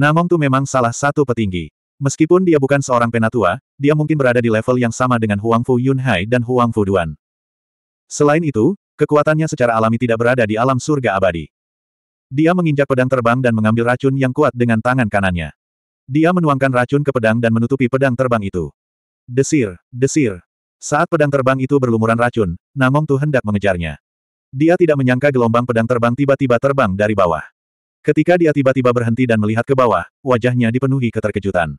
Namong Tu memang salah satu petinggi. Meskipun dia bukan seorang penatua, dia mungkin berada di level yang sama dengan Huang Fu Yunhai dan Huang Fu Duan. Selain itu, kekuatannya secara alami tidak berada di alam surga abadi. Dia menginjak pedang terbang dan mengambil racun yang kuat dengan tangan kanannya. Dia menuangkan racun ke pedang dan menutupi pedang terbang itu. Desir, desir. Saat pedang terbang itu berlumuran racun, Namong Tu hendak mengejarnya. Dia tidak menyangka gelombang pedang terbang tiba-tiba terbang dari bawah. Ketika dia tiba-tiba berhenti dan melihat ke bawah, wajahnya dipenuhi keterkejutan.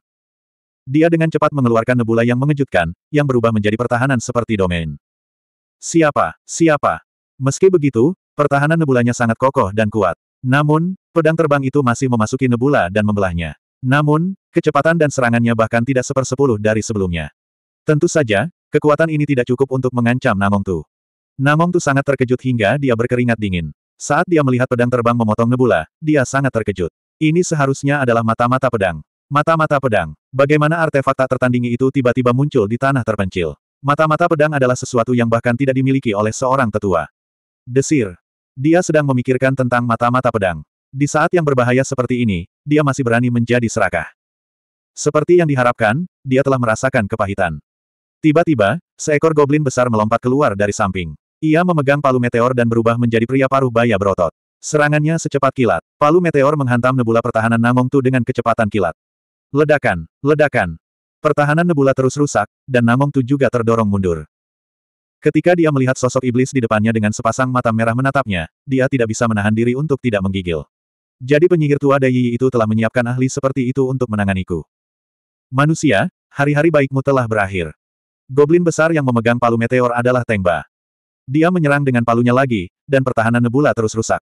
Dia dengan cepat mengeluarkan nebula yang mengejutkan, yang berubah menjadi pertahanan seperti domain. Siapa? Siapa? Meski begitu, pertahanan nebulanya sangat kokoh dan kuat. Namun, pedang terbang itu masih memasuki nebula dan membelahnya. Namun, kecepatan dan serangannya bahkan tidak sepersepuluh dari sebelumnya. Tentu saja, kekuatan ini tidak cukup untuk mengancam Namong Tu. Namong Tu sangat terkejut hingga dia berkeringat dingin. Saat dia melihat pedang terbang memotong nebula, dia sangat terkejut. Ini seharusnya adalah mata-mata pedang. Mata-mata pedang. Bagaimana artefak tak tertandingi itu tiba-tiba muncul di tanah terpencil. Mata-mata pedang adalah sesuatu yang bahkan tidak dimiliki oleh seorang tetua. Desir. Dia sedang memikirkan tentang mata-mata pedang. Di saat yang berbahaya seperti ini, dia masih berani menjadi serakah. Seperti yang diharapkan, dia telah merasakan kepahitan. Tiba-tiba, seekor goblin besar melompat keluar dari samping. Ia memegang palu meteor dan berubah menjadi pria paruh baya berotot. Serangannya secepat kilat. Palu meteor menghantam nebula pertahanan Namong Tu dengan kecepatan kilat. Ledakan, ledakan. Pertahanan nebula terus rusak, dan Namong Tu juga terdorong mundur. Ketika dia melihat sosok iblis di depannya dengan sepasang mata merah menatapnya, dia tidak bisa menahan diri untuk tidak menggigil. Jadi penyihir tua Dayi itu telah menyiapkan ahli seperti itu untuk menanganiku. Manusia, hari-hari baikmu telah berakhir. Goblin besar yang memegang palu meteor adalah Tengba. Dia menyerang dengan palunya lagi, dan pertahanan Nebula terus rusak.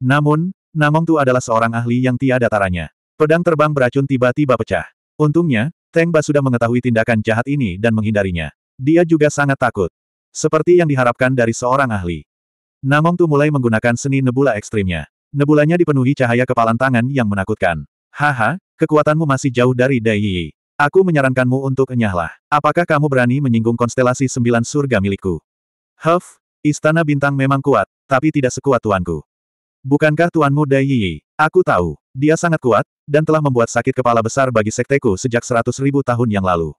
Namun, Namong Tu adalah seorang ahli yang tiada taranya. Pedang terbang beracun tiba-tiba pecah. Untungnya, Teng Ba sudah mengetahui tindakan jahat ini dan menghindarinya. Dia juga sangat takut. Seperti yang diharapkan dari seorang ahli. Namong Tu mulai menggunakan seni nebula ekstrimnya. Nebulanya dipenuhi cahaya kepalan tangan yang menakutkan. Haha, kekuatanmu masih jauh dari Dai Yi. Aku menyarankanmu untuk enyahlah. Apakah kamu berani menyinggung konstelasi sembilan surga milikku? Huff, Istana bintang memang kuat, tapi tidak sekuat tuanku. Bukankah tuanmu Dai Yi? Aku tahu, dia sangat kuat, dan telah membuat sakit kepala besar bagi sekteku sejak seratus ribu tahun yang lalu.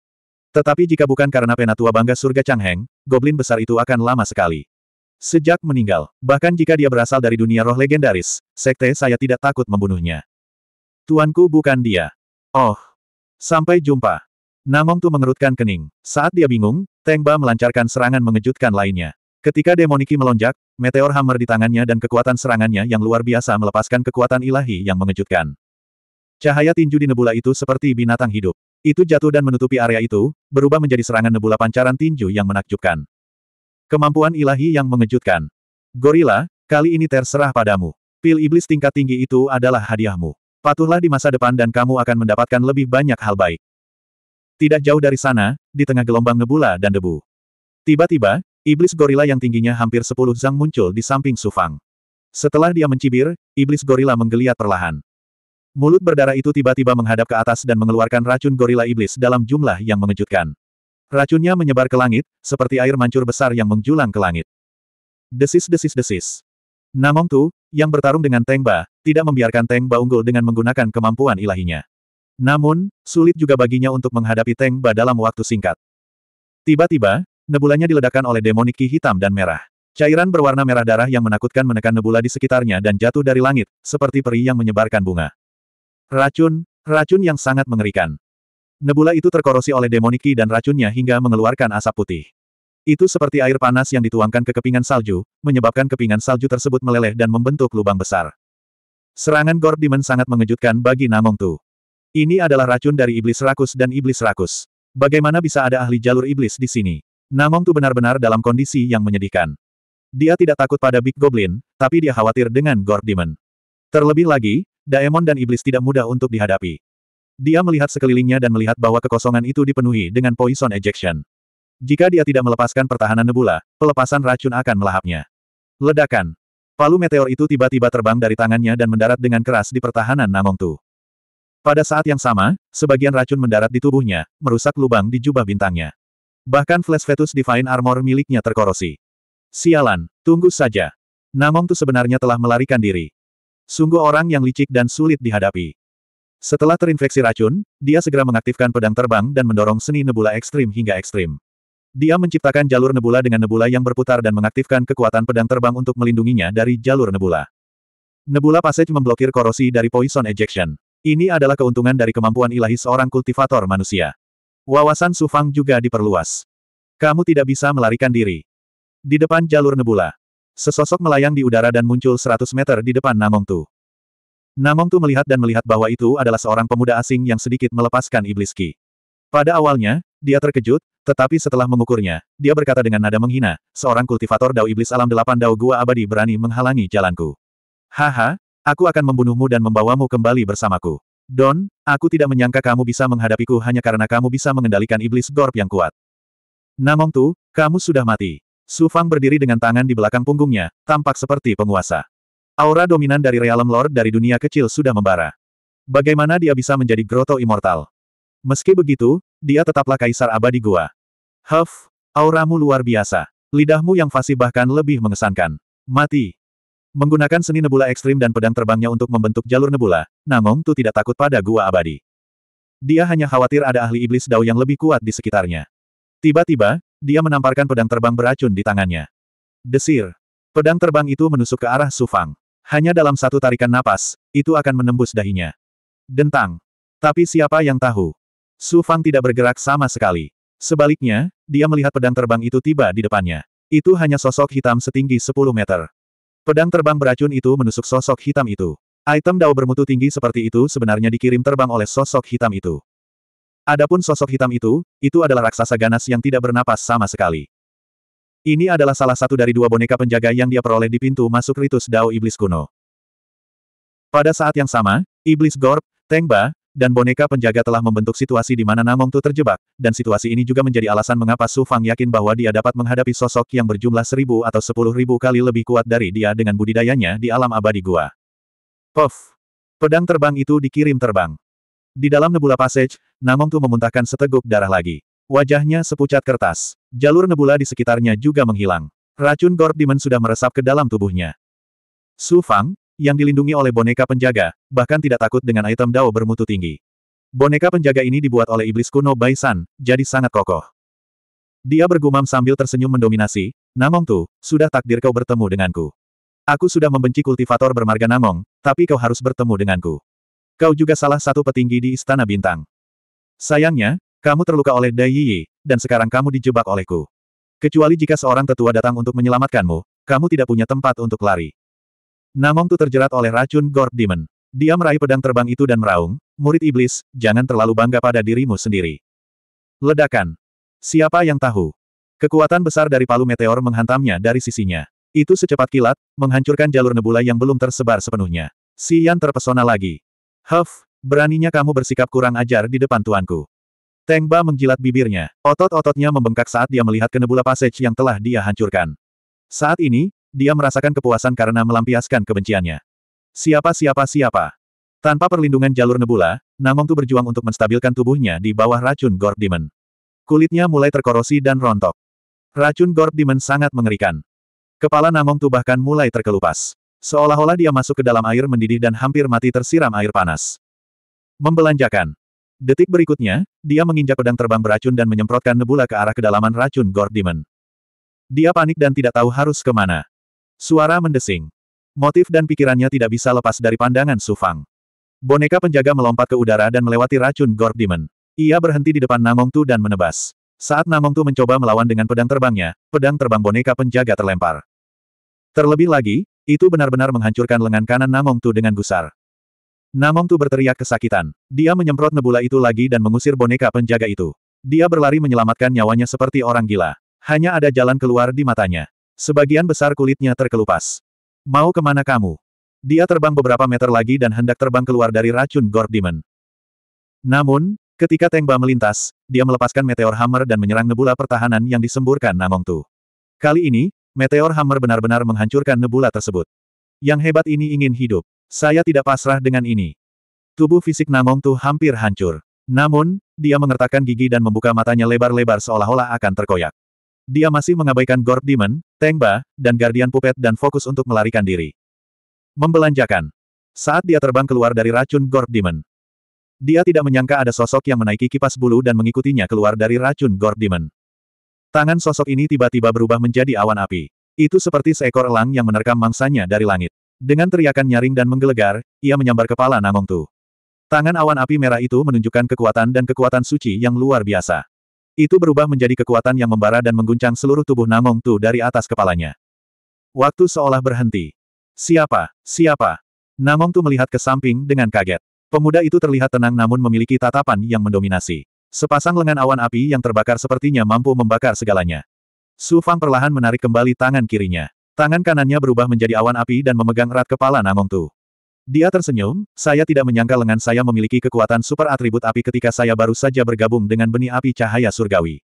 Tetapi jika bukan karena penatua bangga surga Changheng, goblin besar itu akan lama sekali. Sejak meninggal, bahkan jika dia berasal dari dunia roh legendaris, sekte saya tidak takut membunuhnya. Tuanku bukan dia. Oh. Sampai jumpa. Namong Tu mengerutkan kening. Saat dia bingung, Tengba melancarkan serangan mengejutkan lainnya. Ketika demoniki melonjak, meteor hammer di tangannya dan kekuatan serangannya yang luar biasa melepaskan kekuatan ilahi yang mengejutkan. Cahaya tinju di nebula itu seperti binatang hidup. Itu jatuh dan menutupi area itu, berubah menjadi serangan nebula pancaran tinju yang menakjubkan. Kemampuan ilahi yang mengejutkan. Gorila, kali ini terserah padamu. Pil iblis tingkat tinggi itu adalah hadiahmu. Patuhlah di masa depan dan kamu akan mendapatkan lebih banyak hal baik. Tidak jauh dari sana, di tengah gelombang nebula dan debu. Tiba-tiba, Iblis gorila yang tingginya hampir 10 zang muncul di samping Sufang. Setelah dia mencibir, iblis gorila menggeliat perlahan. Mulut berdarah itu tiba-tiba menghadap ke atas dan mengeluarkan racun gorila iblis dalam jumlah yang mengejutkan. Racunnya menyebar ke langit, seperti air mancur besar yang menjulang ke langit. Desis-desis-desis. Namong Tu, yang bertarung dengan Teng Ba, tidak membiarkan Teng Ba unggul dengan menggunakan kemampuan ilahinya. Namun, sulit juga baginya untuk menghadapi Teng Ba dalam waktu singkat. Tiba-tiba, Nebulanya diledakkan oleh demonik ki hitam dan merah. Cairan berwarna merah darah yang menakutkan menekan nebula di sekitarnya dan jatuh dari langit, seperti peri yang menyebarkan bunga. Racun, racun yang sangat mengerikan. Nebula itu terkorosi oleh demoniki dan racunnya hingga mengeluarkan asap putih. Itu seperti air panas yang dituangkan ke kepingan salju, menyebabkan kepingan salju tersebut meleleh dan membentuk lubang besar. Serangan Gord Demon sangat mengejutkan bagi Namong Tu. Ini adalah racun dari iblis rakus dan iblis rakus. Bagaimana bisa ada ahli jalur iblis di sini? Namong Tu benar-benar dalam kondisi yang menyedihkan. Dia tidak takut pada Big Goblin, tapi dia khawatir dengan Gord Demon. Terlebih lagi, Daemon dan Iblis tidak mudah untuk dihadapi. Dia melihat sekelilingnya dan melihat bahwa kekosongan itu dipenuhi dengan poison ejection. Jika dia tidak melepaskan pertahanan nebula, pelepasan racun akan melahapnya. Ledakan. Palu meteor itu tiba-tiba terbang dari tangannya dan mendarat dengan keras di pertahanan Namong Tu. Pada saat yang sama, sebagian racun mendarat di tubuhnya, merusak lubang di jubah bintangnya. Bahkan Flash Fetus Divine Armor miliknya terkorosi. Sialan, tunggu saja. Namong Tu sebenarnya telah melarikan diri. Sungguh orang yang licik dan sulit dihadapi. Setelah terinfeksi racun, dia segera mengaktifkan pedang terbang dan mendorong seni nebula ekstrim hingga ekstrim. Dia menciptakan jalur nebula dengan nebula yang berputar dan mengaktifkan kekuatan pedang terbang untuk melindunginya dari jalur nebula. Nebula Passage memblokir korosi dari Poison Ejection. Ini adalah keuntungan dari kemampuan ilahi seorang kultivator manusia. Wawasan Sufang juga diperluas. Kamu tidak bisa melarikan diri. Di depan jalur nebula. Sesosok melayang di udara dan muncul 100 meter di depan Namong Tu. Namong Tu melihat dan melihat bahwa itu adalah seorang pemuda asing yang sedikit melepaskan iblis Ki. Pada awalnya, dia terkejut, tetapi setelah mengukurnya, dia berkata dengan nada menghina, seorang kultivator dao iblis alam delapan dao gua abadi berani menghalangi jalanku. Haha, aku akan membunuhmu dan membawamu kembali bersamaku. Don, aku tidak menyangka kamu bisa menghadapiku hanya karena kamu bisa mengendalikan iblis gorp yang kuat. Namong Tu, kamu sudah mati. Su Fang berdiri dengan tangan di belakang punggungnya, tampak seperti penguasa. Aura dominan dari Realm Lord dari dunia kecil sudah membara. Bagaimana dia bisa menjadi Grotto Immortal? Meski begitu, dia tetaplah kaisar abadi gua. Huff, auramu luar biasa. Lidahmu yang fasih bahkan lebih mengesankan. Mati. Menggunakan seni nebula ekstrim dan pedang terbangnya untuk membentuk jalur nebula, Namong Tu tidak takut pada gua abadi. Dia hanya khawatir ada ahli iblis Dao yang lebih kuat di sekitarnya. Tiba-tiba, dia menamparkan pedang terbang beracun di tangannya. Desir. Pedang terbang itu menusuk ke arah Sufang. Hanya dalam satu tarikan napas, itu akan menembus dahinya. Dentang. Tapi siapa yang tahu? Sufang tidak bergerak sama sekali. Sebaliknya, dia melihat pedang terbang itu tiba di depannya. Itu hanya sosok hitam setinggi 10 meter. Pedang terbang beracun itu menusuk sosok hitam itu. Item dao bermutu tinggi seperti itu sebenarnya dikirim terbang oleh sosok hitam itu. Adapun sosok hitam itu, itu adalah raksasa ganas yang tidak bernapas sama sekali. Ini adalah salah satu dari dua boneka penjaga yang dia peroleh di pintu masuk ritus Dao Iblis kuno. Pada saat yang sama, Iblis Gorp, Tengba, dan boneka penjaga telah membentuk situasi di mana Namong Tu terjebak, dan situasi ini juga menjadi alasan mengapa Su Fang yakin bahwa dia dapat menghadapi sosok yang berjumlah seribu atau sepuluh ribu kali lebih kuat dari dia dengan budidayanya di alam abadi gua. Puff! Pedang terbang itu dikirim terbang. Di dalam nebula passage, Namong Tu memuntahkan seteguk darah lagi. Wajahnya sepucat kertas. Jalur nebula di sekitarnya juga menghilang. Racun Gorp Demon sudah meresap ke dalam tubuhnya. Su Fang, yang dilindungi oleh boneka penjaga, bahkan tidak takut dengan item dao bermutu tinggi. Boneka penjaga ini dibuat oleh iblis kuno Baisan, jadi sangat kokoh. Dia bergumam sambil tersenyum mendominasi, Namong Tu, sudah takdir kau bertemu denganku. Aku sudah membenci kultivator bermarga Namong, tapi kau harus bertemu denganku. Kau juga salah satu petinggi di Istana Bintang. Sayangnya, kamu terluka oleh Dai Yi, dan sekarang kamu dijebak olehku. Kecuali jika seorang tetua datang untuk menyelamatkanmu, kamu tidak punya tempat untuk lari. Namong Tu terjerat oleh racun Gord Demon. Dia meraih pedang terbang itu dan meraung, murid iblis, jangan terlalu bangga pada dirimu sendiri. Ledakan. Siapa yang tahu? Kekuatan besar dari palu meteor menghantamnya dari sisinya. Itu secepat kilat, menghancurkan jalur nebula yang belum tersebar sepenuhnya. Yan terpesona lagi. Huff, beraninya kamu bersikap kurang ajar di depan tuanku. Tengba menjilat bibirnya. Otot-ototnya membengkak saat dia melihat ke nebula passage yang telah dia hancurkan. Saat ini, dia merasakan kepuasan karena melampiaskan kebenciannya. Siapa-siapa-siapa. Tanpa perlindungan jalur nebula, Namong Tu berjuang untuk menstabilkan tubuhnya di bawah racun Gorb Demon. Kulitnya mulai terkorosi dan rontok. Racun Gorb Demon sangat mengerikan. Kepala Namong Tu bahkan mulai terkelupas. Seolah-olah dia masuk ke dalam air mendidih dan hampir mati tersiram air panas. Membelanjakan. Detik berikutnya, dia menginjak pedang terbang beracun dan menyemprotkan nebula ke arah kedalaman racun Gordiman. Dia panik dan tidak tahu harus kemana. Suara mendesing. Motif dan pikirannya tidak bisa lepas dari pandangan Sufang. Boneka penjaga melompat ke udara dan melewati racun Gorb Demon. Ia berhenti di depan Namong Tu dan menebas. Saat Namong Tu mencoba melawan dengan pedang terbangnya, pedang terbang boneka penjaga terlempar. Terlebih lagi, itu benar-benar menghancurkan lengan kanan Namong Tu dengan gusar. Namong Tu berteriak kesakitan. Dia menyemprot nebula itu lagi dan mengusir boneka penjaga itu. Dia berlari menyelamatkan nyawanya seperti orang gila. Hanya ada jalan keluar di matanya. Sebagian besar kulitnya terkelupas. Mau kemana kamu? Dia terbang beberapa meter lagi dan hendak terbang keluar dari racun Gord Demon. Namun, ketika Tengba melintas, dia melepaskan Meteor Hammer dan menyerang nebula pertahanan yang disemburkan Namong Tu. Kali ini, Meteor Hammer benar-benar menghancurkan nebula tersebut. Yang hebat ini ingin hidup. Saya tidak pasrah dengan ini. Tubuh fisik Namong Tu hampir hancur. Namun, dia mengertakkan gigi dan membuka matanya lebar-lebar seolah-olah akan terkoyak. Dia masih mengabaikan Gorp Demon, Tengba, dan Guardian Puppet dan fokus untuk melarikan diri. Membelanjakan. Saat dia terbang keluar dari racun Gorp Demon. Dia tidak menyangka ada sosok yang menaiki kipas bulu dan mengikutinya keluar dari racun Gorp Demon. Tangan sosok ini tiba-tiba berubah menjadi awan api. Itu seperti seekor elang yang menerkam mangsanya dari langit. Dengan teriakan nyaring dan menggelegar, ia menyambar kepala Nangongtu. Tangan awan api merah itu menunjukkan kekuatan dan kekuatan suci yang luar biasa. Itu berubah menjadi kekuatan yang membara dan mengguncang seluruh tubuh Namong Tu dari atas kepalanya. Waktu seolah berhenti. Siapa? Siapa? Namong Tu melihat ke samping dengan kaget. Pemuda itu terlihat tenang namun memiliki tatapan yang mendominasi. Sepasang lengan awan api yang terbakar sepertinya mampu membakar segalanya. Su Fang perlahan menarik kembali tangan kirinya. Tangan kanannya berubah menjadi awan api dan memegang erat kepala Namong Tu. Dia tersenyum, saya tidak menyangka lengan saya memiliki kekuatan super atribut api ketika saya baru saja bergabung dengan benih api cahaya surgawi.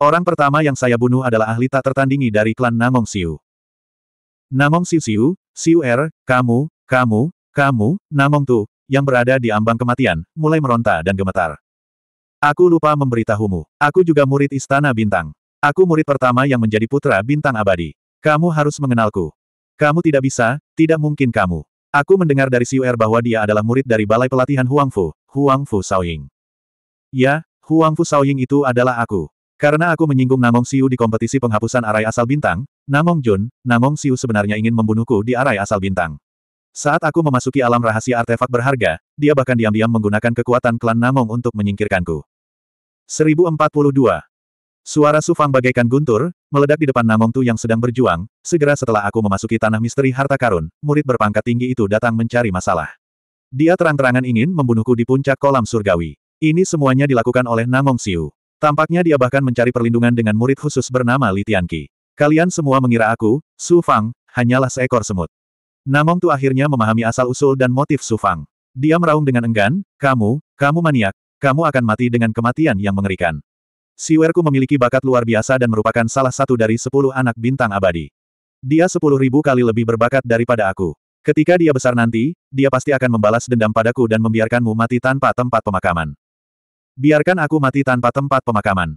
Orang pertama yang saya bunuh adalah ahli tak tertandingi dari klan Namong Siu. Namong Siu Siu, Siu Er, kamu, kamu, kamu, Namong Tu, yang berada di ambang kematian, mulai meronta dan gemetar. Aku lupa memberitahumu, aku juga murid Istana Bintang. Aku murid pertama yang menjadi putra Bintang Abadi. Kamu harus mengenalku. Kamu tidak bisa, tidak mungkin kamu. Aku mendengar dari Siu Er bahwa dia adalah murid dari balai pelatihan Huang Fu, Huang Fu Shaoying. Ya, Huang Fu Shaoying itu adalah aku. Karena aku menyinggung Namong Siu di kompetisi penghapusan arai asal bintang, Namong Jun, Namong Siu sebenarnya ingin membunuhku di arai asal bintang. Saat aku memasuki alam rahasia artefak berharga, dia bahkan diam-diam menggunakan kekuatan klan Namong untuk menyingkirkanku. 1042. Suara Sufang bagaikan guntur, meledak di depan Namong Tu yang sedang berjuang, segera setelah aku memasuki tanah misteri harta karun, murid berpangkat tinggi itu datang mencari masalah. Dia terang-terangan ingin membunuhku di puncak kolam surgawi. Ini semuanya dilakukan oleh Namong Siu. Tampaknya dia bahkan mencari perlindungan dengan murid khusus bernama Li Tianqi. Kalian semua mengira aku, Su Fang, hanyalah seekor semut. Namong Tu akhirnya memahami asal-usul dan motif Su Fang. Dia meraung dengan enggan, kamu, kamu maniak, kamu akan mati dengan kematian yang mengerikan. Siwerku memiliki bakat luar biasa dan merupakan salah satu dari sepuluh anak bintang abadi. Dia sepuluh ribu kali lebih berbakat daripada aku. Ketika dia besar nanti, dia pasti akan membalas dendam padaku dan membiarkanmu mati tanpa tempat pemakaman. Biarkan aku mati tanpa tempat pemakaman.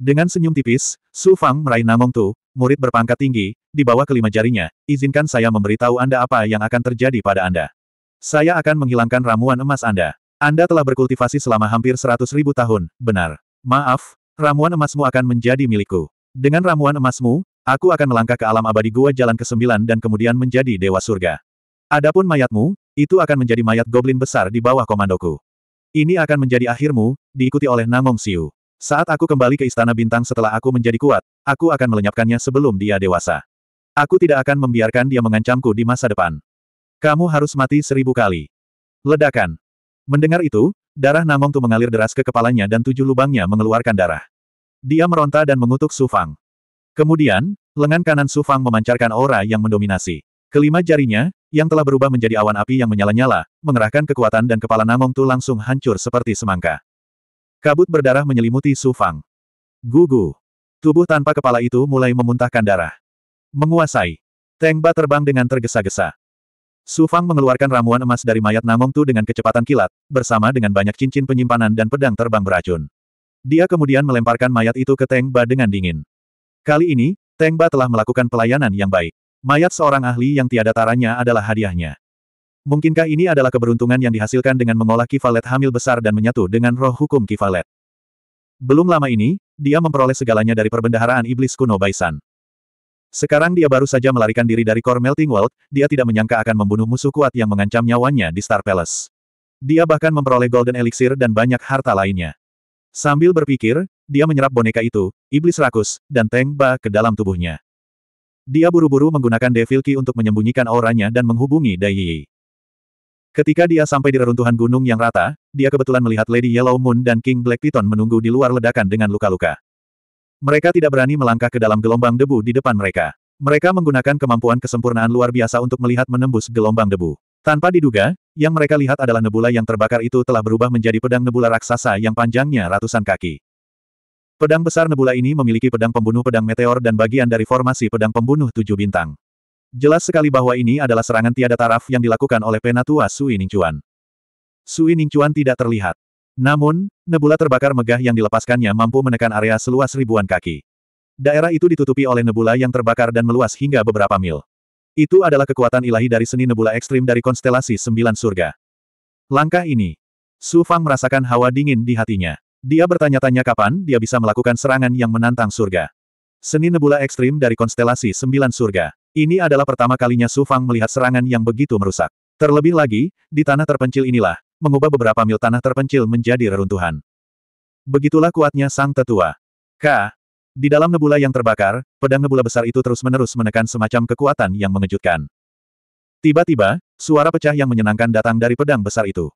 Dengan senyum tipis, Su Fang meraih Namong Tu, murid berpangkat tinggi, di bawah kelima jarinya, izinkan saya memberitahu Anda apa yang akan terjadi pada Anda. Saya akan menghilangkan ramuan emas Anda. Anda telah berkultivasi selama hampir seratus ribu tahun, benar. Maaf, ramuan emasmu akan menjadi milikku. Dengan ramuan emasmu, aku akan melangkah ke alam abadi gua jalan ke-9 dan kemudian menjadi dewa surga. Adapun mayatmu, itu akan menjadi mayat goblin besar di bawah komandoku. Ini akan menjadi akhirmu, diikuti oleh Nangong Siu. Saat aku kembali ke Istana Bintang setelah aku menjadi kuat, aku akan melenyapkannya sebelum dia dewasa. Aku tidak akan membiarkan dia mengancamku di masa depan. Kamu harus mati seribu kali. Ledakan. Mendengar itu, Darah Namong Tu mengalir deras ke kepalanya dan tujuh lubangnya mengeluarkan darah. Dia meronta dan mengutuk Su Fang. Kemudian, lengan kanan Su Fang memancarkan aura yang mendominasi. Kelima jarinya, yang telah berubah menjadi awan api yang menyala-nyala, mengerahkan kekuatan dan kepala Namong Tu langsung hancur seperti semangka. Kabut berdarah menyelimuti Su Fang. Gugu. Tubuh tanpa kepala itu mulai memuntahkan darah. Menguasai. Tengba terbang dengan tergesa-gesa. Su Fang mengeluarkan ramuan emas dari mayat Namong Tu dengan kecepatan kilat, bersama dengan banyak cincin penyimpanan dan pedang terbang beracun. Dia kemudian melemparkan mayat itu ke Teng Ba dengan dingin. Kali ini, Teng Ba telah melakukan pelayanan yang baik. Mayat seorang ahli yang tiada taranya adalah hadiahnya. Mungkinkah ini adalah keberuntungan yang dihasilkan dengan mengolah kifalet hamil besar dan menyatu dengan roh hukum kifalet? Belum lama ini, dia memperoleh segalanya dari perbendaharaan iblis kuno Baisan. Sekarang dia baru saja melarikan diri dari Core Melting World, dia tidak menyangka akan membunuh musuh kuat yang mengancam nyawanya di Star Palace. Dia bahkan memperoleh Golden Elixir dan banyak harta lainnya. Sambil berpikir, dia menyerap boneka itu, iblis rakus, dan Teng Ba ke dalam tubuhnya. Dia buru-buru menggunakan Devil Key untuk menyembunyikan auranya dan menghubungi Dai Yi. Ketika dia sampai di reruntuhan gunung yang rata, dia kebetulan melihat Lady Yellow Moon dan King Black Python menunggu di luar ledakan dengan luka-luka. Mereka tidak berani melangkah ke dalam gelombang debu di depan mereka. Mereka menggunakan kemampuan kesempurnaan luar biasa untuk melihat menembus gelombang debu. Tanpa diduga, yang mereka lihat adalah nebula yang terbakar itu telah berubah menjadi pedang nebula raksasa yang panjangnya ratusan kaki. Pedang besar nebula ini memiliki pedang pembunuh pedang meteor dan bagian dari formasi pedang pembunuh tujuh bintang. Jelas sekali bahwa ini adalah serangan tiada taraf yang dilakukan oleh penatua Sui Ningchuan. Sui Ningchuan tidak terlihat. Namun, nebula terbakar megah yang dilepaskannya mampu menekan area seluas ribuan kaki. Daerah itu ditutupi oleh nebula yang terbakar dan meluas hingga beberapa mil. Itu adalah kekuatan ilahi dari seni nebula ekstrim dari konstelasi sembilan surga. Langkah ini. Su Fang merasakan hawa dingin di hatinya. Dia bertanya-tanya kapan dia bisa melakukan serangan yang menantang surga. Seni nebula ekstrim dari konstelasi sembilan surga. Ini adalah pertama kalinya Su Fang melihat serangan yang begitu merusak. Terlebih lagi, di tanah terpencil inilah, mengubah beberapa mil tanah terpencil menjadi reruntuhan. Begitulah kuatnya sang tetua. K. Di dalam nebula yang terbakar, pedang nebula besar itu terus-menerus menekan semacam kekuatan yang mengejutkan. Tiba-tiba, suara pecah yang menyenangkan datang dari pedang besar itu.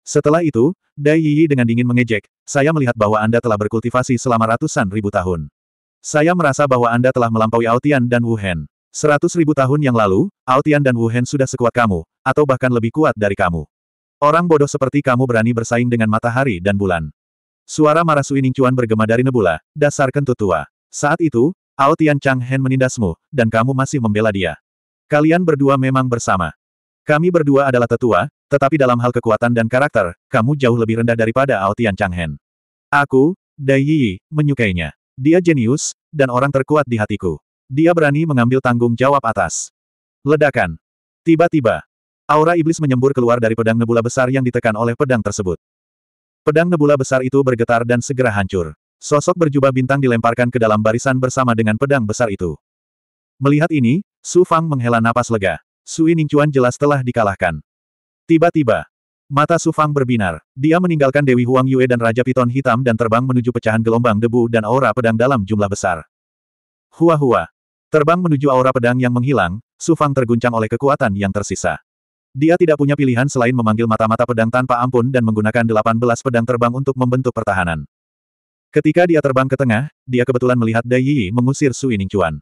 Setelah itu, Dai Yi dengan dingin mengejek, saya melihat bahwa Anda telah berkultivasi selama ratusan ribu tahun. Saya merasa bahwa Anda telah melampaui Aotian dan Wuhan. Seratus ribu tahun yang lalu, Aotian dan Wuhan sudah sekuat kamu, atau bahkan lebih kuat dari kamu. Orang bodoh seperti kamu berani bersaing dengan matahari dan bulan. Suara marah Su Ningcuan bergema dari nebula, dasar kentut tua. Saat itu, Ao Tian Chang Hen menindasmu, dan kamu masih membela dia. Kalian berdua memang bersama. Kami berdua adalah tetua, tetapi dalam hal kekuatan dan karakter, kamu jauh lebih rendah daripada Ao Tian Chang Hen. Aku, Dai Yi, menyukainya. Dia jenius, dan orang terkuat di hatiku. Dia berani mengambil tanggung jawab atas. Ledakan. Tiba-tiba, Aura iblis menyembur keluar dari pedang nebula besar yang ditekan oleh pedang tersebut. Pedang nebula besar itu bergetar dan segera hancur. Sosok berjubah bintang dilemparkan ke dalam barisan bersama dengan pedang besar itu. Melihat ini, Su Fang menghela napas lega. Sui Ningcuan jelas telah dikalahkan. Tiba-tiba, mata Su Fang berbinar. Dia meninggalkan Dewi Huang Yue dan Raja Piton Hitam dan terbang menuju pecahan gelombang debu dan aura pedang dalam jumlah besar. Hua-hua. Terbang menuju aura pedang yang menghilang, Su Fang terguncang oleh kekuatan yang tersisa. Dia tidak punya pilihan selain memanggil mata-mata pedang tanpa ampun dan menggunakan 18 pedang terbang untuk membentuk pertahanan. Ketika dia terbang ke tengah, dia kebetulan melihat Dai Yi mengusir Su Yiningcuan.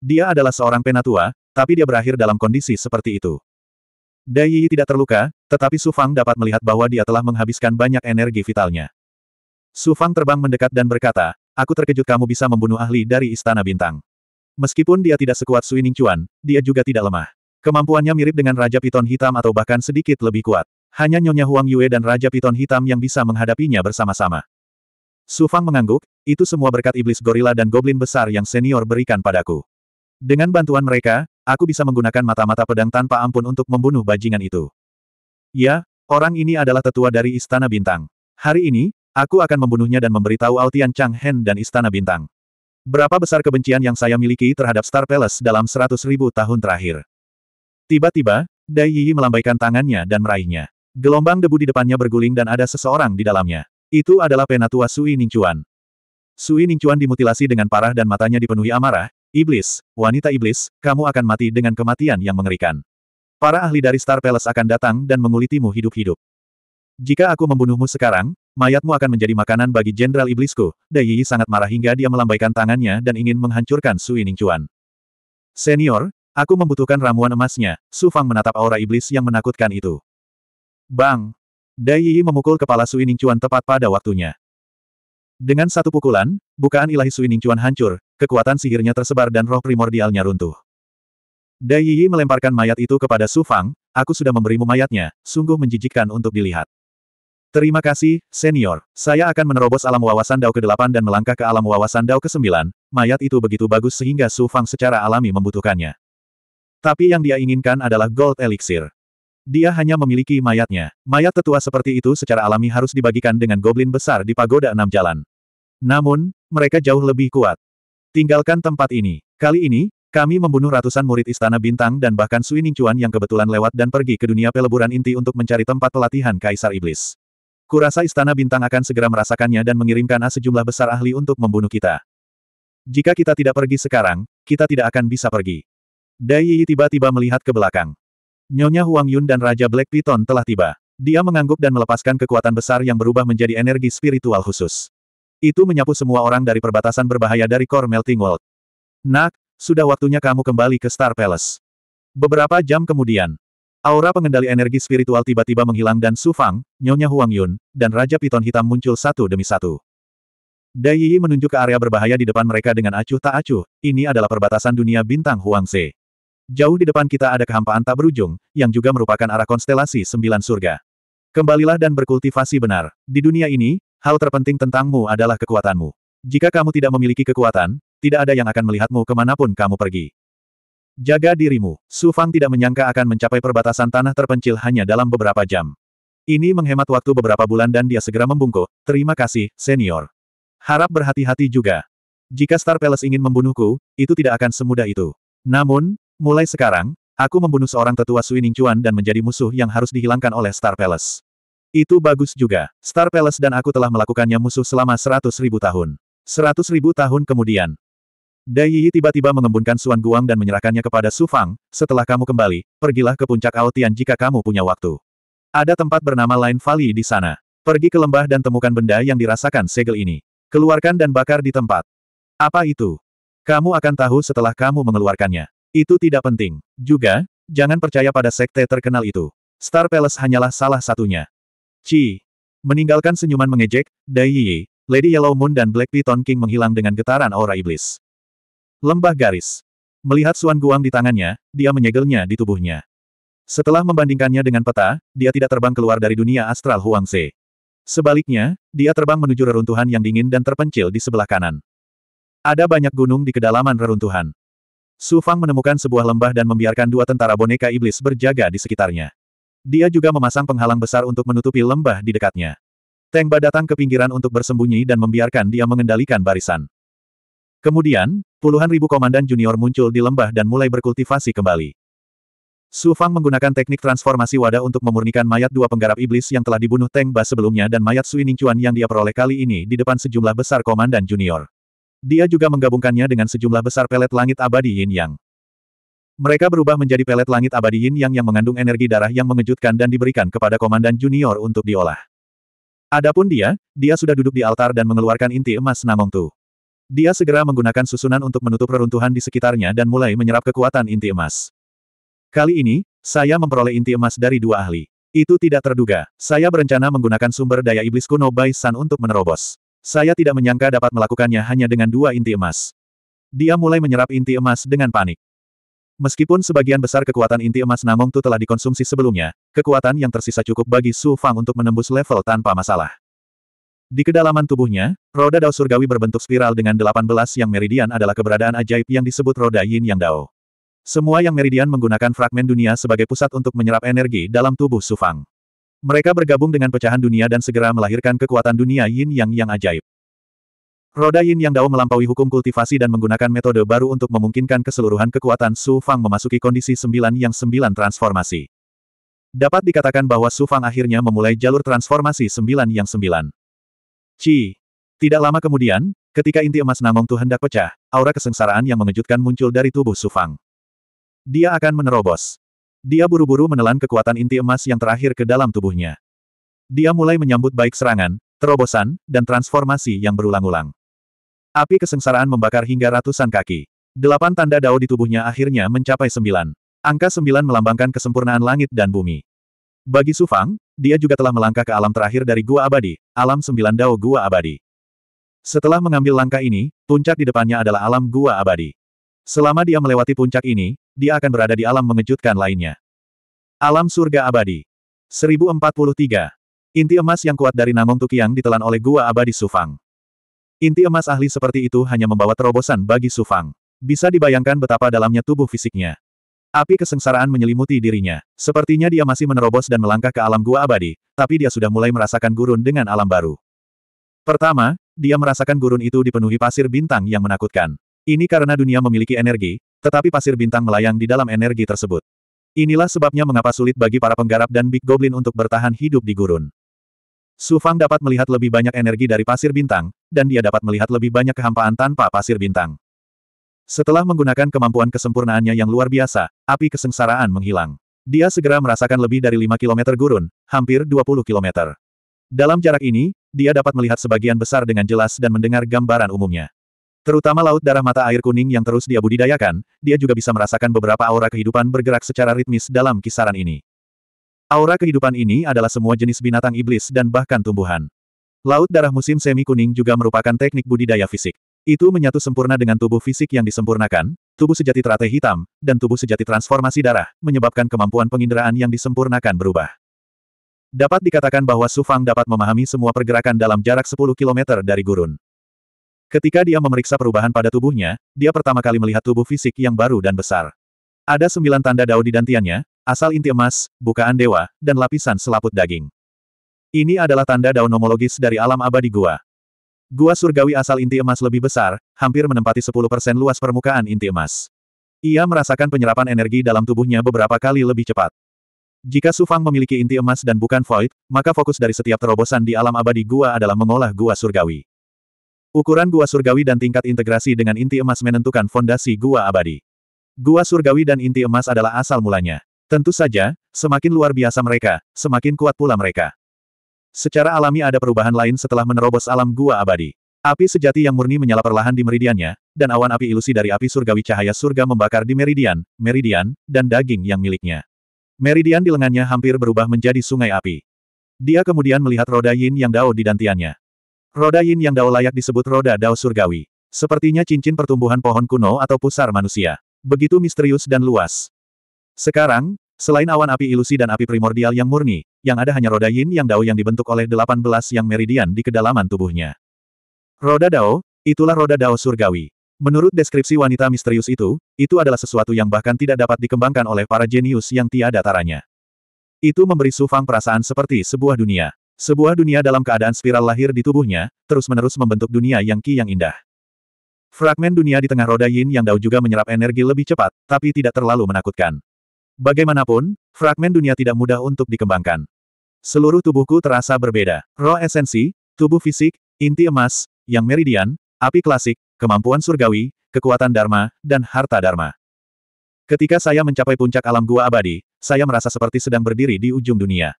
Dia adalah seorang penatua, tapi dia berakhir dalam kondisi seperti itu. Dai Yi tidak terluka, tetapi Su Fang dapat melihat bahwa dia telah menghabiskan banyak energi vitalnya. Su Fang terbang mendekat dan berkata, Aku terkejut kamu bisa membunuh ahli dari Istana Bintang. Meskipun dia tidak sekuat Su Yiningcuan, dia juga tidak lemah. Kemampuannya mirip dengan Raja Piton Hitam atau bahkan sedikit lebih kuat. Hanya Nyonya Huang Yue dan Raja Piton Hitam yang bisa menghadapinya bersama-sama. Su Fang mengangguk, itu semua berkat iblis gorila dan goblin besar yang senior berikan padaku. Dengan bantuan mereka, aku bisa menggunakan mata-mata pedang tanpa ampun untuk membunuh bajingan itu. Ya, orang ini adalah tetua dari Istana Bintang. Hari ini, aku akan membunuhnya dan memberitahu Altian Chang Hen dan Istana Bintang. Berapa besar kebencian yang saya miliki terhadap Star Palace dalam seratus ribu tahun terakhir. Tiba-tiba, Dai Yi melambaikan tangannya dan meraihnya. Gelombang debu di depannya berguling dan ada seseorang di dalamnya. Itu adalah penatua Sui Ningchuan. Sui Ningchuan dimutilasi dengan parah dan matanya dipenuhi amarah. Iblis, wanita iblis, kamu akan mati dengan kematian yang mengerikan. Para ahli dari Star Palace akan datang dan mengulitimu hidup-hidup. Jika aku membunuhmu sekarang, mayatmu akan menjadi makanan bagi jenderal iblisku. Dai Yi sangat marah hingga dia melambaikan tangannya dan ingin menghancurkan Sui Ningchuan. Senior, Aku membutuhkan ramuan emasnya, Su Fang menatap aura iblis yang menakutkan itu. Bang! Dai Yi memukul kepala Ning Chuan tepat pada waktunya. Dengan satu pukulan, bukaan ilahi Ning Chuan hancur, kekuatan sihirnya tersebar dan roh primordialnya runtuh. Dai Yi melemparkan mayat itu kepada Su Fang, aku sudah memberimu mayatnya, sungguh menjijikkan untuk dilihat. Terima kasih, senior. Saya akan menerobos alam wawasan Dao ke-8 dan melangkah ke alam wawasan Dao ke-9. Mayat itu begitu bagus sehingga Su Fang secara alami membutuhkannya. Tapi yang dia inginkan adalah gold elixir. Dia hanya memiliki mayatnya. Mayat tetua seperti itu secara alami harus dibagikan dengan goblin besar di pagoda enam jalan. Namun, mereka jauh lebih kuat. Tinggalkan tempat ini. Kali ini, kami membunuh ratusan murid Istana Bintang dan bahkan Sui Chuan yang kebetulan lewat dan pergi ke dunia peleburan inti untuk mencari tempat pelatihan Kaisar Iblis. Kurasa Istana Bintang akan segera merasakannya dan mengirimkan A sejumlah besar ahli untuk membunuh kita. Jika kita tidak pergi sekarang, kita tidak akan bisa pergi. Dai Yi tiba-tiba melihat ke belakang. Nyonya Huang Yun dan Raja Black Python telah tiba. Dia mengangguk dan melepaskan kekuatan besar yang berubah menjadi energi spiritual khusus. Itu menyapu semua orang dari perbatasan berbahaya dari Core Melting World. Nak, sudah waktunya kamu kembali ke Star Palace. Beberapa jam kemudian, aura pengendali energi spiritual tiba-tiba menghilang dan Su Fang, Nyonya Huang Yun, dan Raja Piton Hitam muncul satu demi satu. Dai Yi menunjuk ke area berbahaya di depan mereka dengan acuh tak acuh, ini adalah perbatasan dunia bintang Huang Se. Jauh di depan kita ada kehampaan tak berujung, yang juga merupakan arah konstelasi sembilan surga. Kembalilah dan berkultivasi benar. Di dunia ini, hal terpenting tentangmu adalah kekuatanmu. Jika kamu tidak memiliki kekuatan, tidak ada yang akan melihatmu kemanapun kamu pergi. Jaga dirimu. Su Fang tidak menyangka akan mencapai perbatasan tanah terpencil hanya dalam beberapa jam. Ini menghemat waktu beberapa bulan dan dia segera membungkuk. Terima kasih, senior. Harap berhati-hati juga. Jika Star Palace ingin membunuhku, itu tidak akan semudah itu. Namun, Mulai sekarang, aku membunuh seorang tetua Suining Chuan dan menjadi musuh yang harus dihilangkan oleh Star Palace. Itu bagus juga. Star Palace dan aku telah melakukannya musuh selama seratus ribu tahun. Seratus ribu tahun kemudian. Dai Yi tiba-tiba mengembunkan Suan Guang dan menyerahkannya kepada Su Fang, setelah kamu kembali, pergilah ke puncak Aotian jika kamu punya waktu. Ada tempat bernama Line Valley di sana. Pergi ke lembah dan temukan benda yang dirasakan segel ini. Keluarkan dan bakar di tempat. Apa itu? Kamu akan tahu setelah kamu mengeluarkannya. Itu tidak penting. Juga, jangan percaya pada sekte terkenal itu. Star Palace hanyalah salah satunya. Ci. Meninggalkan senyuman mengejek, Dai Yi, Lady Yellow Moon dan Black Python King menghilang dengan getaran aura iblis. Lembah garis. Melihat Suan Guang di tangannya, dia menyegelnya di tubuhnya. Setelah membandingkannya dengan peta, dia tidak terbang keluar dari dunia astral Huang Se. Sebaliknya, dia terbang menuju reruntuhan yang dingin dan terpencil di sebelah kanan. Ada banyak gunung di kedalaman reruntuhan. Su Fang menemukan sebuah lembah dan membiarkan dua tentara boneka iblis berjaga di sekitarnya. Dia juga memasang penghalang besar untuk menutupi lembah di dekatnya. Teng Ba datang ke pinggiran untuk bersembunyi dan membiarkan dia mengendalikan barisan. Kemudian, puluhan ribu komandan junior muncul di lembah dan mulai berkultivasi kembali. Su Fang menggunakan teknik transformasi wadah untuk memurnikan mayat dua penggarap iblis yang telah dibunuh Teng Ba sebelumnya dan mayat Sui Ningchuan yang dia peroleh kali ini di depan sejumlah besar komandan junior. Dia juga menggabungkannya dengan sejumlah besar pelet langit abadi yin yang. Mereka berubah menjadi pelet langit abadi yin yang yang mengandung energi darah yang mengejutkan dan diberikan kepada komandan junior untuk diolah. Adapun dia, dia sudah duduk di altar dan mengeluarkan inti emas Namong Dia segera menggunakan susunan untuk menutup reruntuhan di sekitarnya dan mulai menyerap kekuatan inti emas. Kali ini, saya memperoleh inti emas dari dua ahli. Itu tidak terduga. Saya berencana menggunakan sumber daya iblis kuno Bai San untuk menerobos. Saya tidak menyangka dapat melakukannya hanya dengan dua inti emas. Dia mulai menyerap inti emas dengan panik. Meskipun sebagian besar kekuatan inti emas Namong Tu telah dikonsumsi sebelumnya, kekuatan yang tersisa cukup bagi Su Fang untuk menembus level tanpa masalah. Di kedalaman tubuhnya, roda dao surgawi berbentuk spiral dengan 18 yang meridian adalah keberadaan ajaib yang disebut roda yin yang dao. Semua yang meridian menggunakan fragmen dunia sebagai pusat untuk menyerap energi dalam tubuh Su Fang. Mereka bergabung dengan pecahan dunia dan segera melahirkan kekuatan dunia yin yang yang ajaib. Roda yin yang dao melampaui hukum kultivasi dan menggunakan metode baru untuk memungkinkan keseluruhan kekuatan Su Fang memasuki kondisi sembilan yang sembilan transformasi. Dapat dikatakan bahwa Su Fang akhirnya memulai jalur transformasi sembilan yang sembilan. Ci. Tidak lama kemudian, ketika inti emas Namong Tu hendak pecah, aura kesengsaraan yang mengejutkan muncul dari tubuh Su Fang. Dia akan menerobos. Dia buru-buru menelan kekuatan inti emas yang terakhir ke dalam tubuhnya. Dia mulai menyambut baik serangan, terobosan, dan transformasi yang berulang-ulang. Api kesengsaraan membakar hingga ratusan kaki. Delapan tanda dao di tubuhnya akhirnya mencapai sembilan. Angka sembilan melambangkan kesempurnaan langit dan bumi. Bagi Sufang, dia juga telah melangkah ke alam terakhir dari Gua Abadi, alam sembilan dao Gua Abadi. Setelah mengambil langkah ini, puncak di depannya adalah alam Gua Abadi. Selama dia melewati puncak ini, dia akan berada di alam mengejutkan lainnya. Alam surga abadi. 1043. Inti emas yang kuat dari Namong Tukiang ditelan oleh gua abadi Sufang. Inti emas ahli seperti itu hanya membawa terobosan bagi Sufang. Bisa dibayangkan betapa dalamnya tubuh fisiknya. Api kesengsaraan menyelimuti dirinya. Sepertinya dia masih menerobos dan melangkah ke alam gua abadi, tapi dia sudah mulai merasakan gurun dengan alam baru. Pertama, dia merasakan gurun itu dipenuhi pasir bintang yang menakutkan. Ini karena dunia memiliki energi, tetapi pasir bintang melayang di dalam energi tersebut. Inilah sebabnya mengapa sulit bagi para penggarap dan Big Goblin untuk bertahan hidup di gurun. Su Fang dapat melihat lebih banyak energi dari pasir bintang, dan dia dapat melihat lebih banyak kehampaan tanpa pasir bintang. Setelah menggunakan kemampuan kesempurnaannya yang luar biasa, api kesengsaraan menghilang. Dia segera merasakan lebih dari 5 km gurun, hampir 20 km. Dalam jarak ini, dia dapat melihat sebagian besar dengan jelas dan mendengar gambaran umumnya. Terutama laut darah mata air kuning yang terus dia budidayakan, dia juga bisa merasakan beberapa aura kehidupan bergerak secara ritmis dalam kisaran ini. Aura kehidupan ini adalah semua jenis binatang iblis dan bahkan tumbuhan. Laut darah musim semi kuning juga merupakan teknik budidaya fisik. Itu menyatu sempurna dengan tubuh fisik yang disempurnakan, tubuh sejati teratai hitam, dan tubuh sejati transformasi darah, menyebabkan kemampuan penginderaan yang disempurnakan berubah. Dapat dikatakan bahwa Sufang dapat memahami semua pergerakan dalam jarak 10 km dari gurun. Ketika dia memeriksa perubahan pada tubuhnya, dia pertama kali melihat tubuh fisik yang baru dan besar. Ada sembilan tanda dao di dantiannya, asal inti emas, bukaan dewa, dan lapisan selaput daging. Ini adalah tanda daun nomologis dari alam abadi gua. Gua surgawi asal inti emas lebih besar, hampir menempati 10% luas permukaan inti emas. Ia merasakan penyerapan energi dalam tubuhnya beberapa kali lebih cepat. Jika Sufang memiliki inti emas dan bukan void, maka fokus dari setiap terobosan di alam abadi gua adalah mengolah gua surgawi. Ukuran gua surgawi dan tingkat integrasi dengan inti emas menentukan fondasi gua abadi. Gua surgawi dan inti emas adalah asal mulanya. Tentu saja, semakin luar biasa mereka, semakin kuat pula mereka. Secara alami ada perubahan lain setelah menerobos alam gua abadi. Api sejati yang murni menyala perlahan di meridiannya, dan awan api ilusi dari api surgawi cahaya surga membakar di meridian, meridian, dan daging yang miliknya. Meridian di lengannya hampir berubah menjadi sungai api. Dia kemudian melihat roda yin yang dao di dantiannya. Roda yin yang dao layak disebut roda dao surgawi. Sepertinya cincin pertumbuhan pohon kuno atau pusar manusia. Begitu misterius dan luas. Sekarang, selain awan api ilusi dan api primordial yang murni, yang ada hanya roda yin yang dao yang dibentuk oleh 18 yang meridian di kedalaman tubuhnya. Roda dao, itulah roda dao surgawi. Menurut deskripsi wanita misterius itu, itu adalah sesuatu yang bahkan tidak dapat dikembangkan oleh para jenius yang tiada taranya. Itu memberi Sufang perasaan seperti sebuah dunia. Sebuah dunia dalam keadaan spiral lahir di tubuhnya, terus-menerus membentuk dunia yang ki yang indah. Fragmen dunia di tengah roda yin yang dao juga menyerap energi lebih cepat, tapi tidak terlalu menakutkan. Bagaimanapun, fragmen dunia tidak mudah untuk dikembangkan. Seluruh tubuhku terasa berbeda. Roh esensi, tubuh fisik, inti emas, yang meridian, api klasik, kemampuan surgawi, kekuatan dharma, dan harta dharma. Ketika saya mencapai puncak alam gua abadi, saya merasa seperti sedang berdiri di ujung dunia.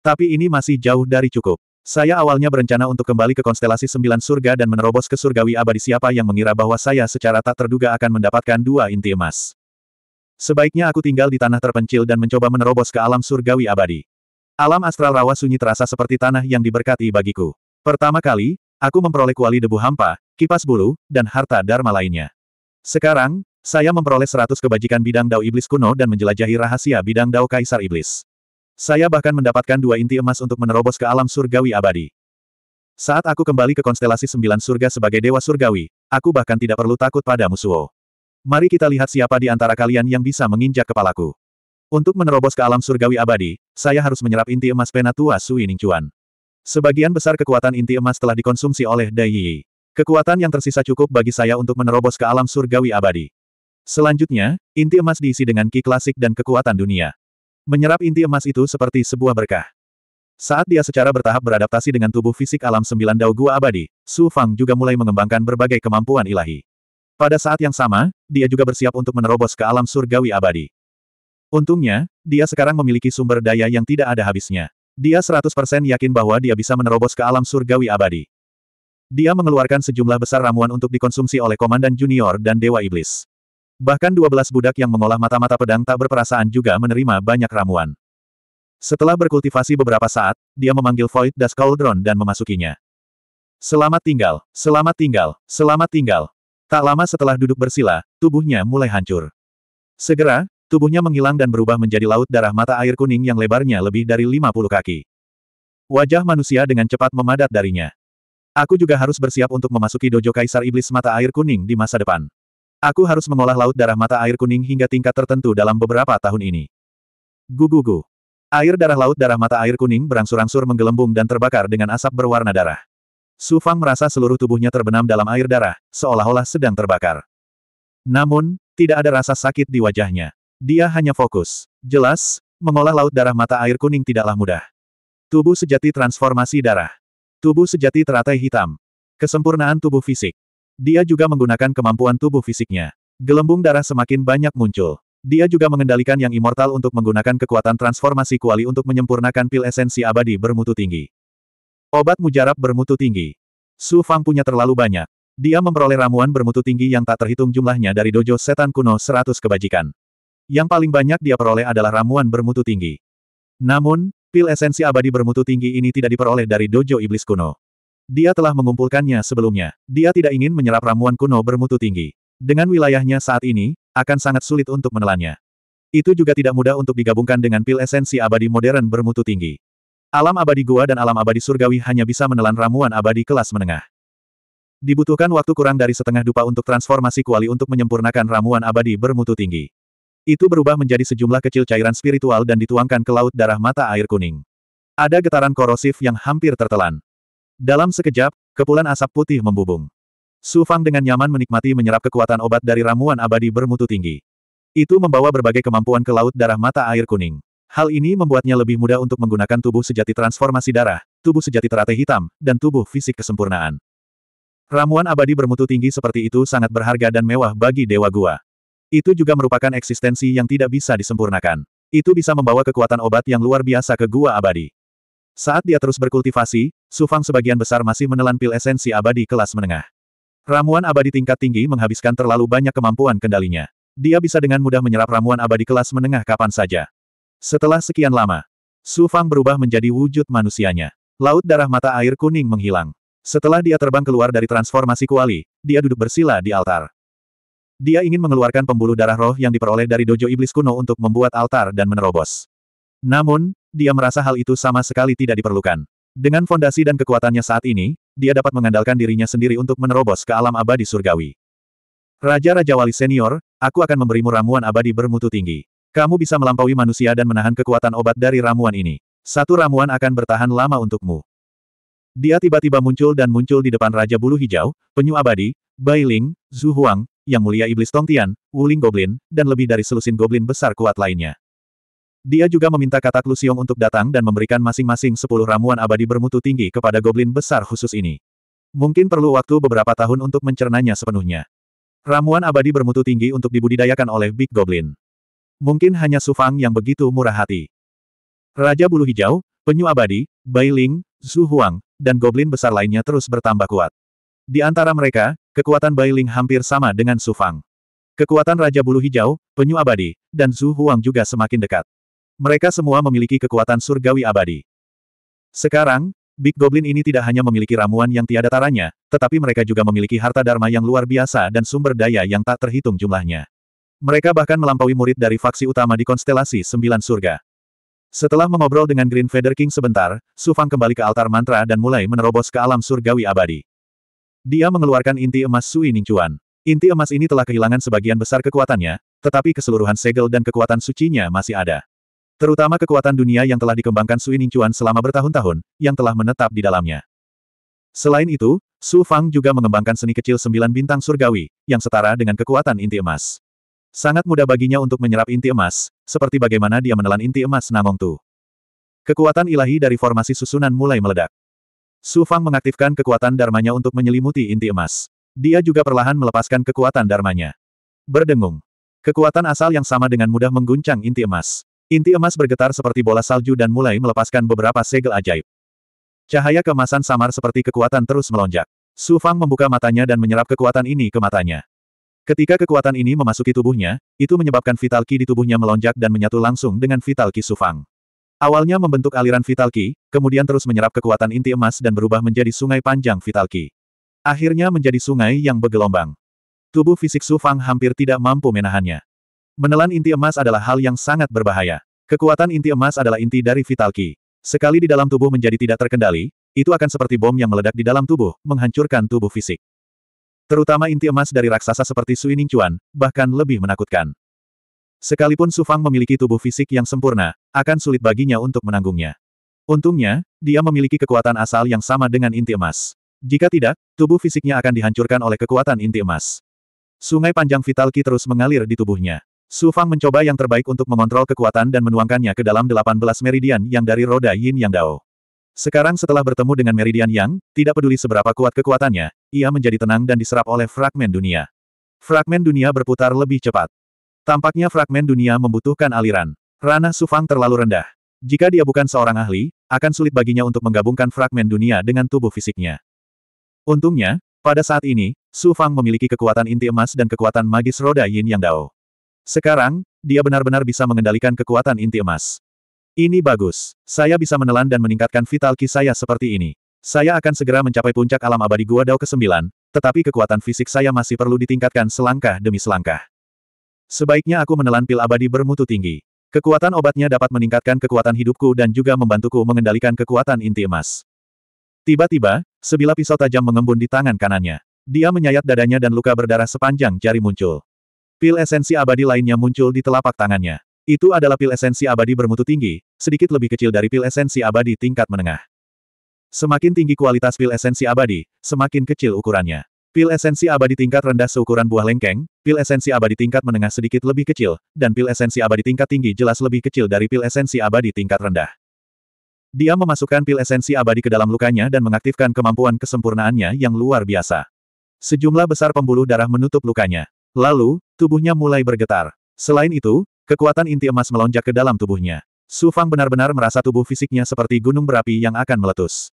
Tapi ini masih jauh dari cukup. Saya awalnya berencana untuk kembali ke konstelasi sembilan surga dan menerobos ke surgawi abadi siapa yang mengira bahwa saya secara tak terduga akan mendapatkan dua inti emas. Sebaiknya aku tinggal di tanah terpencil dan mencoba menerobos ke alam surgawi abadi. Alam astral rawa sunyi terasa seperti tanah yang diberkati bagiku. Pertama kali, aku memperoleh kuali debu hampa, kipas bulu, dan harta dharma lainnya. Sekarang, saya memperoleh seratus kebajikan bidang dao iblis kuno dan menjelajahi rahasia bidang dao kaisar iblis. Saya bahkan mendapatkan dua inti emas untuk menerobos ke alam surgawi abadi. Saat aku kembali ke konstelasi sembilan surga sebagai dewa surgawi, aku bahkan tidak perlu takut pada musuh. Mari kita lihat siapa di antara kalian yang bisa menginjak kepalaku. Untuk menerobos ke alam surgawi abadi, saya harus menyerap inti emas Penatua Sui Ningcuan. Sebagian besar kekuatan inti emas telah dikonsumsi oleh Dai Yi. Kekuatan yang tersisa cukup bagi saya untuk menerobos ke alam surgawi abadi. Selanjutnya, inti emas diisi dengan ki klasik dan kekuatan dunia. Menyerap inti emas itu seperti sebuah berkah. Saat dia secara bertahap beradaptasi dengan tubuh fisik alam sembilan dao gua abadi, Su Fang juga mulai mengembangkan berbagai kemampuan ilahi. Pada saat yang sama, dia juga bersiap untuk menerobos ke alam surgawi abadi. Untungnya, dia sekarang memiliki sumber daya yang tidak ada habisnya. Dia 100% yakin bahwa dia bisa menerobos ke alam surgawi abadi. Dia mengeluarkan sejumlah besar ramuan untuk dikonsumsi oleh Komandan Junior dan Dewa Iblis. Bahkan dua belas budak yang mengolah mata-mata pedang tak berperasaan juga menerima banyak ramuan. Setelah berkultivasi beberapa saat, dia memanggil Void Das Cauldron dan memasukinya. Selamat tinggal, selamat tinggal, selamat tinggal. Tak lama setelah duduk bersila, tubuhnya mulai hancur. Segera, tubuhnya menghilang dan berubah menjadi laut darah mata air kuning yang lebarnya lebih dari 50 kaki. Wajah manusia dengan cepat memadat darinya. Aku juga harus bersiap untuk memasuki dojo Kaisar Iblis Mata Air Kuning di masa depan. Aku harus mengolah laut darah mata air kuning hingga tingkat tertentu dalam beberapa tahun ini. Gugugu. Air darah laut darah mata air kuning berangsur-angsur menggelembung dan terbakar dengan asap berwarna darah. Su Fang merasa seluruh tubuhnya terbenam dalam air darah, seolah-olah sedang terbakar. Namun, tidak ada rasa sakit di wajahnya. Dia hanya fokus. Jelas, mengolah laut darah mata air kuning tidaklah mudah. Tubuh sejati transformasi darah. Tubuh sejati teratai hitam. Kesempurnaan tubuh fisik. Dia juga menggunakan kemampuan tubuh fisiknya. Gelembung darah semakin banyak muncul. Dia juga mengendalikan yang immortal untuk menggunakan kekuatan transformasi kuali untuk menyempurnakan pil esensi abadi bermutu tinggi. Obat mujarab bermutu tinggi. Su Fang punya terlalu banyak. Dia memperoleh ramuan bermutu tinggi yang tak terhitung jumlahnya dari dojo setan kuno 100 kebajikan. Yang paling banyak dia peroleh adalah ramuan bermutu tinggi. Namun, pil esensi abadi bermutu tinggi ini tidak diperoleh dari dojo iblis kuno. Dia telah mengumpulkannya sebelumnya. Dia tidak ingin menyerap ramuan kuno bermutu tinggi. Dengan wilayahnya saat ini, akan sangat sulit untuk menelannya. Itu juga tidak mudah untuk digabungkan dengan pil esensi abadi modern bermutu tinggi. Alam abadi gua dan alam abadi surgawi hanya bisa menelan ramuan abadi kelas menengah. Dibutuhkan waktu kurang dari setengah dupa untuk transformasi kuali untuk menyempurnakan ramuan abadi bermutu tinggi. Itu berubah menjadi sejumlah kecil cairan spiritual dan dituangkan ke laut darah mata air kuning. Ada getaran korosif yang hampir tertelan. Dalam sekejap, kepulan asap putih membubung. Su Fang dengan nyaman menikmati menyerap kekuatan obat dari ramuan abadi bermutu tinggi. Itu membawa berbagai kemampuan ke laut darah mata air kuning. Hal ini membuatnya lebih mudah untuk menggunakan tubuh sejati transformasi darah, tubuh sejati teratai hitam, dan tubuh fisik kesempurnaan. Ramuan abadi bermutu tinggi seperti itu sangat berharga dan mewah bagi Dewa Gua. Itu juga merupakan eksistensi yang tidak bisa disempurnakan. Itu bisa membawa kekuatan obat yang luar biasa ke Gua Abadi. Saat dia terus berkultivasi, Sufang sebagian besar masih menelan pil esensi abadi kelas menengah. Ramuan abadi tingkat tinggi menghabiskan terlalu banyak kemampuan kendalinya. Dia bisa dengan mudah menyerap ramuan abadi kelas menengah kapan saja. Setelah sekian lama, Sufang berubah menjadi wujud manusianya. Laut darah mata air kuning menghilang. Setelah dia terbang keluar dari transformasi kuali, dia duduk bersila di altar. Dia ingin mengeluarkan pembuluh darah roh yang diperoleh dari dojo iblis kuno untuk membuat altar dan menerobos. Namun, dia merasa hal itu sama sekali tidak diperlukan. Dengan fondasi dan kekuatannya saat ini, dia dapat mengandalkan dirinya sendiri untuk menerobos ke alam abadi surgawi. Raja-Raja Wali Senior, aku akan memberimu ramuan abadi bermutu tinggi. Kamu bisa melampaui manusia dan menahan kekuatan obat dari ramuan ini. Satu ramuan akan bertahan lama untukmu. Dia tiba-tiba muncul dan muncul di depan Raja Bulu Hijau, Penyu Abadi, Bailing, Zhu Huang, Yang Mulia Iblis Tongtian, Wuling Goblin, dan lebih dari selusin goblin besar kuat lainnya. Dia juga meminta katak Lusiong untuk datang dan memberikan masing-masing sepuluh ramuan abadi bermutu tinggi kepada goblin besar khusus ini. Mungkin perlu waktu beberapa tahun untuk mencernanya sepenuhnya. Ramuan abadi bermutu tinggi untuk dibudidayakan oleh Big Goblin. Mungkin hanya Sufang yang begitu murah hati. Raja Bulu Hijau, Penyu Abadi, Bailing, Zhu Huang, dan Goblin besar lainnya terus bertambah kuat. Di antara mereka, kekuatan Bailing hampir sama dengan Sufang. Kekuatan Raja Bulu Hijau, Penyu Abadi, dan Zhu Huang juga semakin dekat. Mereka semua memiliki kekuatan surgawi abadi. Sekarang, Big Goblin ini tidak hanya memiliki ramuan yang tiada taranya, tetapi mereka juga memiliki harta dharma yang luar biasa dan sumber daya yang tak terhitung jumlahnya. Mereka bahkan melampaui murid dari faksi utama di konstelasi Sembilan Surga. Setelah mengobrol dengan Green Feather King sebentar, Su Fang kembali ke altar mantra dan mulai menerobos ke alam surgawi abadi. Dia mengeluarkan inti emas Sui Ningcuan. Inti emas ini telah kehilangan sebagian besar kekuatannya, tetapi keseluruhan segel dan kekuatan sucinya masih ada. Terutama kekuatan dunia yang telah dikembangkan Sui Ningchuan selama bertahun-tahun, yang telah menetap di dalamnya. Selain itu, Su Fang juga mengembangkan seni kecil sembilan bintang surgawi, yang setara dengan kekuatan inti emas. Sangat mudah baginya untuk menyerap inti emas, seperti bagaimana dia menelan inti emas Namong Tu. Kekuatan ilahi dari formasi susunan mulai meledak. Su Fang mengaktifkan kekuatan dharmanya untuk menyelimuti inti emas. Dia juga perlahan melepaskan kekuatan dharmanya. Berdengung. Kekuatan asal yang sama dengan mudah mengguncang inti emas. Inti emas bergetar seperti bola salju dan mulai melepaskan beberapa segel ajaib. Cahaya kemasan samar seperti kekuatan terus melonjak. Su Fang membuka matanya dan menyerap kekuatan ini ke matanya. Ketika kekuatan ini memasuki tubuhnya, itu menyebabkan vital ki di tubuhnya melonjak dan menyatu langsung dengan vital ki Su Fang. Awalnya membentuk aliran vital ki, kemudian terus menyerap kekuatan inti emas dan berubah menjadi sungai panjang vital ki. Akhirnya menjadi sungai yang bergelombang. Tubuh fisik Su Fang hampir tidak mampu menahannya. Menelan inti emas adalah hal yang sangat berbahaya. Kekuatan inti emas adalah inti dari Vital Ki. Sekali di dalam tubuh menjadi tidak terkendali, itu akan seperti bom yang meledak di dalam tubuh, menghancurkan tubuh fisik. Terutama inti emas dari raksasa seperti Sui Ningcuan, bahkan lebih menakutkan. Sekalipun Su Fang memiliki tubuh fisik yang sempurna, akan sulit baginya untuk menanggungnya. Untungnya, dia memiliki kekuatan asal yang sama dengan inti emas. Jika tidak, tubuh fisiknya akan dihancurkan oleh kekuatan inti emas. Sungai panjang Vital Ki terus mengalir di tubuhnya. Su Fang mencoba yang terbaik untuk mengontrol kekuatan dan menuangkannya ke dalam 18 meridian yang dari roda Yin Yang Dao. Sekarang setelah bertemu dengan meridian Yang, tidak peduli seberapa kuat kekuatannya, ia menjadi tenang dan diserap oleh fragmen dunia. Fragmen dunia berputar lebih cepat. Tampaknya fragmen dunia membutuhkan aliran. Ranah Fang terlalu rendah. Jika dia bukan seorang ahli, akan sulit baginya untuk menggabungkan fragmen dunia dengan tubuh fisiknya. Untungnya, pada saat ini, Su Fang memiliki kekuatan inti emas dan kekuatan magis roda Yin Yang Dao. Sekarang, dia benar-benar bisa mengendalikan kekuatan inti emas. Ini bagus. Saya bisa menelan dan meningkatkan vital ki saya seperti ini. Saya akan segera mencapai puncak alam abadi Gua Dao ke-9, tetapi kekuatan fisik saya masih perlu ditingkatkan selangkah demi selangkah. Sebaiknya aku menelan pil abadi bermutu tinggi. Kekuatan obatnya dapat meningkatkan kekuatan hidupku dan juga membantuku mengendalikan kekuatan inti emas. Tiba-tiba, sebilah pisau tajam mengembun di tangan kanannya. Dia menyayat dadanya dan luka berdarah sepanjang jari muncul. Pil esensi abadi lainnya muncul di telapak tangannya. Itu adalah pil esensi abadi bermutu tinggi, sedikit lebih kecil dari pil esensi abadi tingkat menengah. Semakin tinggi kualitas pil esensi abadi, semakin kecil ukurannya. Pil esensi abadi tingkat rendah seukuran buah lengkeng, pil esensi abadi tingkat menengah sedikit lebih kecil, dan pil esensi abadi tingkat tinggi jelas lebih kecil dari pil esensi abadi tingkat rendah. Dia memasukkan pil esensi abadi ke dalam lukanya dan mengaktifkan kemampuan kesempurnaannya yang luar biasa. Sejumlah besar pembuluh darah menutup lukanya. Lalu, tubuhnya mulai bergetar. Selain itu, kekuatan inti emas melonjak ke dalam tubuhnya. Su Fang benar-benar merasa tubuh fisiknya seperti gunung berapi yang akan meletus.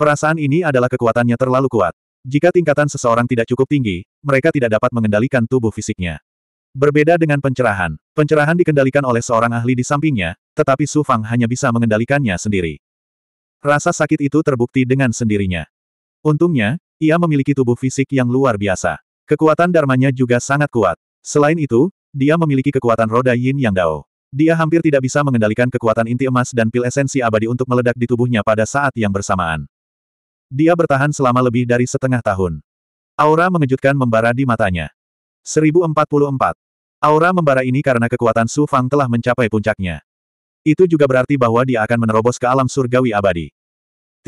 Perasaan ini adalah kekuatannya terlalu kuat. Jika tingkatan seseorang tidak cukup tinggi, mereka tidak dapat mengendalikan tubuh fisiknya. Berbeda dengan pencerahan, pencerahan dikendalikan oleh seorang ahli di sampingnya, tetapi Su Fang hanya bisa mengendalikannya sendiri. Rasa sakit itu terbukti dengan sendirinya. Untungnya, ia memiliki tubuh fisik yang luar biasa. Kekuatan Darmanya juga sangat kuat. Selain itu, dia memiliki kekuatan roda yin yang dao. Dia hampir tidak bisa mengendalikan kekuatan inti emas dan pil esensi abadi untuk meledak di tubuhnya pada saat yang bersamaan. Dia bertahan selama lebih dari setengah tahun. Aura mengejutkan membara di matanya. 1044. Aura membara ini karena kekuatan Su Fang telah mencapai puncaknya. Itu juga berarti bahwa dia akan menerobos ke alam surgawi abadi.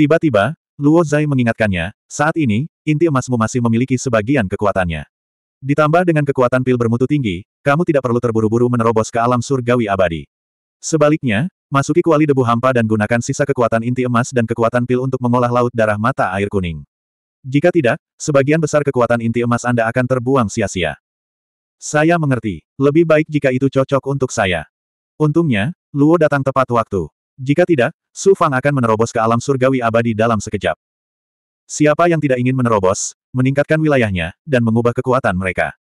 Tiba-tiba, Luo Zai mengingatkannya, saat ini, inti emasmu masih memiliki sebagian kekuatannya. Ditambah dengan kekuatan pil bermutu tinggi, kamu tidak perlu terburu-buru menerobos ke alam surgawi abadi. Sebaliknya, masuki kuali debu hampa dan gunakan sisa kekuatan inti emas dan kekuatan pil untuk mengolah laut darah mata air kuning. Jika tidak, sebagian besar kekuatan inti emas Anda akan terbuang sia-sia. Saya mengerti. Lebih baik jika itu cocok untuk saya. Untungnya, Luo datang tepat waktu. Jika tidak, Su Fang akan menerobos ke alam surgawi abadi dalam sekejap. Siapa yang tidak ingin menerobos, meningkatkan wilayahnya, dan mengubah kekuatan mereka.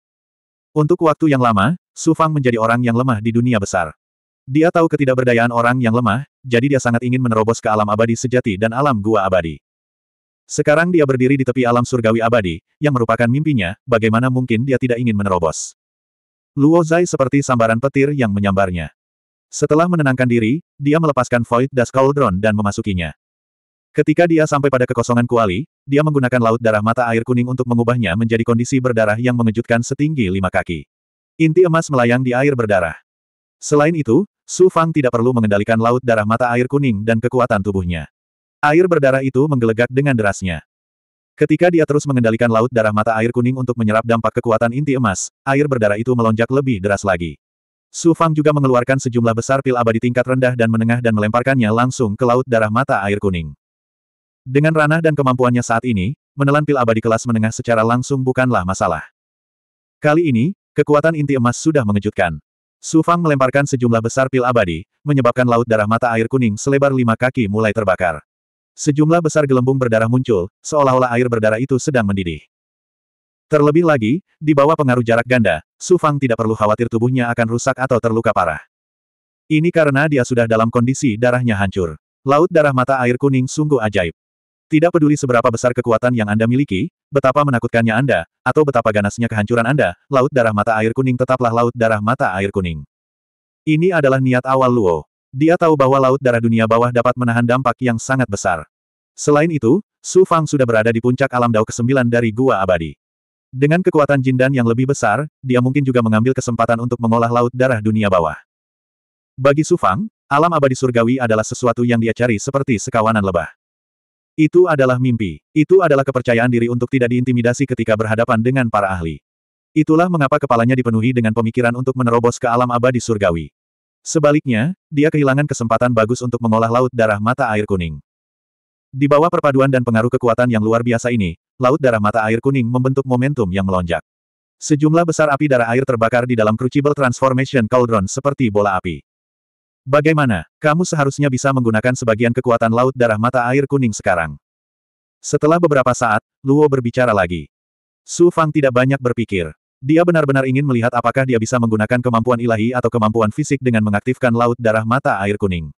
Untuk waktu yang lama, Su Fang menjadi orang yang lemah di dunia besar. Dia tahu ketidakberdayaan orang yang lemah, jadi dia sangat ingin menerobos ke alam abadi sejati dan alam gua abadi. Sekarang dia berdiri di tepi alam surgawi abadi, yang merupakan mimpinya, bagaimana mungkin dia tidak ingin menerobos. Luo Zai seperti sambaran petir yang menyambarnya. Setelah menenangkan diri, dia melepaskan Void Dust Cauldron dan memasukinya. Ketika dia sampai pada kekosongan kuali, dia menggunakan laut darah mata air kuning untuk mengubahnya menjadi kondisi berdarah yang mengejutkan setinggi lima kaki. Inti emas melayang di air berdarah. Selain itu, Su Fang tidak perlu mengendalikan laut darah mata air kuning dan kekuatan tubuhnya. Air berdarah itu menggelegak dengan derasnya. Ketika dia terus mengendalikan laut darah mata air kuning untuk menyerap dampak kekuatan inti emas, air berdarah itu melonjak lebih deras lagi. Su Fang juga mengeluarkan sejumlah besar pil abadi tingkat rendah dan menengah dan melemparkannya langsung ke laut darah mata air kuning. Dengan ranah dan kemampuannya saat ini, menelan pil abadi kelas menengah secara langsung bukanlah masalah. Kali ini, kekuatan inti emas sudah mengejutkan. Su Fang melemparkan sejumlah besar pil abadi, menyebabkan laut darah mata air kuning selebar lima kaki mulai terbakar. Sejumlah besar gelembung berdarah muncul, seolah-olah air berdarah itu sedang mendidih. Terlebih lagi, di bawah pengaruh jarak ganda, Su Fang tidak perlu khawatir tubuhnya akan rusak atau terluka parah. Ini karena dia sudah dalam kondisi darahnya hancur. Laut darah mata air kuning sungguh ajaib. Tidak peduli seberapa besar kekuatan yang Anda miliki, betapa menakutkannya Anda, atau betapa ganasnya kehancuran Anda, laut darah mata air kuning tetaplah laut darah mata air kuning. Ini adalah niat awal Luo. Dia tahu bahwa laut darah dunia bawah dapat menahan dampak yang sangat besar. Selain itu, Su Fang sudah berada di puncak alam Dao ke-9 dari Gua Abadi. Dengan kekuatan jindan yang lebih besar, dia mungkin juga mengambil kesempatan untuk mengolah laut darah dunia bawah. Bagi Sufang, alam abadi surgawi adalah sesuatu yang dia cari seperti sekawanan lebah. Itu adalah mimpi. Itu adalah kepercayaan diri untuk tidak diintimidasi ketika berhadapan dengan para ahli. Itulah mengapa kepalanya dipenuhi dengan pemikiran untuk menerobos ke alam abadi surgawi. Sebaliknya, dia kehilangan kesempatan bagus untuk mengolah laut darah mata air kuning. Di bawah perpaduan dan pengaruh kekuatan yang luar biasa ini, laut darah mata air kuning membentuk momentum yang melonjak. Sejumlah besar api darah air terbakar di dalam Crucible Transformation Cauldron seperti bola api. Bagaimana, kamu seharusnya bisa menggunakan sebagian kekuatan laut darah mata air kuning sekarang. Setelah beberapa saat, Luo berbicara lagi. Su Fang tidak banyak berpikir. Dia benar-benar ingin melihat apakah dia bisa menggunakan kemampuan ilahi atau kemampuan fisik dengan mengaktifkan laut darah mata air kuning.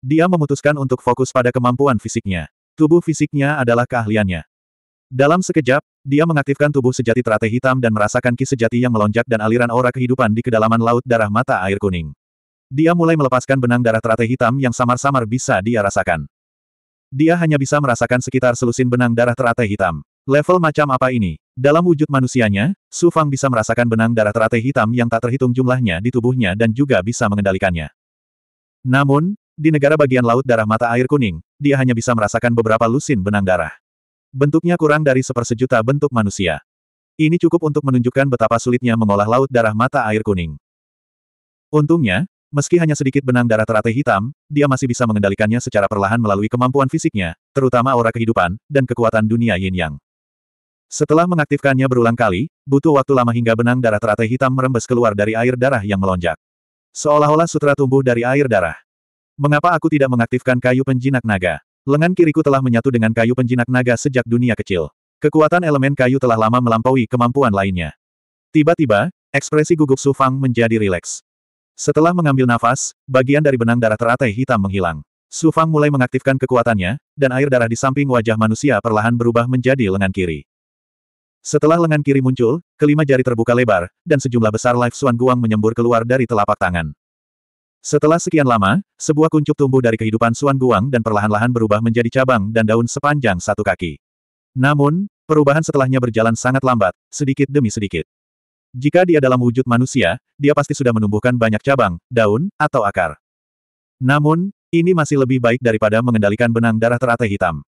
Dia memutuskan untuk fokus pada kemampuan fisiknya. Tubuh fisiknya adalah keahliannya. Dalam sekejap, dia mengaktifkan tubuh sejati teratai hitam dan merasakan ki sejati yang melonjak dan aliran aura kehidupan di kedalaman laut darah mata air kuning. Dia mulai melepaskan benang darah teratai hitam yang samar-samar bisa dia rasakan. Dia hanya bisa merasakan sekitar selusin benang darah teratai hitam. Level macam apa ini? Dalam wujud manusianya, Su Fang bisa merasakan benang darah teratai hitam yang tak terhitung jumlahnya di tubuhnya dan juga bisa mengendalikannya. Namun, di negara bagian laut darah mata air kuning, dia hanya bisa merasakan beberapa lusin benang darah. Bentuknya kurang dari sepersejuta bentuk manusia. Ini cukup untuk menunjukkan betapa sulitnya mengolah laut darah mata air kuning. Untungnya, meski hanya sedikit benang darah teratai hitam, dia masih bisa mengendalikannya secara perlahan melalui kemampuan fisiknya, terutama aura kehidupan, dan kekuatan dunia yin-yang. Setelah mengaktifkannya berulang kali, butuh waktu lama hingga benang darah teratai hitam merembes keluar dari air darah yang melonjak. Seolah-olah sutra tumbuh dari air darah. Mengapa aku tidak mengaktifkan kayu penjinak naga? Lengan kiriku telah menyatu dengan kayu penjinak naga sejak dunia kecil. Kekuatan elemen kayu telah lama melampaui kemampuan lainnya. Tiba-tiba, ekspresi gugup Sufang menjadi rileks. Setelah mengambil nafas, bagian dari benang darah teratai hitam menghilang. Sufang mulai mengaktifkan kekuatannya, dan air darah di samping wajah manusia perlahan berubah menjadi lengan kiri. Setelah lengan kiri muncul, kelima jari terbuka lebar, dan sejumlah besar life Suan Guang menyembur keluar dari telapak tangan. Setelah sekian lama, sebuah kuncup tumbuh dari kehidupan Suan Guang dan perlahan-lahan berubah menjadi cabang dan daun sepanjang satu kaki. Namun, perubahan setelahnya berjalan sangat lambat, sedikit demi sedikit. Jika dia dalam wujud manusia, dia pasti sudah menumbuhkan banyak cabang, daun, atau akar. Namun, ini masih lebih baik daripada mengendalikan benang darah teratai hitam.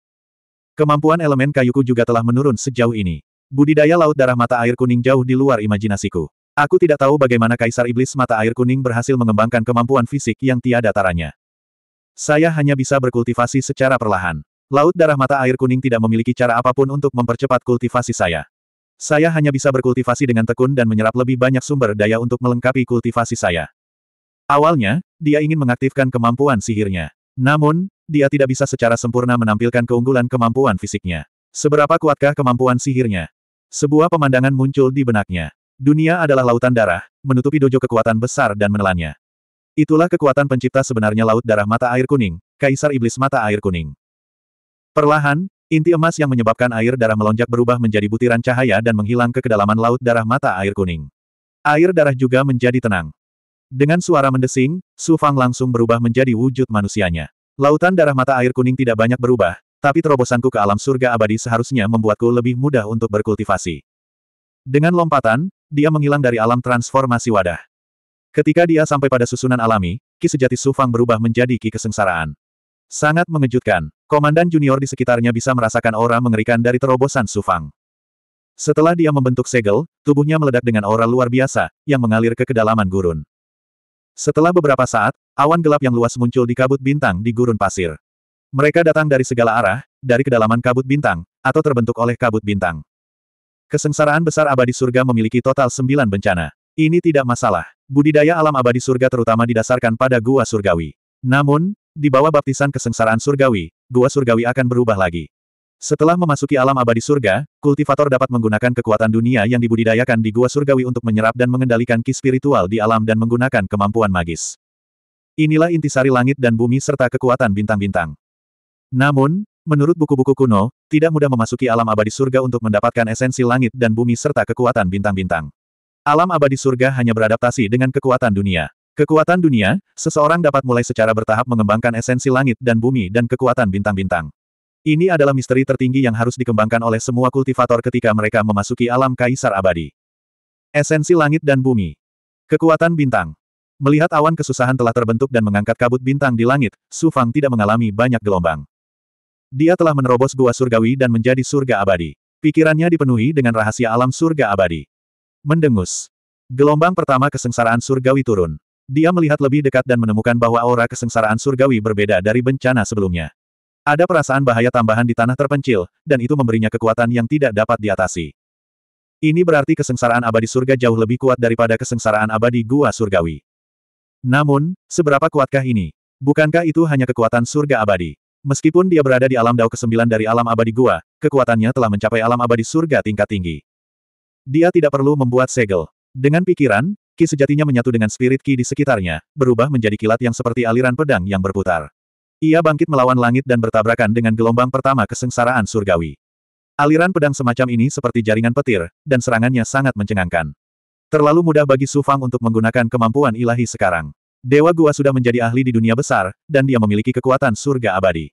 Kemampuan elemen kayuku juga telah menurun sejauh ini. Budidaya laut darah mata air kuning jauh di luar imajinasiku. Aku tidak tahu bagaimana Kaisar Iblis Mata Air Kuning berhasil mengembangkan kemampuan fisik yang tiada taranya. Saya hanya bisa berkultivasi secara perlahan. Laut Darah Mata Air Kuning tidak memiliki cara apapun untuk mempercepat kultivasi saya. Saya hanya bisa berkultivasi dengan tekun dan menyerap lebih banyak sumber daya untuk melengkapi kultivasi saya. Awalnya, dia ingin mengaktifkan kemampuan sihirnya. Namun, dia tidak bisa secara sempurna menampilkan keunggulan kemampuan fisiknya. Seberapa kuatkah kemampuan sihirnya? Sebuah pemandangan muncul di benaknya. Dunia adalah lautan darah, menutupi dojo kekuatan besar dan menelannya. Itulah kekuatan pencipta sebenarnya Laut Darah Mata Air Kuning, Kaisar Iblis Mata Air Kuning. Perlahan, inti emas yang menyebabkan air darah melonjak berubah menjadi butiran cahaya dan menghilang ke kedalaman Laut Darah Mata Air Kuning. Air darah juga menjadi tenang. Dengan suara mendesing, Su Fang langsung berubah menjadi wujud manusianya. Lautan darah mata air kuning tidak banyak berubah, tapi terobosanku ke alam surga abadi seharusnya membuatku lebih mudah untuk berkultivasi. Dengan lompatan, dia menghilang dari alam transformasi wadah. Ketika dia sampai pada susunan alami, Ki sejati Sufang berubah menjadi Ki kesengsaraan. Sangat mengejutkan, komandan junior di sekitarnya bisa merasakan aura mengerikan dari terobosan Sufang. Setelah dia membentuk segel, tubuhnya meledak dengan aura luar biasa, yang mengalir ke kedalaman gurun. Setelah beberapa saat, awan gelap yang luas muncul di kabut bintang di gurun pasir. Mereka datang dari segala arah, dari kedalaman kabut bintang, atau terbentuk oleh kabut bintang. Kesengsaraan besar abadi surga memiliki total sembilan bencana. Ini tidak masalah. Budidaya alam abadi surga terutama didasarkan pada gua surgawi. Namun, di bawah baptisan kesengsaraan surgawi, gua surgawi akan berubah lagi. Setelah memasuki alam abadi surga, kultivator dapat menggunakan kekuatan dunia yang dibudidayakan di gua surgawi untuk menyerap dan mengendalikan ki spiritual di alam dan menggunakan kemampuan magis. Inilah intisari langit dan bumi serta kekuatan bintang-bintang. Namun, menurut buku-buku kuno, tidak mudah memasuki alam abadi surga untuk mendapatkan esensi langit dan bumi serta kekuatan bintang-bintang. Alam abadi surga hanya beradaptasi dengan kekuatan dunia. Kekuatan dunia, seseorang dapat mulai secara bertahap mengembangkan esensi langit dan bumi dan kekuatan bintang-bintang. Ini adalah misteri tertinggi yang harus dikembangkan oleh semua kultivator ketika mereka memasuki alam kaisar abadi. Esensi langit dan bumi. Kekuatan bintang. Melihat awan kesusahan telah terbentuk dan mengangkat kabut bintang di langit, Su Fang tidak mengalami banyak gelombang. Dia telah menerobos gua surgawi dan menjadi surga abadi. Pikirannya dipenuhi dengan rahasia alam surga abadi. Mendengus. Gelombang pertama kesengsaraan surgawi turun. Dia melihat lebih dekat dan menemukan bahwa aura kesengsaraan surgawi berbeda dari bencana sebelumnya. Ada perasaan bahaya tambahan di tanah terpencil, dan itu memberinya kekuatan yang tidak dapat diatasi. Ini berarti kesengsaraan abadi surga jauh lebih kuat daripada kesengsaraan abadi gua surgawi. Namun, seberapa kuatkah ini? Bukankah itu hanya kekuatan surga abadi? Meskipun dia berada di alam Dao ke-9 dari alam abadi gua, kekuatannya telah mencapai alam abadi surga tingkat tinggi. Dia tidak perlu membuat segel. Dengan pikiran, ki sejatinya menyatu dengan spirit ki di sekitarnya, berubah menjadi kilat yang seperti aliran pedang yang berputar. Ia bangkit melawan langit dan bertabrakan dengan gelombang pertama kesengsaraan surgawi. Aliran pedang semacam ini seperti jaringan petir, dan serangannya sangat mencengangkan. Terlalu mudah bagi Sufang untuk menggunakan kemampuan ilahi sekarang. Dewa Gua sudah menjadi ahli di dunia besar, dan dia memiliki kekuatan surga abadi.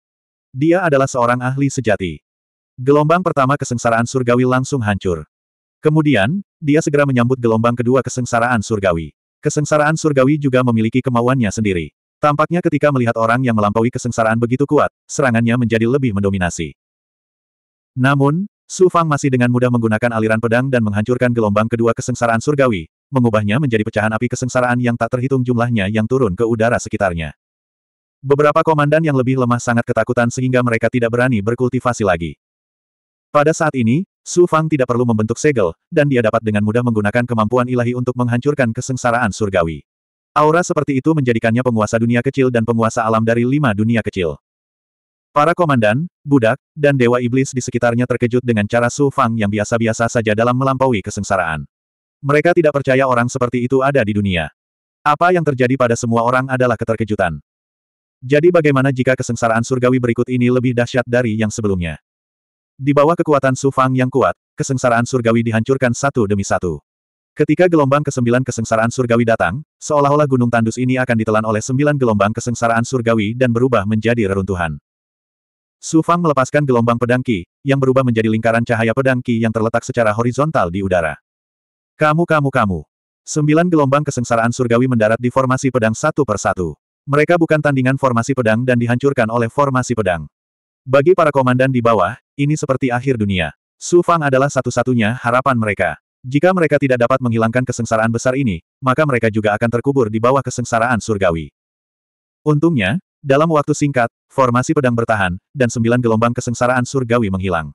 Dia adalah seorang ahli sejati. Gelombang pertama kesengsaraan surgawi langsung hancur. Kemudian, dia segera menyambut gelombang kedua kesengsaraan surgawi. Kesengsaraan surgawi juga memiliki kemauannya sendiri. Tampaknya ketika melihat orang yang melampaui kesengsaraan begitu kuat, serangannya menjadi lebih mendominasi. Namun, Su Fang masih dengan mudah menggunakan aliran pedang dan menghancurkan gelombang kedua kesengsaraan surgawi, mengubahnya menjadi pecahan api kesengsaraan yang tak terhitung jumlahnya yang turun ke udara sekitarnya. Beberapa komandan yang lebih lemah sangat ketakutan sehingga mereka tidak berani berkultivasi lagi. Pada saat ini, Su Fang tidak perlu membentuk segel, dan dia dapat dengan mudah menggunakan kemampuan ilahi untuk menghancurkan kesengsaraan surgawi. Aura seperti itu menjadikannya penguasa dunia kecil dan penguasa alam dari lima dunia kecil. Para komandan, budak, dan dewa iblis di sekitarnya terkejut dengan cara Su Fang yang biasa-biasa saja dalam melampaui kesengsaraan. Mereka tidak percaya orang seperti itu ada di dunia. Apa yang terjadi pada semua orang adalah keterkejutan. Jadi bagaimana jika kesengsaraan surgawi berikut ini lebih dahsyat dari yang sebelumnya? Di bawah kekuatan Su Fang yang kuat, kesengsaraan surgawi dihancurkan satu demi satu. Ketika gelombang kesembilan kesengsaraan surgawi datang, seolah-olah gunung tandus ini akan ditelan oleh sembilan gelombang kesengsaraan surgawi dan berubah menjadi reruntuhan. Su Fang melepaskan gelombang pedang Qi, yang berubah menjadi lingkaran cahaya pedang Qi yang terletak secara horizontal di udara. Kamu kamu kamu. Sembilan gelombang kesengsaraan surgawi mendarat di formasi pedang satu persatu. Mereka bukan tandingan formasi pedang dan dihancurkan oleh formasi pedang. Bagi para komandan di bawah, ini seperti akhir dunia. Su Fang adalah satu-satunya harapan mereka. Jika mereka tidak dapat menghilangkan kesengsaraan besar ini, maka mereka juga akan terkubur di bawah kesengsaraan surgawi. Untungnya, dalam waktu singkat, formasi pedang bertahan, dan sembilan gelombang kesengsaraan surgawi menghilang.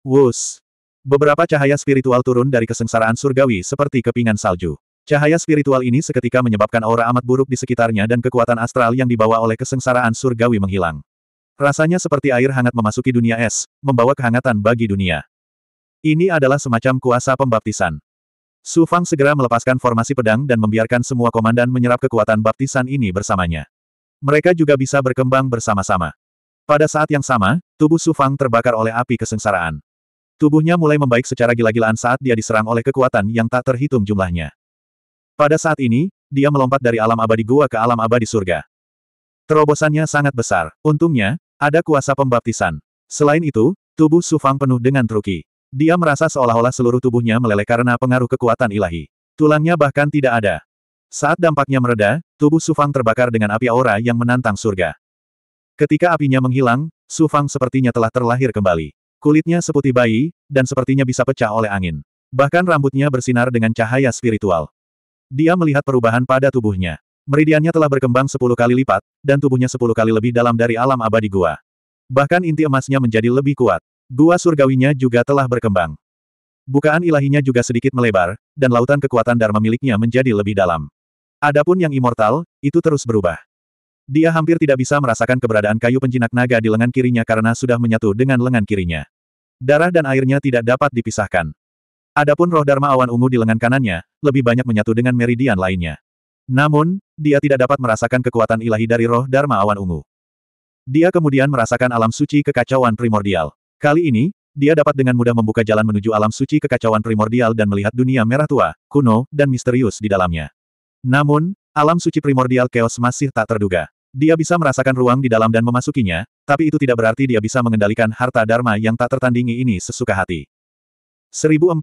Wus! Beberapa cahaya spiritual turun dari kesengsaraan surgawi seperti kepingan salju. Cahaya spiritual ini seketika menyebabkan aura amat buruk di sekitarnya dan kekuatan astral yang dibawa oleh kesengsaraan surgawi menghilang. Rasanya seperti air hangat memasuki dunia es, membawa kehangatan bagi dunia. Ini adalah semacam kuasa pembaptisan. Su Fang segera melepaskan formasi pedang dan membiarkan semua komandan menyerap kekuatan baptisan ini bersamanya. Mereka juga bisa berkembang bersama-sama. Pada saat yang sama, tubuh Su Fang terbakar oleh api kesengsaraan. Tubuhnya mulai membaik secara gila-gilaan saat dia diserang oleh kekuatan yang tak terhitung jumlahnya. Pada saat ini, dia melompat dari alam abadi gua ke alam abadi surga. Terobosannya sangat besar. Untungnya, ada kuasa pembaptisan. Selain itu, tubuh Sufang penuh dengan truki. Dia merasa seolah-olah seluruh tubuhnya meleleh karena pengaruh kekuatan ilahi. Tulangnya bahkan tidak ada. Saat dampaknya mereda, tubuh Sufang terbakar dengan api aura yang menantang surga. Ketika apinya menghilang, Sufang sepertinya telah terlahir kembali. Kulitnya seputih bayi, dan sepertinya bisa pecah oleh angin. Bahkan rambutnya bersinar dengan cahaya spiritual. Dia melihat perubahan pada tubuhnya. Meridiannya telah berkembang sepuluh kali lipat, dan tubuhnya sepuluh kali lebih dalam dari alam abadi gua. Bahkan inti emasnya menjadi lebih kuat. Gua surgawinya juga telah berkembang. Bukaan ilahinya juga sedikit melebar, dan lautan kekuatan Dharma miliknya menjadi lebih dalam. Adapun yang immortal, itu terus berubah. Dia hampir tidak bisa merasakan keberadaan kayu penjinak naga di lengan kirinya karena sudah menyatu dengan lengan kirinya. Darah dan airnya tidak dapat dipisahkan. Adapun roh Dharma awan ungu di lengan kanannya, lebih banyak menyatu dengan meridian lainnya. Namun, dia tidak dapat merasakan kekuatan ilahi dari roh Dharma awan ungu. Dia kemudian merasakan alam suci kekacauan primordial. Kali ini, dia dapat dengan mudah membuka jalan menuju alam suci kekacauan primordial dan melihat dunia merah tua, kuno, dan misterius di dalamnya. Namun, alam suci primordial chaos masih tak terduga. Dia bisa merasakan ruang di dalam dan memasukinya, tapi itu tidak berarti dia bisa mengendalikan harta dharma yang tak tertandingi ini sesuka hati. 1045.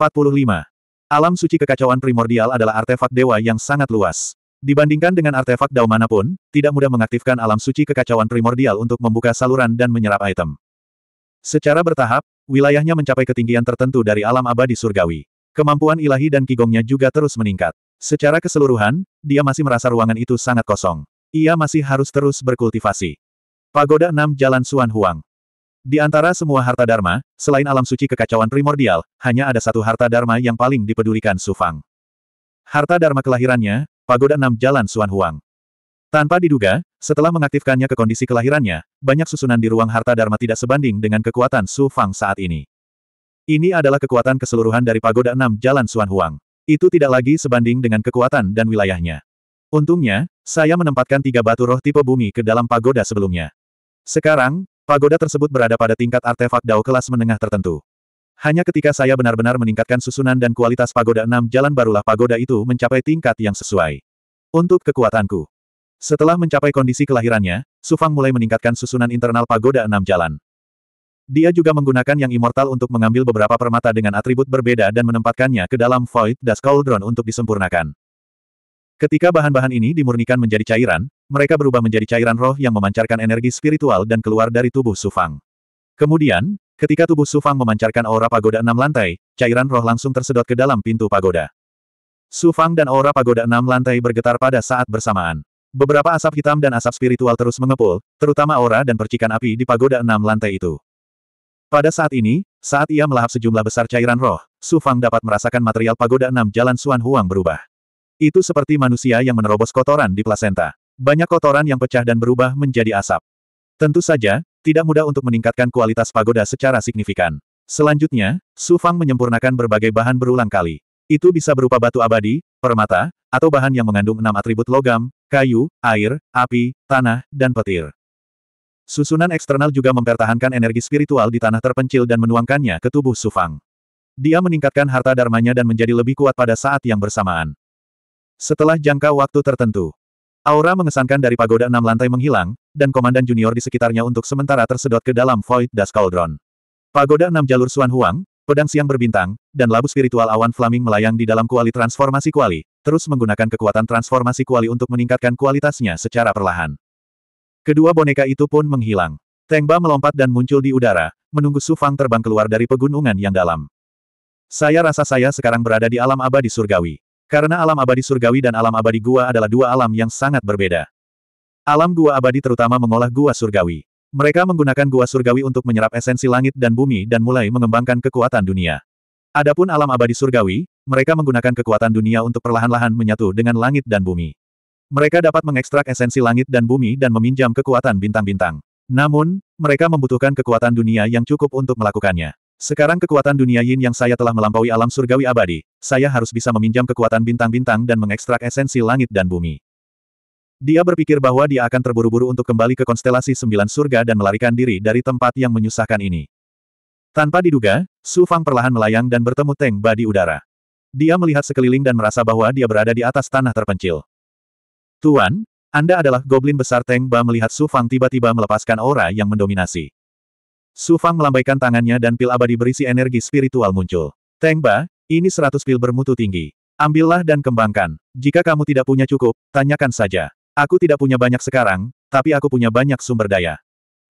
Alam suci kekacauan primordial adalah artefak dewa yang sangat luas. Dibandingkan dengan artefak dao manapun, tidak mudah mengaktifkan alam suci kekacauan primordial untuk membuka saluran dan menyerap item. Secara bertahap, wilayahnya mencapai ketinggian tertentu dari alam abadi surgawi. Kemampuan ilahi dan kigongnya juga terus meningkat. Secara keseluruhan, dia masih merasa ruangan itu sangat kosong. Ia masih harus terus berkultivasi. Pagoda 6 Jalan Suan Huang Di antara semua harta dharma, selain alam suci kekacauan primordial, hanya ada satu harta dharma yang paling dipedulikan Su Fang. Harta dharma kelahirannya, Pagoda 6 Jalan Suan Huang. Tanpa diduga, setelah mengaktifkannya ke kondisi kelahirannya, banyak susunan di ruang harta dharma tidak sebanding dengan kekuatan Su Fang saat ini. Ini adalah kekuatan keseluruhan dari Pagoda 6 Jalan Suan Huang. Itu tidak lagi sebanding dengan kekuatan dan wilayahnya. Untungnya, saya menempatkan tiga batu roh tipe bumi ke dalam pagoda sebelumnya. Sekarang, pagoda tersebut berada pada tingkat artefak dao kelas menengah tertentu. Hanya ketika saya benar-benar meningkatkan susunan dan kualitas pagoda enam jalan barulah pagoda itu mencapai tingkat yang sesuai. Untuk kekuatanku. Setelah mencapai kondisi kelahirannya, Sufang mulai meningkatkan susunan internal pagoda enam jalan. Dia juga menggunakan yang immortal untuk mengambil beberapa permata dengan atribut berbeda dan menempatkannya ke dalam Void Das Cauldron untuk disempurnakan. Ketika bahan-bahan ini dimurnikan menjadi cairan, mereka berubah menjadi cairan roh yang memancarkan energi spiritual dan keluar dari tubuh Sufang. Kemudian, ketika tubuh Sufang memancarkan aura pagoda enam lantai, cairan roh langsung tersedot ke dalam pintu pagoda. Sufang dan aura pagoda enam lantai bergetar pada saat bersamaan. Beberapa asap hitam dan asap spiritual terus mengepul, terutama aura dan percikan api di pagoda enam lantai itu. Pada saat ini, saat ia melahap sejumlah besar cairan roh, Sufang dapat merasakan material pagoda enam jalan Suan Huang berubah. Itu seperti manusia yang menerobos kotoran di plasenta. Banyak kotoran yang pecah dan berubah menjadi asap. Tentu saja, tidak mudah untuk meningkatkan kualitas pagoda secara signifikan. Selanjutnya, Su Fang menyempurnakan berbagai bahan berulang kali. Itu bisa berupa batu abadi, permata, atau bahan yang mengandung enam atribut logam, kayu, air, api, tanah, dan petir. Susunan eksternal juga mempertahankan energi spiritual di tanah terpencil dan menuangkannya ke tubuh Su Fang. Dia meningkatkan harta dharmanya dan menjadi lebih kuat pada saat yang bersamaan. Setelah jangka waktu tertentu, aura mengesankan dari pagoda enam lantai menghilang, dan komandan junior di sekitarnya untuk sementara tersedot ke dalam Void Das Cauldron. Pagoda enam jalur Suan Huang, pedang siang berbintang, dan labu spiritual awan flaming melayang di dalam kuali transformasi kuali, terus menggunakan kekuatan transformasi kuali untuk meningkatkan kualitasnya secara perlahan. Kedua boneka itu pun menghilang. Tengba melompat dan muncul di udara, menunggu Su Fang terbang keluar dari pegunungan yang dalam. Saya rasa saya sekarang berada di alam abadi surgawi. Karena alam abadi surgawi dan alam abadi gua adalah dua alam yang sangat berbeda. Alam gua abadi terutama mengolah gua surgawi. Mereka menggunakan gua surgawi untuk menyerap esensi langit dan bumi dan mulai mengembangkan kekuatan dunia. Adapun alam abadi surgawi, mereka menggunakan kekuatan dunia untuk perlahan-lahan menyatu dengan langit dan bumi. Mereka dapat mengekstrak esensi langit dan bumi dan meminjam kekuatan bintang-bintang. Namun, mereka membutuhkan kekuatan dunia yang cukup untuk melakukannya. Sekarang kekuatan dunia yin yang saya telah melampaui alam surgawi abadi, saya harus bisa meminjam kekuatan bintang-bintang dan mengekstrak esensi langit dan bumi. Dia berpikir bahwa dia akan terburu-buru untuk kembali ke konstelasi sembilan surga dan melarikan diri dari tempat yang menyusahkan ini. Tanpa diduga, Su Fang perlahan melayang dan bertemu Teng Ba di udara. Dia melihat sekeliling dan merasa bahwa dia berada di atas tanah terpencil. Tuan, Anda adalah goblin besar Teng Ba melihat Su Fang tiba-tiba melepaskan aura yang mendominasi. Su Fang melambaikan tangannya dan pil abadi berisi energi spiritual muncul. Teng Ba, ini seratus pil bermutu tinggi. Ambillah dan kembangkan. Jika kamu tidak punya cukup, tanyakan saja. Aku tidak punya banyak sekarang, tapi aku punya banyak sumber daya.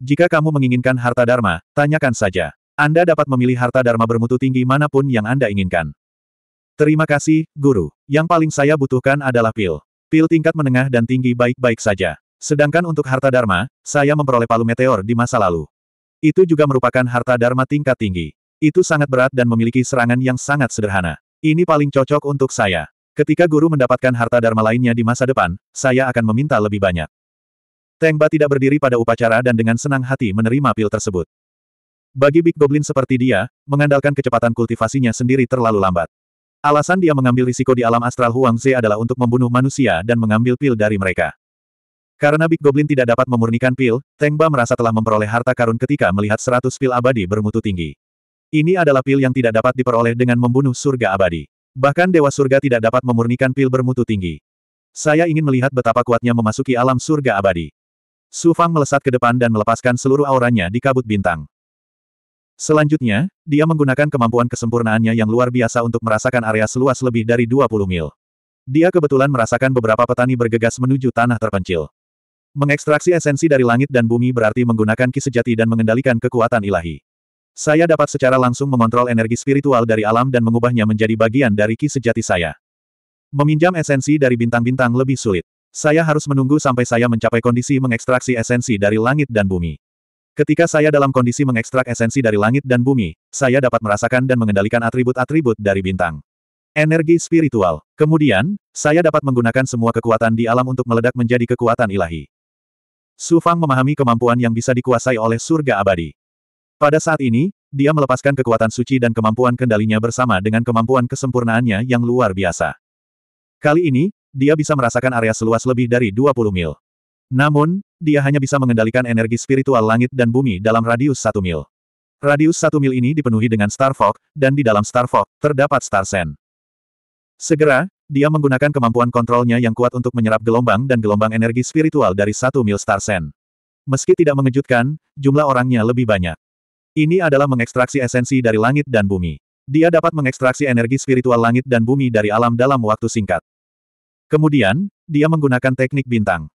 Jika kamu menginginkan harta dharma, tanyakan saja. Anda dapat memilih harta dharma bermutu tinggi manapun yang Anda inginkan. Terima kasih, Guru. Yang paling saya butuhkan adalah pil. Pil tingkat menengah dan tinggi baik-baik saja. Sedangkan untuk harta dharma, saya memperoleh palu meteor di masa lalu. Itu juga merupakan harta Dharma tingkat tinggi. Itu sangat berat dan memiliki serangan yang sangat sederhana. Ini paling cocok untuk saya. Ketika guru mendapatkan harta Dharma lainnya di masa depan, saya akan meminta lebih banyak. Tengba tidak berdiri pada upacara dan dengan senang hati menerima pil tersebut. Bagi Big Goblin seperti dia, mengandalkan kecepatan kultivasinya sendiri terlalu lambat. Alasan dia mengambil risiko di alam astral Huang Zhe adalah untuk membunuh manusia dan mengambil pil dari mereka. Karena Big Goblin tidak dapat memurnikan pil, Tengba merasa telah memperoleh harta karun ketika melihat seratus pil abadi bermutu tinggi. Ini adalah pil yang tidak dapat diperoleh dengan membunuh surga abadi. Bahkan Dewa Surga tidak dapat memurnikan pil bermutu tinggi. Saya ingin melihat betapa kuatnya memasuki alam surga abadi. Su Fang melesat ke depan dan melepaskan seluruh auranya di kabut bintang. Selanjutnya, dia menggunakan kemampuan kesempurnaannya yang luar biasa untuk merasakan area seluas lebih dari 20 mil. Dia kebetulan merasakan beberapa petani bergegas menuju tanah terpencil. Mengekstraksi esensi dari langit dan bumi berarti menggunakan ki sejati dan mengendalikan kekuatan ilahi. Saya dapat secara langsung mengontrol energi spiritual dari alam dan mengubahnya menjadi bagian dari ki sejati saya. Meminjam esensi dari bintang-bintang lebih sulit. Saya harus menunggu sampai saya mencapai kondisi mengekstraksi esensi dari langit dan bumi. Ketika saya dalam kondisi mengekstrak esensi dari langit dan bumi, saya dapat merasakan dan mengendalikan atribut-atribut dari bintang. Energi spiritual. Kemudian, saya dapat menggunakan semua kekuatan di alam untuk meledak menjadi kekuatan ilahi. Su Fang memahami kemampuan yang bisa dikuasai oleh surga abadi. Pada saat ini, dia melepaskan kekuatan suci dan kemampuan kendalinya bersama dengan kemampuan kesempurnaannya yang luar biasa. Kali ini, dia bisa merasakan area seluas lebih dari 20 mil. Namun, dia hanya bisa mengendalikan energi spiritual langit dan bumi dalam radius 1 mil. Radius 1 mil ini dipenuhi dengan Star Fox, dan di dalam Star Fox, terdapat Star Sen. Segera, dia menggunakan kemampuan kontrolnya yang kuat untuk menyerap gelombang dan gelombang energi spiritual dari satu mil star sen. Meski tidak mengejutkan, jumlah orangnya lebih banyak. Ini adalah mengekstraksi esensi dari langit dan bumi. Dia dapat mengekstraksi energi spiritual langit dan bumi dari alam dalam waktu singkat. Kemudian, dia menggunakan teknik bintang.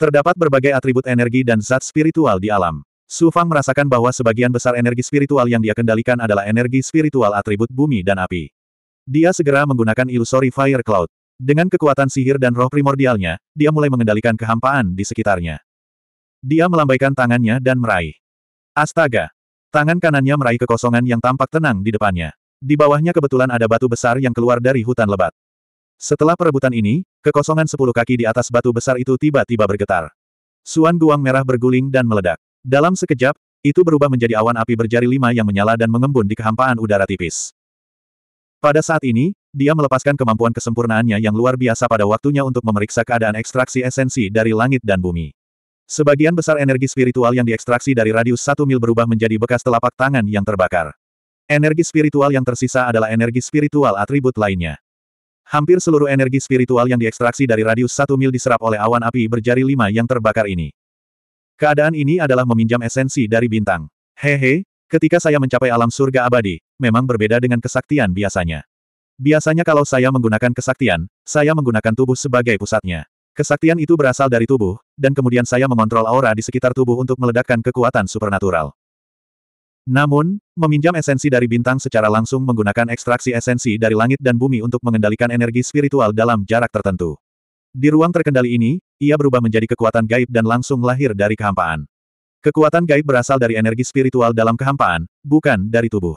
Terdapat berbagai atribut energi dan zat spiritual di alam. Su Fang merasakan bahwa sebagian besar energi spiritual yang dia kendalikan adalah energi spiritual atribut bumi dan api. Dia segera menggunakan ilusori Fire Cloud. Dengan kekuatan sihir dan roh primordialnya, dia mulai mengendalikan kehampaan di sekitarnya. Dia melambaikan tangannya dan meraih. Astaga! Tangan kanannya meraih kekosongan yang tampak tenang di depannya. Di bawahnya kebetulan ada batu besar yang keluar dari hutan lebat. Setelah perebutan ini, kekosongan sepuluh kaki di atas batu besar itu tiba-tiba bergetar. Suan guang merah berguling dan meledak. Dalam sekejap, itu berubah menjadi awan api berjari lima yang menyala dan mengembun di kehampaan udara tipis. Pada saat ini, dia melepaskan kemampuan kesempurnaannya yang luar biasa pada waktunya untuk memeriksa keadaan ekstraksi esensi dari langit dan bumi. Sebagian besar energi spiritual yang diekstraksi dari radius satu mil berubah menjadi bekas telapak tangan yang terbakar. Energi spiritual yang tersisa adalah energi spiritual atribut lainnya. Hampir seluruh energi spiritual yang diekstraksi dari radius satu mil diserap oleh awan api berjari lima yang terbakar ini. Keadaan ini adalah meminjam esensi dari bintang. Hehe, ketika saya mencapai alam surga abadi, memang berbeda dengan kesaktian biasanya. Biasanya kalau saya menggunakan kesaktian, saya menggunakan tubuh sebagai pusatnya. Kesaktian itu berasal dari tubuh, dan kemudian saya mengontrol aura di sekitar tubuh untuk meledakkan kekuatan supernatural. Namun, meminjam esensi dari bintang secara langsung menggunakan ekstraksi esensi dari langit dan bumi untuk mengendalikan energi spiritual dalam jarak tertentu. Di ruang terkendali ini, ia berubah menjadi kekuatan gaib dan langsung lahir dari kehampaan. Kekuatan gaib berasal dari energi spiritual dalam kehampaan, bukan dari tubuh.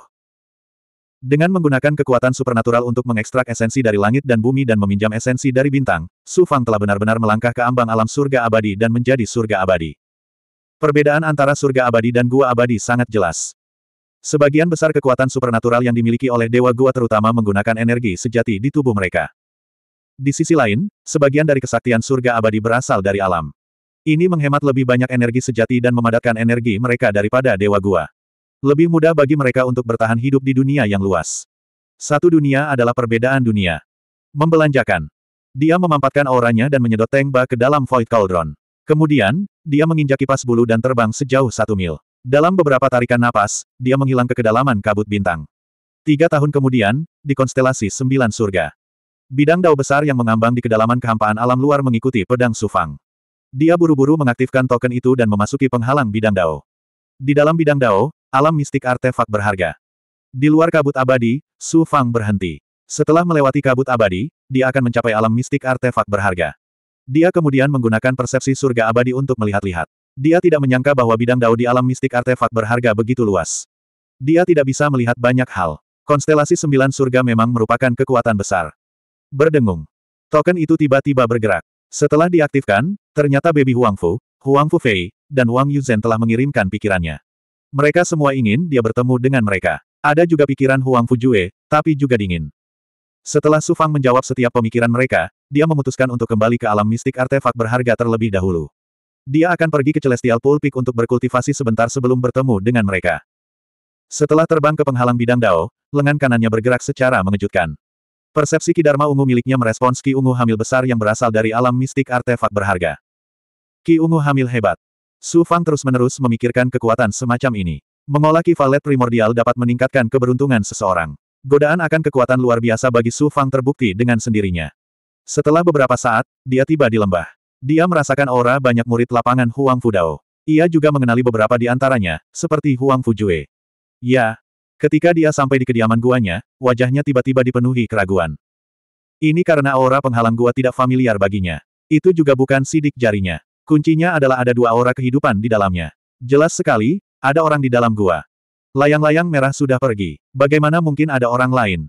Dengan menggunakan kekuatan supernatural untuk mengekstrak esensi dari langit dan bumi dan meminjam esensi dari bintang, Su Fang telah benar-benar melangkah ke ambang alam surga abadi dan menjadi surga abadi. Perbedaan antara surga abadi dan gua abadi sangat jelas. Sebagian besar kekuatan supernatural yang dimiliki oleh dewa gua terutama menggunakan energi sejati di tubuh mereka. Di sisi lain, sebagian dari kesaktian surga abadi berasal dari alam. Ini menghemat lebih banyak energi sejati dan memadatkan energi mereka daripada dewa gua. Lebih mudah bagi mereka untuk bertahan hidup di dunia yang luas. Satu dunia adalah perbedaan dunia. Membelanjakan. Dia memampatkan auranya dan menyedot tengba ke dalam Void Cauldron. Kemudian, dia menginjak kipas bulu dan terbang sejauh satu mil. Dalam beberapa tarikan napas, dia menghilang ke kedalaman kabut bintang. Tiga tahun kemudian, di konstelasi sembilan surga. Bidang dao besar yang mengambang di kedalaman kehampaan alam luar mengikuti pedang Sufang. Dia buru-buru mengaktifkan token itu dan memasuki penghalang bidang dao. Di dalam bidang dao, alam mistik artefak berharga. Di luar kabut abadi, Su Fang berhenti. Setelah melewati kabut abadi, dia akan mencapai alam mistik artefak berharga. Dia kemudian menggunakan persepsi surga abadi untuk melihat-lihat. Dia tidak menyangka bahwa bidang dao di alam mistik artefak berharga begitu luas. Dia tidak bisa melihat banyak hal. Konstelasi sembilan surga memang merupakan kekuatan besar. Berdengung. Token itu tiba-tiba bergerak. Setelah diaktifkan, ternyata Baby Huangfu, Huangfu Fei, dan Wang Yuzhen telah mengirimkan pikirannya. Mereka semua ingin dia bertemu dengan mereka. Ada juga pikiran Huang Fujue, tapi juga dingin. Setelah Su Fang menjawab setiap pemikiran mereka, dia memutuskan untuk kembali ke alam mistik artefak berharga terlebih dahulu. Dia akan pergi ke Celestial Pulpik untuk berkultivasi sebentar sebelum bertemu dengan mereka. Setelah terbang ke penghalang bidang Dao, lengan kanannya bergerak secara mengejutkan. Persepsi Ki Dharma ungu miliknya merespons Ki ungu hamil besar yang berasal dari alam mistik artefak berharga. Ki ungu hamil hebat. Su Fang terus-menerus memikirkan kekuatan semacam ini. Mengolah kivalet primordial dapat meningkatkan keberuntungan seseorang. Godaan akan kekuatan luar biasa bagi Su Fang terbukti dengan sendirinya. Setelah beberapa saat, dia tiba di lembah. Dia merasakan aura banyak murid lapangan Huang Fudao. Ia juga mengenali beberapa di antaranya, seperti Huang Fujue. Ya, ketika dia sampai di kediaman guanya, wajahnya tiba-tiba dipenuhi keraguan. Ini karena aura penghalang gua tidak familiar baginya. Itu juga bukan sidik jarinya. Kuncinya adalah ada dua aura kehidupan di dalamnya. Jelas sekali, ada orang di dalam gua. Layang-layang merah sudah pergi. Bagaimana mungkin ada orang lain?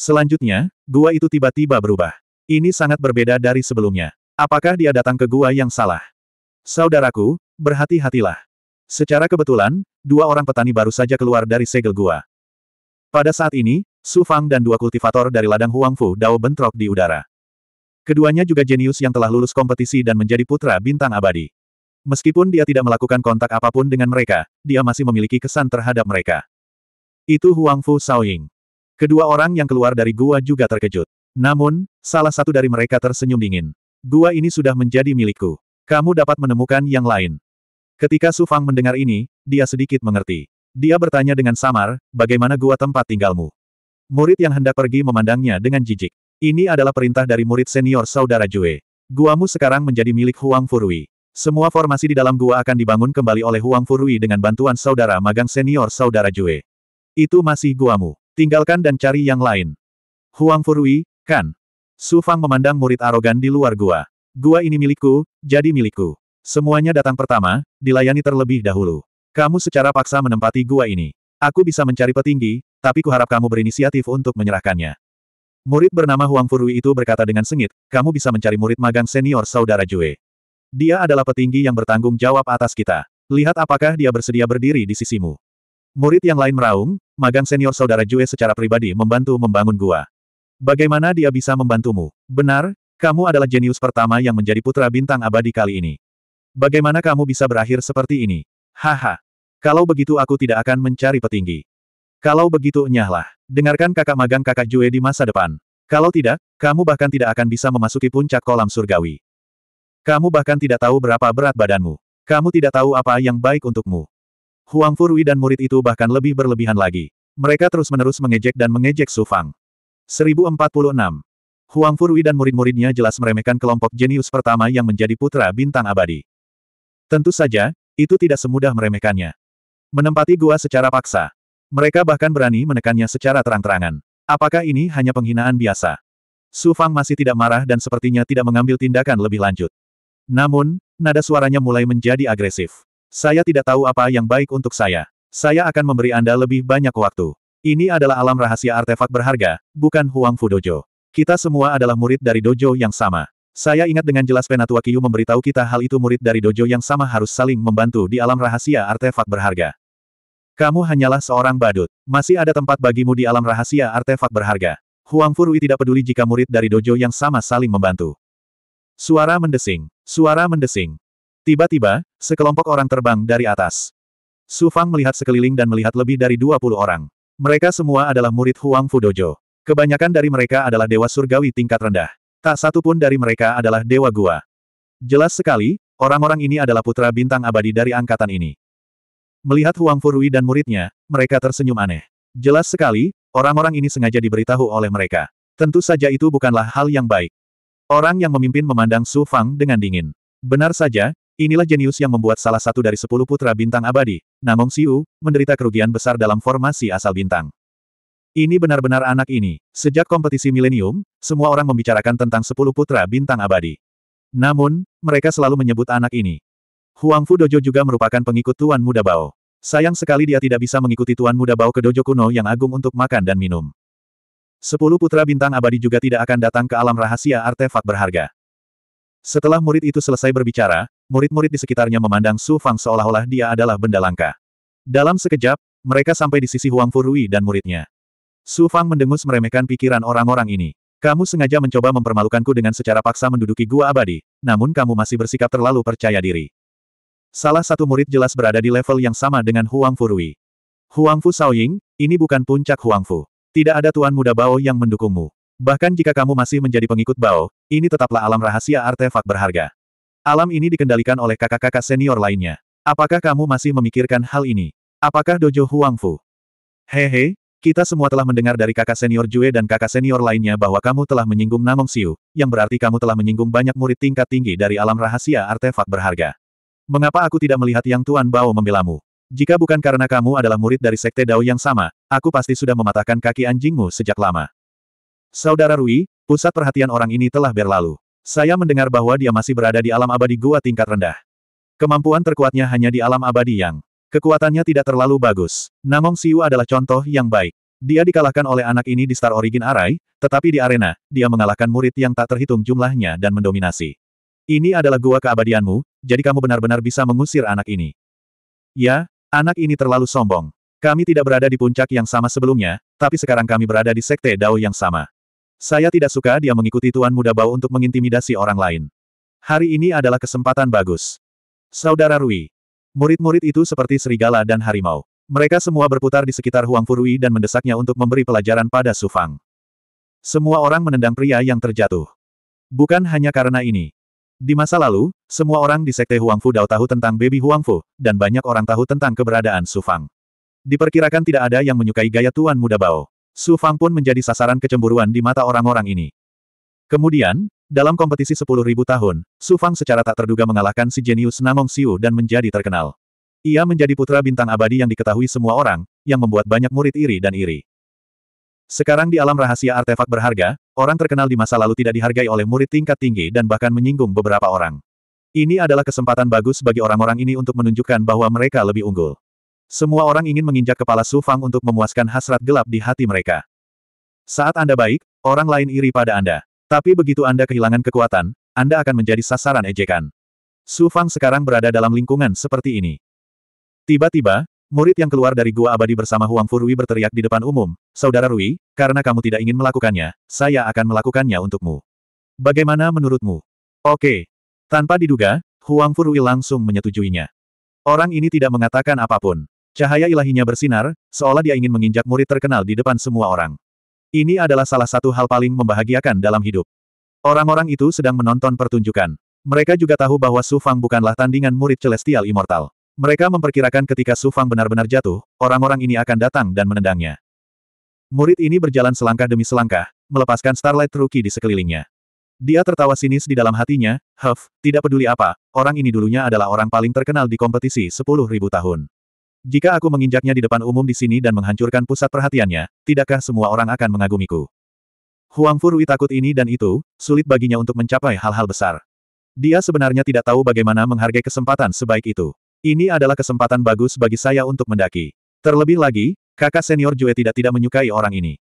Selanjutnya, gua itu tiba-tiba berubah. Ini sangat berbeda dari sebelumnya. Apakah dia datang ke gua yang salah? Saudaraku, berhati-hatilah. Secara kebetulan, dua orang petani baru saja keluar dari segel gua. Pada saat ini, Su Fang dan dua kultivator dari ladang Huangfu Dao bentrok di udara. Keduanya juga jenius yang telah lulus kompetisi dan menjadi putra bintang abadi. Meskipun dia tidak melakukan kontak apapun dengan mereka, dia masih memiliki kesan terhadap mereka. Itu Huang Fu Saoying. Kedua orang yang keluar dari gua juga terkejut. Namun, salah satu dari mereka tersenyum dingin. Gua ini sudah menjadi milikku. Kamu dapat menemukan yang lain. Ketika Su Fang mendengar ini, dia sedikit mengerti. Dia bertanya dengan samar, bagaimana gua tempat tinggalmu? Murid yang hendak pergi memandangnya dengan jijik. Ini adalah perintah dari murid senior saudara Jue. Guamu sekarang menjadi milik Huang Furui. Semua formasi di dalam gua akan dibangun kembali oleh Huang Furui dengan bantuan saudara magang senior saudara Jue. Itu masih guamu. Tinggalkan dan cari yang lain. Huang Furui, kan? Su Fang memandang murid arogan di luar gua. Gua ini milikku, jadi milikku. Semuanya datang pertama, dilayani terlebih dahulu. Kamu secara paksa menempati gua ini. Aku bisa mencari petinggi, tapi kuharap kamu berinisiatif untuk menyerahkannya. Murid bernama Huang Furui itu berkata dengan sengit, kamu bisa mencari murid magang senior saudara Jue. Dia adalah petinggi yang bertanggung jawab atas kita. Lihat apakah dia bersedia berdiri di sisimu. Murid yang lain meraung, magang senior saudara Jue secara pribadi membantu membangun gua. Bagaimana dia bisa membantumu? Benar, kamu adalah jenius pertama yang menjadi putra bintang abadi kali ini. Bagaimana kamu bisa berakhir seperti ini? Haha. Kalau begitu aku tidak akan mencari petinggi. Kalau begitu enyahlah. Dengarkan kakak magang kakak Jue di masa depan. Kalau tidak, kamu bahkan tidak akan bisa memasuki puncak kolam surgawi. Kamu bahkan tidak tahu berapa berat badanmu. Kamu tidak tahu apa yang baik untukmu. Huang Furui dan murid itu bahkan lebih berlebihan lagi. Mereka terus-menerus mengejek dan mengejek Su Fang. 1046. Huang Furui dan murid-muridnya jelas meremehkan kelompok jenius pertama yang menjadi putra bintang abadi. Tentu saja, itu tidak semudah meremehkannya. Menempati gua secara paksa, mereka bahkan berani menekannya secara terang-terangan. Apakah ini hanya penghinaan biasa? Su Fang masih tidak marah dan sepertinya tidak mengambil tindakan lebih lanjut. Namun, nada suaranya mulai menjadi agresif. Saya tidak tahu apa yang baik untuk saya. Saya akan memberi Anda lebih banyak waktu. Ini adalah alam rahasia artefak berharga, bukan Huang Fu Dojo. Kita semua adalah murid dari dojo yang sama. Saya ingat dengan jelas Penatua Kiyu memberitahu kita hal itu murid dari dojo yang sama harus saling membantu di alam rahasia artefak berharga. Kamu hanyalah seorang badut. Masih ada tempat bagimu di alam rahasia artefak berharga. Huang Furui tidak peduli jika murid dari dojo yang sama saling membantu. Suara mendesing. Suara mendesing. Tiba-tiba, sekelompok orang terbang dari atas. Su Fang melihat sekeliling dan melihat lebih dari 20 orang. Mereka semua adalah murid Huang Fu Dojo. Kebanyakan dari mereka adalah dewa surgawi tingkat rendah. Tak satu pun dari mereka adalah dewa gua. Jelas sekali, orang-orang ini adalah putra bintang abadi dari angkatan ini. Melihat Huang Furui dan muridnya, mereka tersenyum aneh. Jelas sekali, orang-orang ini sengaja diberitahu oleh mereka. Tentu saja itu bukanlah hal yang baik. Orang yang memimpin memandang Su Fang dengan dingin. Benar saja, inilah jenius yang membuat salah satu dari sepuluh putra bintang abadi, Namong Siu, menderita kerugian besar dalam formasi asal bintang. Ini benar-benar anak ini. Sejak kompetisi milenium, semua orang membicarakan tentang sepuluh putra bintang abadi. Namun, mereka selalu menyebut anak ini. Huang Fu Dojo juga merupakan pengikut Tuan Muda Bao. Sayang sekali dia tidak bisa mengikuti Tuan Muda Bao ke dojo kuno yang agung untuk makan dan minum. Sepuluh putra bintang abadi juga tidak akan datang ke alam rahasia artefak berharga. Setelah murid itu selesai berbicara, murid-murid di sekitarnya memandang Su Fang seolah-olah dia adalah benda langka. Dalam sekejap, mereka sampai di sisi Huang Fu Rui dan muridnya. Su Fang mendengus meremehkan pikiran orang-orang ini. Kamu sengaja mencoba mempermalukanku dengan secara paksa menduduki gua abadi, namun kamu masih bersikap terlalu percaya diri. Salah satu murid jelas berada di level yang sama dengan Huang Furui. Huang Fu Saoying, ini bukan puncak Huang Fu. Tidak ada tuan muda Bao yang mendukungmu. Bahkan jika kamu masih menjadi pengikut Bao, ini tetaplah alam rahasia artefak berharga. Alam ini dikendalikan oleh kakak-kakak senior lainnya. Apakah kamu masih memikirkan hal ini? Apakah dojo Huang Fu? Hehe, kita semua telah mendengar dari kakak senior Jue dan kakak senior lainnya bahwa kamu telah menyinggung Namong Siu, yang berarti kamu telah menyinggung banyak murid tingkat tinggi dari alam rahasia artefak berharga. Mengapa aku tidak melihat yang Tuan Bao membelamu? Jika bukan karena kamu adalah murid dari Sekte Dao yang sama, aku pasti sudah mematahkan kaki anjingmu sejak lama. Saudara Rui, pusat perhatian orang ini telah berlalu. Saya mendengar bahwa dia masih berada di alam abadi gua tingkat rendah. Kemampuan terkuatnya hanya di alam abadi yang kekuatannya tidak terlalu bagus. Namong Siu adalah contoh yang baik. Dia dikalahkan oleh anak ini di Star Origin Arai, tetapi di arena, dia mengalahkan murid yang tak terhitung jumlahnya dan mendominasi. Ini adalah gua keabadianmu, jadi kamu benar-benar bisa mengusir anak ini. Ya, anak ini terlalu sombong. Kami tidak berada di puncak yang sama sebelumnya, tapi sekarang kami berada di sekte Dao yang sama. Saya tidak suka dia mengikuti Tuan Muda Bao untuk mengintimidasi orang lain. Hari ini adalah kesempatan bagus. Saudara Rui. Murid-murid itu seperti serigala dan harimau. Mereka semua berputar di sekitar Huang Furui dan mendesaknya untuk memberi pelajaran pada Sufang. Semua orang menendang pria yang terjatuh. Bukan hanya karena ini. Di masa lalu, semua orang di Sekte Huangfu Dao tahu tentang baby Huangfu, dan banyak orang tahu tentang keberadaan Su Fang. Diperkirakan tidak ada yang menyukai gaya tuan muda Bao. Su Fang pun menjadi sasaran kecemburuan di mata orang-orang ini. Kemudian, dalam kompetisi 10.000 tahun, Su Fang secara tak terduga mengalahkan si jenius Namong Siu dan menjadi terkenal. Ia menjadi putra bintang abadi yang diketahui semua orang, yang membuat banyak murid iri dan iri. Sekarang di alam rahasia artefak berharga, orang terkenal di masa lalu tidak dihargai oleh murid tingkat tinggi dan bahkan menyinggung beberapa orang. Ini adalah kesempatan bagus bagi orang-orang ini untuk menunjukkan bahwa mereka lebih unggul. Semua orang ingin menginjak kepala Su Fang untuk memuaskan hasrat gelap di hati mereka. Saat Anda baik, orang lain iri pada Anda. Tapi begitu Anda kehilangan kekuatan, Anda akan menjadi sasaran ejekan. Su Fang sekarang berada dalam lingkungan seperti ini. Tiba-tiba, Murid yang keluar dari gua abadi bersama Huang Furui berteriak di depan umum, Saudara Rui, karena kamu tidak ingin melakukannya, saya akan melakukannya untukmu. Bagaimana menurutmu? Oke. Tanpa diduga, Huang Furui langsung menyetujuinya. Orang ini tidak mengatakan apapun. Cahaya ilahinya bersinar, seolah dia ingin menginjak murid terkenal di depan semua orang. Ini adalah salah satu hal paling membahagiakan dalam hidup. Orang-orang itu sedang menonton pertunjukan. Mereka juga tahu bahwa Su Fang bukanlah tandingan murid Celestial Immortal. Mereka memperkirakan ketika Su Fang benar-benar jatuh, orang-orang ini akan datang dan menendangnya. Murid ini berjalan selangkah demi selangkah, melepaskan Starlight Rookie di sekelilingnya. Dia tertawa sinis di dalam hatinya, Huff, tidak peduli apa, orang ini dulunya adalah orang paling terkenal di kompetisi 10.000 tahun. Jika aku menginjaknya di depan umum di sini dan menghancurkan pusat perhatiannya, tidakkah semua orang akan mengagumiku? Huang Furui takut ini dan itu, sulit baginya untuk mencapai hal-hal besar. Dia sebenarnya tidak tahu bagaimana menghargai kesempatan sebaik itu. Ini adalah kesempatan bagus bagi saya untuk mendaki. Terlebih lagi, kakak senior Jue tidak tidak menyukai orang ini.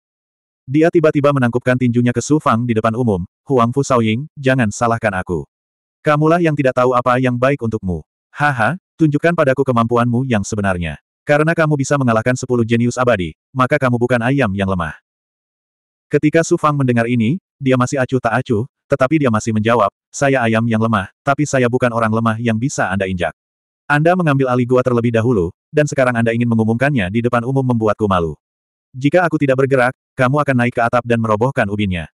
Dia tiba-tiba menangkupkan tinjunya ke Su Fang di depan umum, Huang Fu Saoying, jangan salahkan aku. Kamulah yang tidak tahu apa yang baik untukmu. Haha, tunjukkan padaku kemampuanmu yang sebenarnya. Karena kamu bisa mengalahkan sepuluh jenius abadi, maka kamu bukan ayam yang lemah. Ketika Su Fang mendengar ini, dia masih acuh tak acuh, tetapi dia masih menjawab, saya ayam yang lemah, tapi saya bukan orang lemah yang bisa Anda injak. Anda mengambil alih gua terlebih dahulu, dan sekarang Anda ingin mengumumkannya di depan umum membuatku malu. Jika aku tidak bergerak, kamu akan naik ke atap dan merobohkan ubinnya.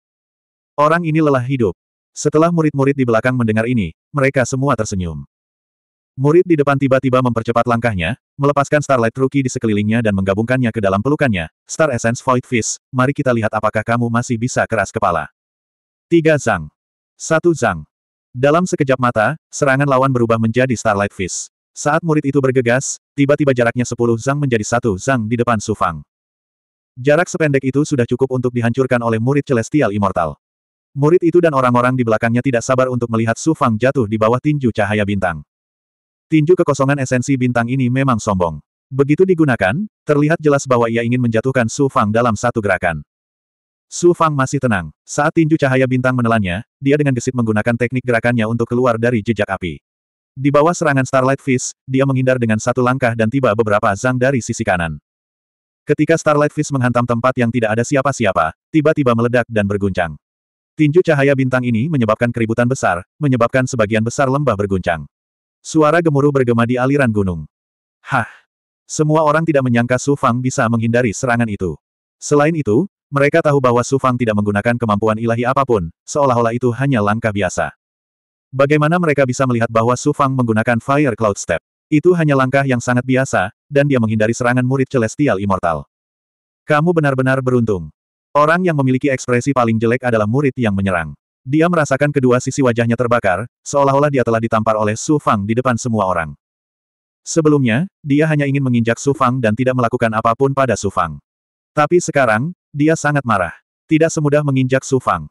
Orang ini lelah hidup. Setelah murid-murid di belakang mendengar ini, mereka semua tersenyum. Murid di depan tiba-tiba mempercepat langkahnya, melepaskan Starlight Rookie di sekelilingnya dan menggabungkannya ke dalam pelukannya. Star Essence Void Fist, mari kita lihat apakah kamu masih bisa keras kepala. Tiga Zang. Satu Zang. Dalam sekejap mata, serangan lawan berubah menjadi Starlight Fist. Saat murid itu bergegas, tiba-tiba jaraknya sepuluh zang menjadi satu zang di depan Sufang. Jarak sependek itu sudah cukup untuk dihancurkan oleh murid Celestial Immortal. Murid itu dan orang-orang di belakangnya tidak sabar untuk melihat Sufang jatuh di bawah tinju cahaya bintang. Tinju kekosongan esensi bintang ini memang sombong. Begitu digunakan, terlihat jelas bahwa ia ingin menjatuhkan Sufang dalam satu gerakan. Sufang masih tenang. Saat tinju cahaya bintang menelannya, dia dengan gesit menggunakan teknik gerakannya untuk keluar dari jejak api. Di bawah serangan Starlight Fist, dia menghindar dengan satu langkah dan tiba beberapa zang dari sisi kanan. Ketika Starlight Fist menghantam tempat yang tidak ada siapa-siapa, tiba-tiba meledak dan berguncang. Tinju cahaya bintang ini menyebabkan keributan besar, menyebabkan sebagian besar lembah berguncang. Suara gemuruh bergema di aliran gunung. Hah! Semua orang tidak menyangka Su Fang bisa menghindari serangan itu. Selain itu, mereka tahu bahwa Su Fang tidak menggunakan kemampuan ilahi apapun, seolah-olah itu hanya langkah biasa. Bagaimana mereka bisa melihat bahwa Su Fang menggunakan Fire Cloud Step? Itu hanya langkah yang sangat biasa, dan dia menghindari serangan murid Celestial Immortal. Kamu benar-benar beruntung. Orang yang memiliki ekspresi paling jelek adalah murid yang menyerang. Dia merasakan kedua sisi wajahnya terbakar, seolah-olah dia telah ditampar oleh Su Fang di depan semua orang. Sebelumnya, dia hanya ingin menginjak Su Fang dan tidak melakukan apapun pada Su Fang. Tapi sekarang, dia sangat marah. Tidak semudah menginjak Su Fang.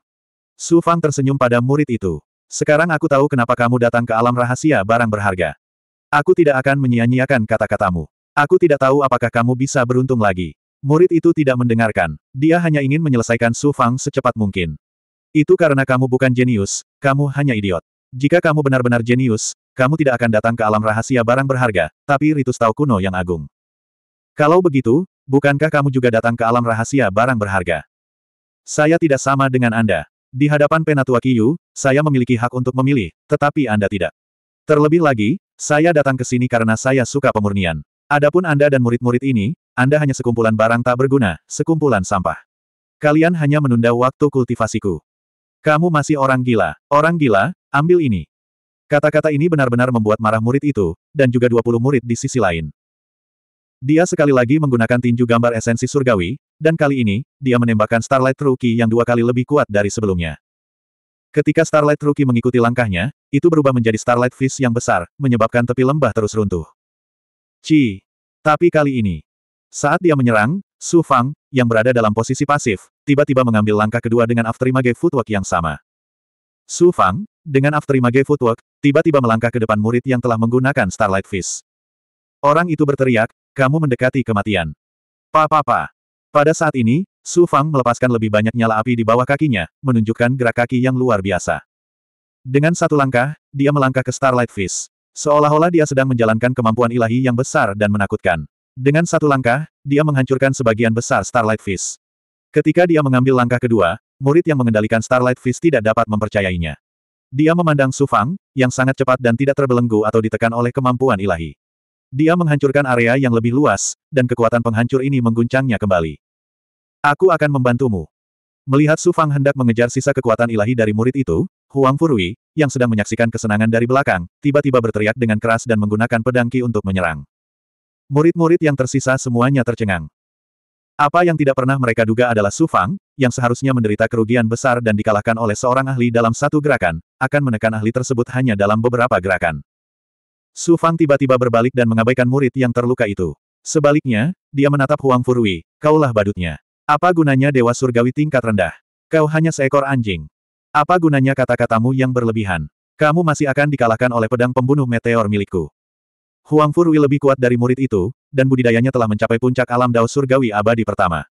Su Fang tersenyum pada murid itu. Sekarang aku tahu kenapa kamu datang ke alam rahasia barang berharga. Aku tidak akan menyia-nyiakan kata-katamu. Aku tidak tahu apakah kamu bisa beruntung lagi. Murid itu tidak mendengarkan. Dia hanya ingin menyelesaikan Su Fang secepat mungkin. Itu karena kamu bukan jenius, kamu hanya idiot. Jika kamu benar-benar jenius, kamu tidak akan datang ke alam rahasia barang berharga, tapi ritus tau kuno yang agung. Kalau begitu, bukankah kamu juga datang ke alam rahasia barang berharga? Saya tidak sama dengan Anda. Di hadapan Penatua Kiyu, saya memiliki hak untuk memilih, tetapi Anda tidak. Terlebih lagi, saya datang ke sini karena saya suka pemurnian. Adapun Anda dan murid-murid ini, Anda hanya sekumpulan barang tak berguna, sekumpulan sampah. Kalian hanya menunda waktu kultivasiku. Kamu masih orang gila. Orang gila, ambil ini. Kata-kata ini benar-benar membuat marah murid itu, dan juga 20 murid di sisi lain. Dia sekali lagi menggunakan tinju gambar esensi surgawi, dan kali ini, dia menembakkan Starlight Rookie yang dua kali lebih kuat dari sebelumnya. Ketika Starlight Rookie mengikuti langkahnya, itu berubah menjadi Starlight Fist yang besar, menyebabkan tepi lembah terus runtuh. Ci. Tapi kali ini, saat dia menyerang, Su Fang, yang berada dalam posisi pasif, tiba-tiba mengambil langkah kedua dengan Aftermage Footwork yang sama. Su Fang, dengan Aftermage Footwork, tiba-tiba melangkah ke depan murid yang telah menggunakan Starlight Fist. Orang itu berteriak, kamu mendekati kematian. papa pa pa pada saat ini, Su Fang melepaskan lebih banyak nyala api di bawah kakinya, menunjukkan gerak kaki yang luar biasa. Dengan satu langkah, dia melangkah ke Starlight Fist. Seolah-olah dia sedang menjalankan kemampuan ilahi yang besar dan menakutkan. Dengan satu langkah, dia menghancurkan sebagian besar Starlight Fist. Ketika dia mengambil langkah kedua, murid yang mengendalikan Starlight Fist tidak dapat mempercayainya. Dia memandang Su Fang, yang sangat cepat dan tidak terbelenggu atau ditekan oleh kemampuan ilahi. Dia menghancurkan area yang lebih luas, dan kekuatan penghancur ini mengguncangnya kembali. Aku akan membantumu. Melihat Su Fang hendak mengejar sisa kekuatan ilahi dari murid itu, Huang Furui, yang sedang menyaksikan kesenangan dari belakang, tiba-tiba berteriak dengan keras dan menggunakan pedang Qi untuk menyerang. Murid-murid yang tersisa semuanya tercengang. Apa yang tidak pernah mereka duga adalah Su Fang, yang seharusnya menderita kerugian besar dan dikalahkan oleh seorang ahli dalam satu gerakan, akan menekan ahli tersebut hanya dalam beberapa gerakan. Su Fang tiba-tiba berbalik dan mengabaikan murid yang terluka itu. Sebaliknya, dia menatap Huang Furui, kaulah badutnya. Apa gunanya Dewa Surgawi tingkat rendah? Kau hanya seekor anjing. Apa gunanya kata-katamu yang berlebihan? Kamu masih akan dikalahkan oleh pedang pembunuh meteor milikku. Huang Furui lebih kuat dari murid itu, dan budidayanya telah mencapai puncak alam Dao Surgawi abadi pertama.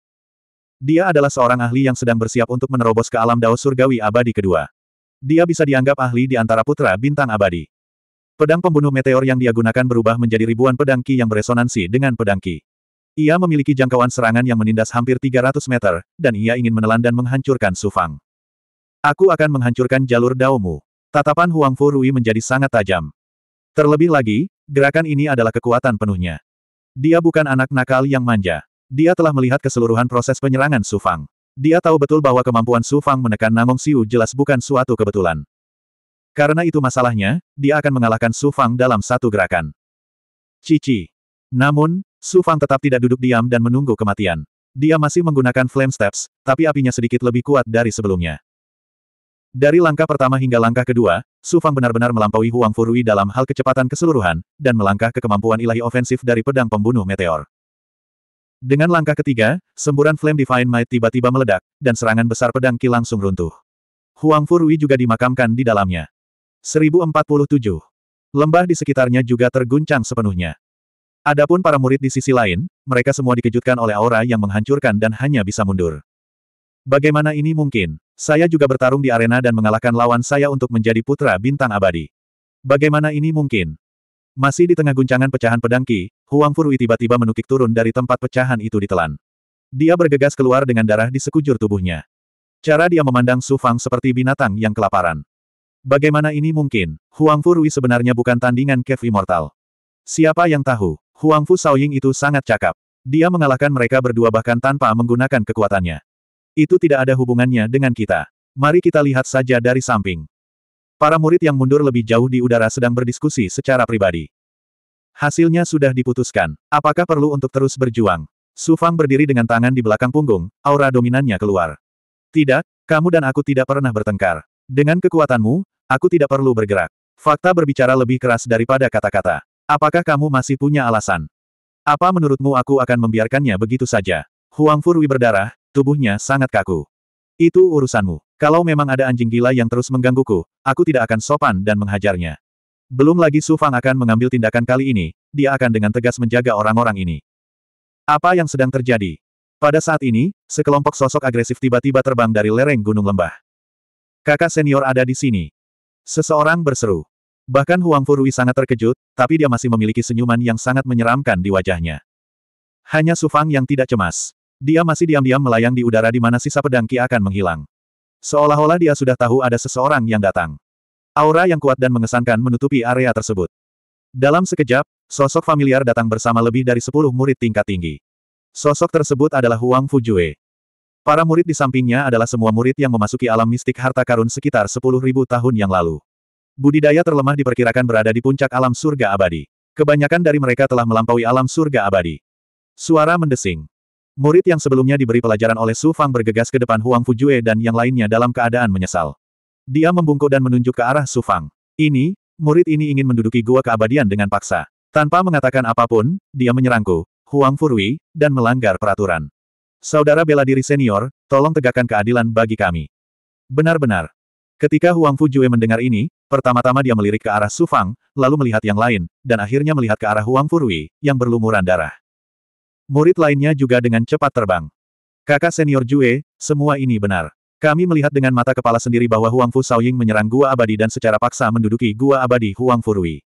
Dia adalah seorang ahli yang sedang bersiap untuk menerobos ke alam Dao Surgawi abadi kedua. Dia bisa dianggap ahli di antara putra bintang abadi. Pedang pembunuh meteor yang dia gunakan berubah menjadi ribuan pedang ki yang beresonansi dengan pedang ki. Ia memiliki jangkauan serangan yang menindas hampir 300 meter, dan ia ingin menelan dan menghancurkan Sufang. Aku akan menghancurkan jalur daumu. Tatapan Huang Fu Rui menjadi sangat tajam. Terlebih lagi, gerakan ini adalah kekuatan penuhnya. Dia bukan anak nakal yang manja. Dia telah melihat keseluruhan proses penyerangan Sufang. Dia tahu betul bahwa kemampuan Sufang menekan Namong Siu jelas bukan suatu kebetulan. Karena itu masalahnya, dia akan mengalahkan Su Fang dalam satu gerakan. Cici. Namun, Su Fang tetap tidak duduk diam dan menunggu kematian. Dia masih menggunakan flame steps, tapi apinya sedikit lebih kuat dari sebelumnya. Dari langkah pertama hingga langkah kedua, Su Fang benar-benar melampaui Huang Furui dalam hal kecepatan keseluruhan, dan melangkah ke kemampuan ilahi ofensif dari pedang pembunuh meteor. Dengan langkah ketiga, semburan Flame Divine Might tiba-tiba meledak, dan serangan besar pedang ki langsung runtuh. Huang Furui juga dimakamkan di dalamnya. 1047. Lembah di sekitarnya juga terguncang sepenuhnya. Adapun para murid di sisi lain, mereka semua dikejutkan oleh aura yang menghancurkan dan hanya bisa mundur. Bagaimana ini mungkin? Saya juga bertarung di arena dan mengalahkan lawan saya untuk menjadi putra bintang abadi. Bagaimana ini mungkin? Masih di tengah guncangan pecahan pedang Ki, Huang Furui tiba-tiba menukik turun dari tempat pecahan itu ditelan. Dia bergegas keluar dengan darah di sekujur tubuhnya. Cara dia memandang Su Fang seperti binatang yang kelaparan. Bagaimana ini mungkin? Huang Fu Rui sebenarnya bukan tandingan Kev Immortal. Siapa yang tahu, Huang Fu Saoying itu sangat cakap. Dia mengalahkan mereka berdua bahkan tanpa menggunakan kekuatannya. Itu tidak ada hubungannya dengan kita. Mari kita lihat saja dari samping. Para murid yang mundur lebih jauh di udara sedang berdiskusi secara pribadi. Hasilnya sudah diputuskan. Apakah perlu untuk terus berjuang? Su Fang berdiri dengan tangan di belakang punggung, aura dominannya keluar. Tidak, kamu dan aku tidak pernah bertengkar. Dengan kekuatanmu, Aku tidak perlu bergerak. Fakta berbicara lebih keras daripada kata-kata. Apakah kamu masih punya alasan? Apa menurutmu aku akan membiarkannya begitu saja? Huang Furui berdarah, tubuhnya sangat kaku. Itu urusanmu. Kalau memang ada anjing gila yang terus menggangguku, aku tidak akan sopan dan menghajarnya. Belum lagi Su Fang akan mengambil tindakan kali ini, dia akan dengan tegas menjaga orang-orang ini. Apa yang sedang terjadi? Pada saat ini, sekelompok sosok agresif tiba-tiba terbang dari lereng gunung lembah. Kakak senior ada di sini. Seseorang berseru. Bahkan Huang Furui sangat terkejut, tapi dia masih memiliki senyuman yang sangat menyeramkan di wajahnya. Hanya Sufang yang tidak cemas. Dia masih diam-diam melayang di udara di mana sisa pedang Ki akan menghilang. Seolah-olah dia sudah tahu ada seseorang yang datang. Aura yang kuat dan mengesankan menutupi area tersebut. Dalam sekejap, sosok familiar datang bersama lebih dari sepuluh murid tingkat tinggi. Sosok tersebut adalah Huang Fujue. Para murid di sampingnya adalah semua murid yang memasuki alam mistik harta karun sekitar 10.000 tahun yang lalu. Budidaya terlemah diperkirakan berada di puncak alam surga abadi. Kebanyakan dari mereka telah melampaui alam surga abadi. Suara mendesing. Murid yang sebelumnya diberi pelajaran oleh Su Fang bergegas ke depan Huang Fujue dan yang lainnya dalam keadaan menyesal. Dia membungkuk dan menunjuk ke arah Su Fang. Ini, murid ini ingin menduduki gua keabadian dengan paksa. Tanpa mengatakan apapun, dia menyerangku, Huang Furui, dan melanggar peraturan. Saudara bela diri senior, tolong tegakkan keadilan bagi kami. Benar-benar. Ketika Huang Fu Fujue mendengar ini, pertama-tama dia melirik ke arah Su Fang, lalu melihat yang lain, dan akhirnya melihat ke arah Huang Furui, yang berlumuran darah. Murid lainnya juga dengan cepat terbang. Kakak senior Jue, semua ini benar. Kami melihat dengan mata kepala sendiri bahwa Huang Fu Saoying menyerang Gua Abadi dan secara paksa menduduki Gua Abadi Huang Furui.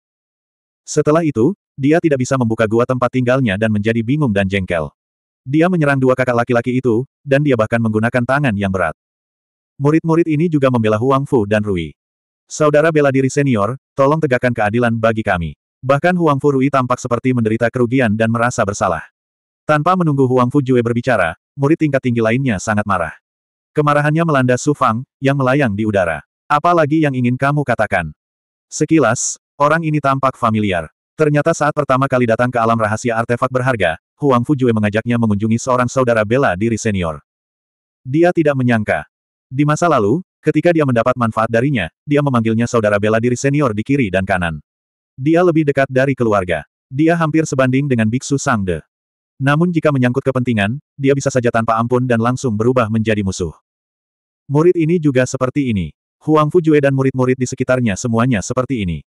Setelah itu, dia tidak bisa membuka gua tempat tinggalnya dan menjadi bingung dan jengkel. Dia menyerang dua kakak laki-laki itu, dan dia bahkan menggunakan tangan yang berat. Murid-murid ini juga membela Huang Fu dan Rui. Saudara bela diri senior, tolong tegakkan keadilan bagi kami. Bahkan Huang Fu Rui tampak seperti menderita kerugian dan merasa bersalah. Tanpa menunggu Huang Fu Jue berbicara, murid tingkat tinggi lainnya sangat marah. Kemarahannya melanda Su Fang, yang melayang di udara. Apalagi yang ingin kamu katakan? Sekilas, orang ini tampak familiar. Ternyata saat pertama kali datang ke alam rahasia artefak berharga, Huang Fujue mengajaknya mengunjungi seorang saudara bela diri senior. Dia tidak menyangka. Di masa lalu, ketika dia mendapat manfaat darinya, dia memanggilnya saudara bela diri senior di kiri dan kanan. Dia lebih dekat dari keluarga. Dia hampir sebanding dengan Biksu Sangde. Namun jika menyangkut kepentingan, dia bisa saja tanpa ampun dan langsung berubah menjadi musuh. Murid ini juga seperti ini. Huang Fujue dan murid-murid di sekitarnya semuanya seperti ini.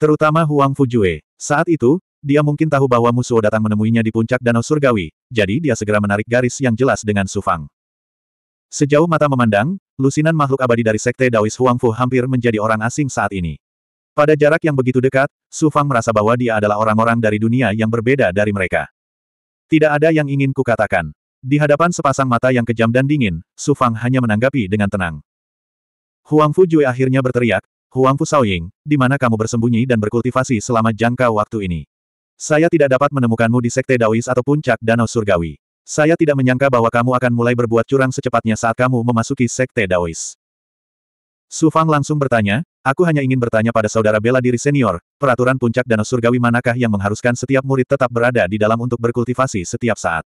Terutama Huang Fujue. Saat itu, dia mungkin tahu bahwa musuh datang menemuinya di puncak Danau Surgawi, jadi dia segera menarik garis yang jelas dengan Sufang. Sejauh mata memandang, lusinan makhluk abadi dari Sekte Daois Huangfu hampir menjadi orang asing saat ini. Pada jarak yang begitu dekat, Sufang merasa bahwa dia adalah orang-orang dari dunia yang berbeda dari mereka. Tidak ada yang ingin kukatakan. Di hadapan sepasang mata yang kejam dan dingin, Sufang hanya menanggapi dengan tenang. Huangfu Jue akhirnya berteriak, Huangfu Saoying, di mana kamu bersembunyi dan berkultivasi selama jangka waktu ini? Saya tidak dapat menemukanmu di Sekte Daois atau Puncak Danau Surgawi. Saya tidak menyangka bahwa kamu akan mulai berbuat curang secepatnya saat kamu memasuki Sekte Daois. Su Fang langsung bertanya, aku hanya ingin bertanya pada saudara bela diri senior, peraturan puncak Danau Surgawi manakah yang mengharuskan setiap murid tetap berada di dalam untuk berkultivasi setiap saat?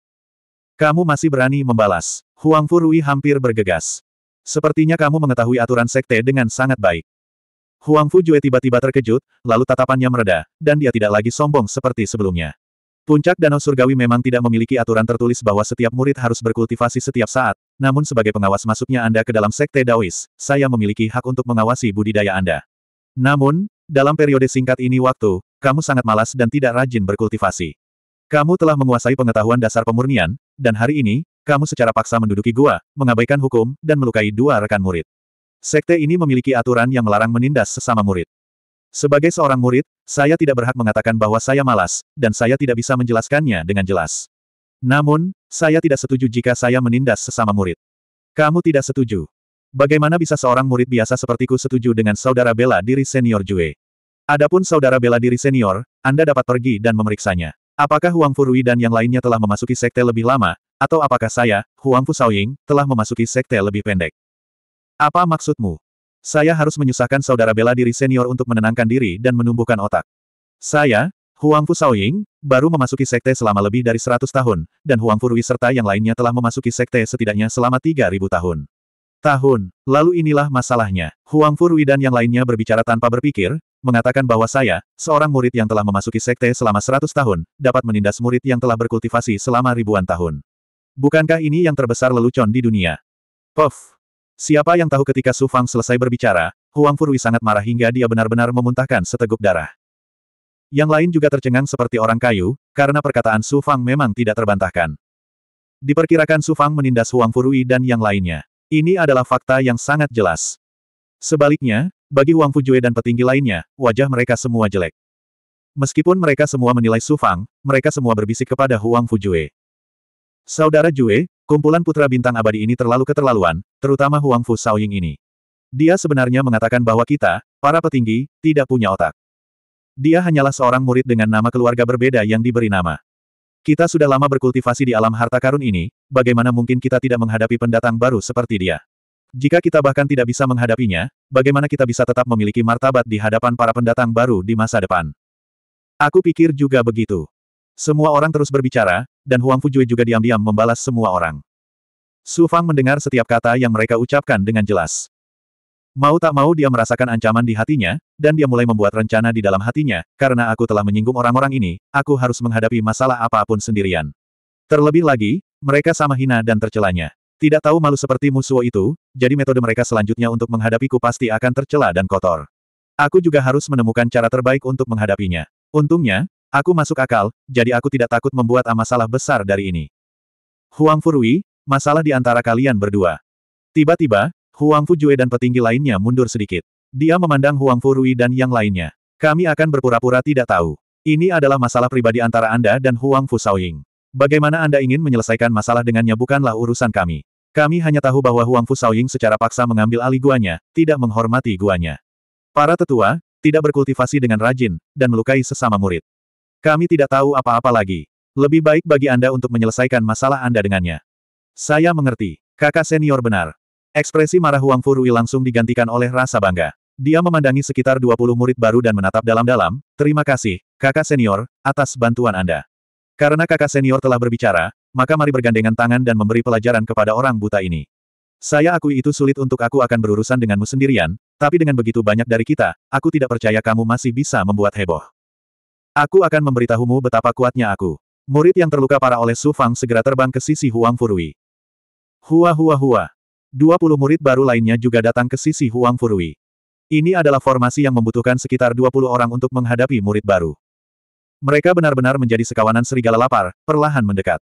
Kamu masih berani membalas. Huang Furui hampir bergegas. Sepertinya kamu mengetahui aturan sekte dengan sangat baik. Huang Fujue tiba-tiba terkejut, lalu tatapannya mereda, dan dia tidak lagi sombong seperti sebelumnya. Puncak Danau Surgawi memang tidak memiliki aturan tertulis bahwa setiap murid harus berkultivasi setiap saat, namun sebagai pengawas masuknya Anda ke dalam sekte Daois, saya memiliki hak untuk mengawasi budidaya Anda. Namun, dalam periode singkat ini waktu, kamu sangat malas dan tidak rajin berkultivasi. Kamu telah menguasai pengetahuan dasar pemurnian, dan hari ini, kamu secara paksa menduduki gua, mengabaikan hukum, dan melukai dua rekan murid. Sekte ini memiliki aturan yang melarang menindas sesama murid. Sebagai seorang murid, saya tidak berhak mengatakan bahwa saya malas, dan saya tidak bisa menjelaskannya dengan jelas. Namun, saya tidak setuju jika saya menindas sesama murid. Kamu tidak setuju. Bagaimana bisa seorang murid biasa sepertiku setuju dengan saudara bela diri senior Jue? Adapun saudara bela diri senior, Anda dapat pergi dan memeriksanya. Apakah Huang Furui dan yang lainnya telah memasuki sekte lebih lama, atau apakah saya, Huang Fu telah memasuki sekte lebih pendek? Apa maksudmu? Saya harus menyusahkan saudara bela diri senior untuk menenangkan diri dan menumbuhkan otak. Saya, Huang Fu Saoying, baru memasuki sekte selama lebih dari 100 tahun, dan Huang Fu Rui serta yang lainnya telah memasuki sekte setidaknya selama 3.000 tahun. Tahun, lalu inilah masalahnya. Huang Fu Rui dan yang lainnya berbicara tanpa berpikir, mengatakan bahwa saya, seorang murid yang telah memasuki sekte selama 100 tahun, dapat menindas murid yang telah berkultivasi selama ribuan tahun. Bukankah ini yang terbesar lelucon di dunia? Puff! Siapa yang tahu ketika Su Fang selesai berbicara, Huang Furui sangat marah hingga dia benar-benar memuntahkan seteguk darah. Yang lain juga tercengang seperti orang kayu, karena perkataan Su Fang memang tidak terbantahkan. Diperkirakan Su Fang menindas Huang Furui dan yang lainnya. Ini adalah fakta yang sangat jelas. Sebaliknya, bagi Huang Fujue dan petinggi lainnya, wajah mereka semua jelek. Meskipun mereka semua menilai Su Fang, mereka semua berbisik kepada Huang Fujue. Saudara Jue, Kumpulan putra bintang abadi ini terlalu keterlaluan, terutama Huang Fu Saoying ini. Dia sebenarnya mengatakan bahwa kita, para petinggi, tidak punya otak. Dia hanyalah seorang murid dengan nama keluarga berbeda yang diberi nama. Kita sudah lama berkultivasi di alam harta karun ini, bagaimana mungkin kita tidak menghadapi pendatang baru seperti dia? Jika kita bahkan tidak bisa menghadapinya, bagaimana kita bisa tetap memiliki martabat di hadapan para pendatang baru di masa depan? Aku pikir juga begitu. Semua orang terus berbicara, dan Huang Fujui juga diam-diam membalas semua orang. Su Fang mendengar setiap kata yang mereka ucapkan dengan jelas. Mau tak mau dia merasakan ancaman di hatinya, dan dia mulai membuat rencana di dalam hatinya, karena aku telah menyinggung orang-orang ini, aku harus menghadapi masalah apapun sendirian. Terlebih lagi, mereka sama hina dan tercelanya. Tidak tahu malu seperti musuh itu, jadi metode mereka selanjutnya untuk menghadapiku pasti akan tercela dan kotor. Aku juga harus menemukan cara terbaik untuk menghadapinya. Untungnya, Aku masuk akal, jadi aku tidak takut membuat masalah besar dari ini. Huang Furui, masalah di antara kalian berdua. Tiba-tiba, Huang Fujue dan petinggi lainnya mundur sedikit. Dia memandang Huang Furui dan yang lainnya. Kami akan berpura-pura tidak tahu. Ini adalah masalah pribadi antara Anda dan Huang Fu Fusaoying. Bagaimana Anda ingin menyelesaikan masalah dengannya bukanlah urusan kami. Kami hanya tahu bahwa Huang Fu Fusaoying secara paksa mengambil alih guanya, tidak menghormati guanya. Para tetua, tidak berkultivasi dengan rajin, dan melukai sesama murid. Kami tidak tahu apa-apa lagi. Lebih baik bagi Anda untuk menyelesaikan masalah Anda dengannya. Saya mengerti. Kakak senior benar. Ekspresi marah Huang Furui langsung digantikan oleh rasa bangga. Dia memandangi sekitar 20 murid baru dan menatap dalam-dalam, terima kasih, kakak senior, atas bantuan Anda. Karena kakak senior telah berbicara, maka mari bergandengan tangan dan memberi pelajaran kepada orang buta ini. Saya akui itu sulit untuk aku akan berurusan denganmu sendirian, tapi dengan begitu banyak dari kita, aku tidak percaya kamu masih bisa membuat heboh. Aku akan memberitahumu betapa kuatnya aku. Murid yang terluka parah oleh Su Fang segera terbang ke sisi Huang Furui. Hua hua hua. Dua puluh murid baru lainnya juga datang ke sisi Huang Furui. Ini adalah formasi yang membutuhkan sekitar 20 orang untuk menghadapi murid baru. Mereka benar-benar menjadi sekawanan serigala lapar, perlahan mendekat.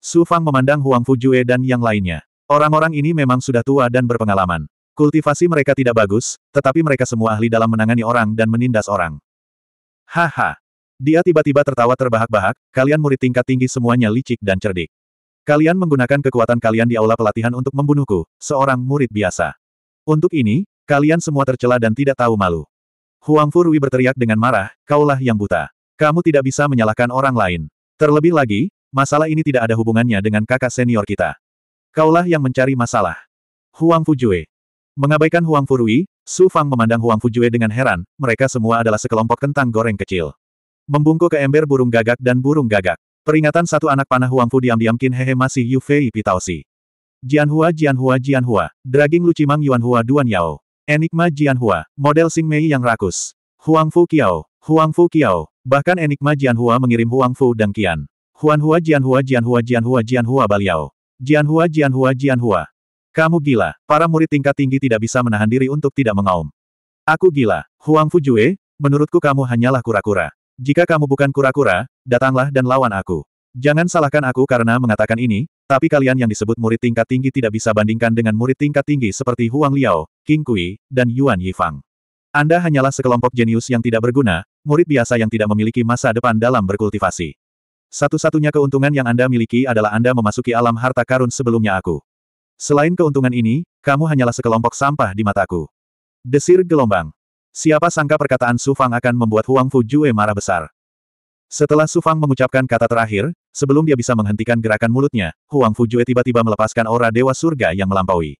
Su Fang memandang Huang Fujue dan yang lainnya. Orang-orang ini memang sudah tua dan berpengalaman. Kultivasi mereka tidak bagus, tetapi mereka semua ahli dalam menangani orang dan menindas orang. Haha, dia tiba-tiba tertawa terbahak-bahak, kalian murid tingkat tinggi semuanya licik dan cerdik. Kalian menggunakan kekuatan kalian di aula pelatihan untuk membunuhku, seorang murid biasa. Untuk ini, kalian semua tercela dan tidak tahu malu. Huang Furui berteriak dengan marah, kaulah yang buta. Kamu tidak bisa menyalahkan orang lain. Terlebih lagi, masalah ini tidak ada hubungannya dengan kakak senior kita. Kaulah yang mencari masalah. Huang Fujue. Mengabaikan Huang Furui, Su Fang memandang Huang Fujue dengan heran, mereka semua adalah sekelompok kentang goreng kecil. Membungkuk ke ember burung gagak dan burung gagak. Peringatan satu anak panah Huang Fu diam-diam Qin Hehe masih Yu Fei Jian Jianhua Jianhua Jianhua, Draging Lucimang Yuanhua Duan Yao. Enigma Jianhua, model Sing Mei yang rakus. Huang Fu Qiao, Fu Qiao, bahkan Enigma Jianhua mengirim Huang Fu dan Qian. Huanhua Jianhua Jianhua Jianhua Jianhua Baliao. Jianhua Jianhua Jianhua. Kamu gila, para murid tingkat tinggi tidak bisa menahan diri untuk tidak mengaum. Aku gila, Huang Fu Jue, menurutku kamu hanyalah kura-kura. Jika kamu bukan kura-kura, datanglah dan lawan aku. Jangan salahkan aku karena mengatakan ini, tapi kalian yang disebut murid tingkat tinggi tidak bisa bandingkan dengan murid tingkat tinggi seperti Huang Liao, King Kui, dan Yuan Yifang. Anda hanyalah sekelompok jenius yang tidak berguna, murid biasa yang tidak memiliki masa depan dalam berkultivasi. Satu-satunya keuntungan yang Anda miliki adalah Anda memasuki alam harta karun sebelumnya aku. Selain keuntungan ini, kamu hanyalah sekelompok sampah di mataku. Desir gelombang. Siapa sangka perkataan Su Fang akan membuat Huang Fu Jue marah besar. Setelah Su Fang mengucapkan kata terakhir, sebelum dia bisa menghentikan gerakan mulutnya, Huang Fu Jue tiba-tiba melepaskan aura Dewa Surga yang melampaui.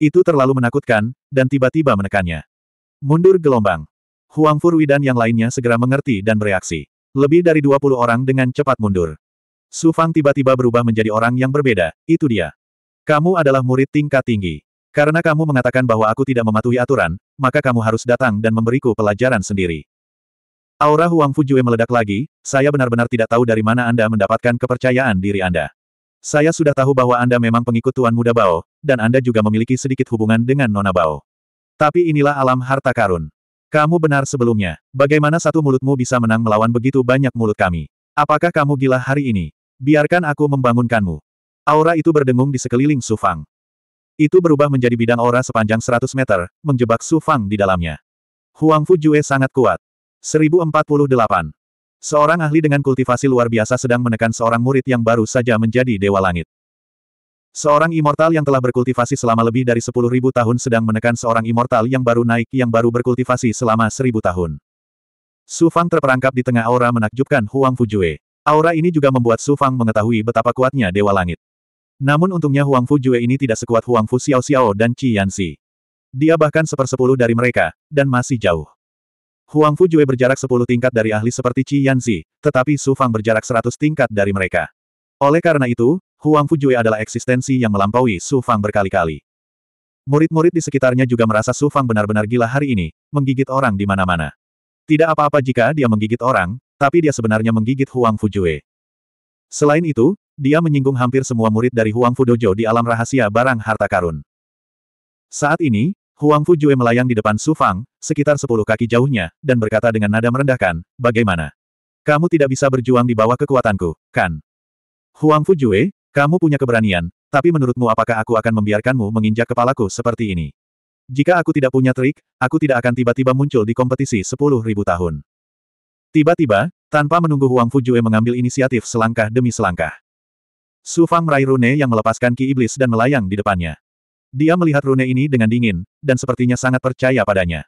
Itu terlalu menakutkan, dan tiba-tiba menekannya. Mundur gelombang. Huang Fu Rui dan yang lainnya segera mengerti dan bereaksi. Lebih dari 20 orang dengan cepat mundur. Su Fang tiba-tiba berubah menjadi orang yang berbeda, itu dia. Kamu adalah murid tingkat tinggi. Karena kamu mengatakan bahwa aku tidak mematuhi aturan, maka kamu harus datang dan memberiku pelajaran sendiri. Aura Huang Fujue meledak lagi, saya benar-benar tidak tahu dari mana Anda mendapatkan kepercayaan diri Anda. Saya sudah tahu bahwa Anda memang pengikut Tuan Muda Bao, dan Anda juga memiliki sedikit hubungan dengan Nona Bao. Tapi inilah alam harta karun. Kamu benar sebelumnya. Bagaimana satu mulutmu bisa menang melawan begitu banyak mulut kami? Apakah kamu gila hari ini? Biarkan aku membangunkanmu. Aura itu berdengung di sekeliling Sufang. Itu berubah menjadi bidang aura sepanjang 100 meter, menjebak Su Fang di dalamnya. Huang Fu Jue sangat kuat. 1048. Seorang ahli dengan kultivasi luar biasa sedang menekan seorang murid yang baru saja menjadi Dewa Langit. Seorang immortal yang telah berkultivasi selama lebih dari 10.000 tahun sedang menekan seorang immortal yang baru naik yang baru berkultivasi selama 1.000 tahun. Su Fang terperangkap di tengah aura menakjubkan Huang Fujue. Aura ini juga membuat Su Fang mengetahui betapa kuatnya Dewa Langit. Namun untungnya Huang Fu Jue ini tidak sekuat Huang Fu Xiao Xiao dan Qi Yanxi. Dia bahkan sepersepuluh dari mereka, dan masih jauh. Huang Fu Jue berjarak sepuluh tingkat dari ahli seperti Qi Yanxi, tetapi Su Fang berjarak seratus tingkat dari mereka. Oleh karena itu, Huang Fu Jue adalah eksistensi yang melampaui Su Fang berkali-kali. Murid-murid di sekitarnya juga merasa Su Fang benar-benar gila hari ini, menggigit orang di mana-mana. Tidak apa-apa jika dia menggigit orang, tapi dia sebenarnya menggigit Huang Fu Fujue. Selain itu, dia menyinggung hampir semua murid dari Huang Fu Dojo di alam rahasia barang harta karun. Saat ini, Huang Fu Jue melayang di depan Su Fang, sekitar sepuluh kaki jauhnya, dan berkata dengan nada merendahkan, bagaimana? Kamu tidak bisa berjuang di bawah kekuatanku, kan? Huang Fu Jue, kamu punya keberanian, tapi menurutmu apakah aku akan membiarkanmu menginjak kepalaku seperti ini? Jika aku tidak punya trik, aku tidak akan tiba-tiba muncul di kompetisi sepuluh ribu tahun. Tiba-tiba, tanpa menunggu Huang Fu Jue mengambil inisiatif selangkah demi selangkah. Sufang meraih rune yang melepaskan ki iblis dan melayang di depannya. Dia melihat rune ini dengan dingin, dan sepertinya sangat percaya padanya.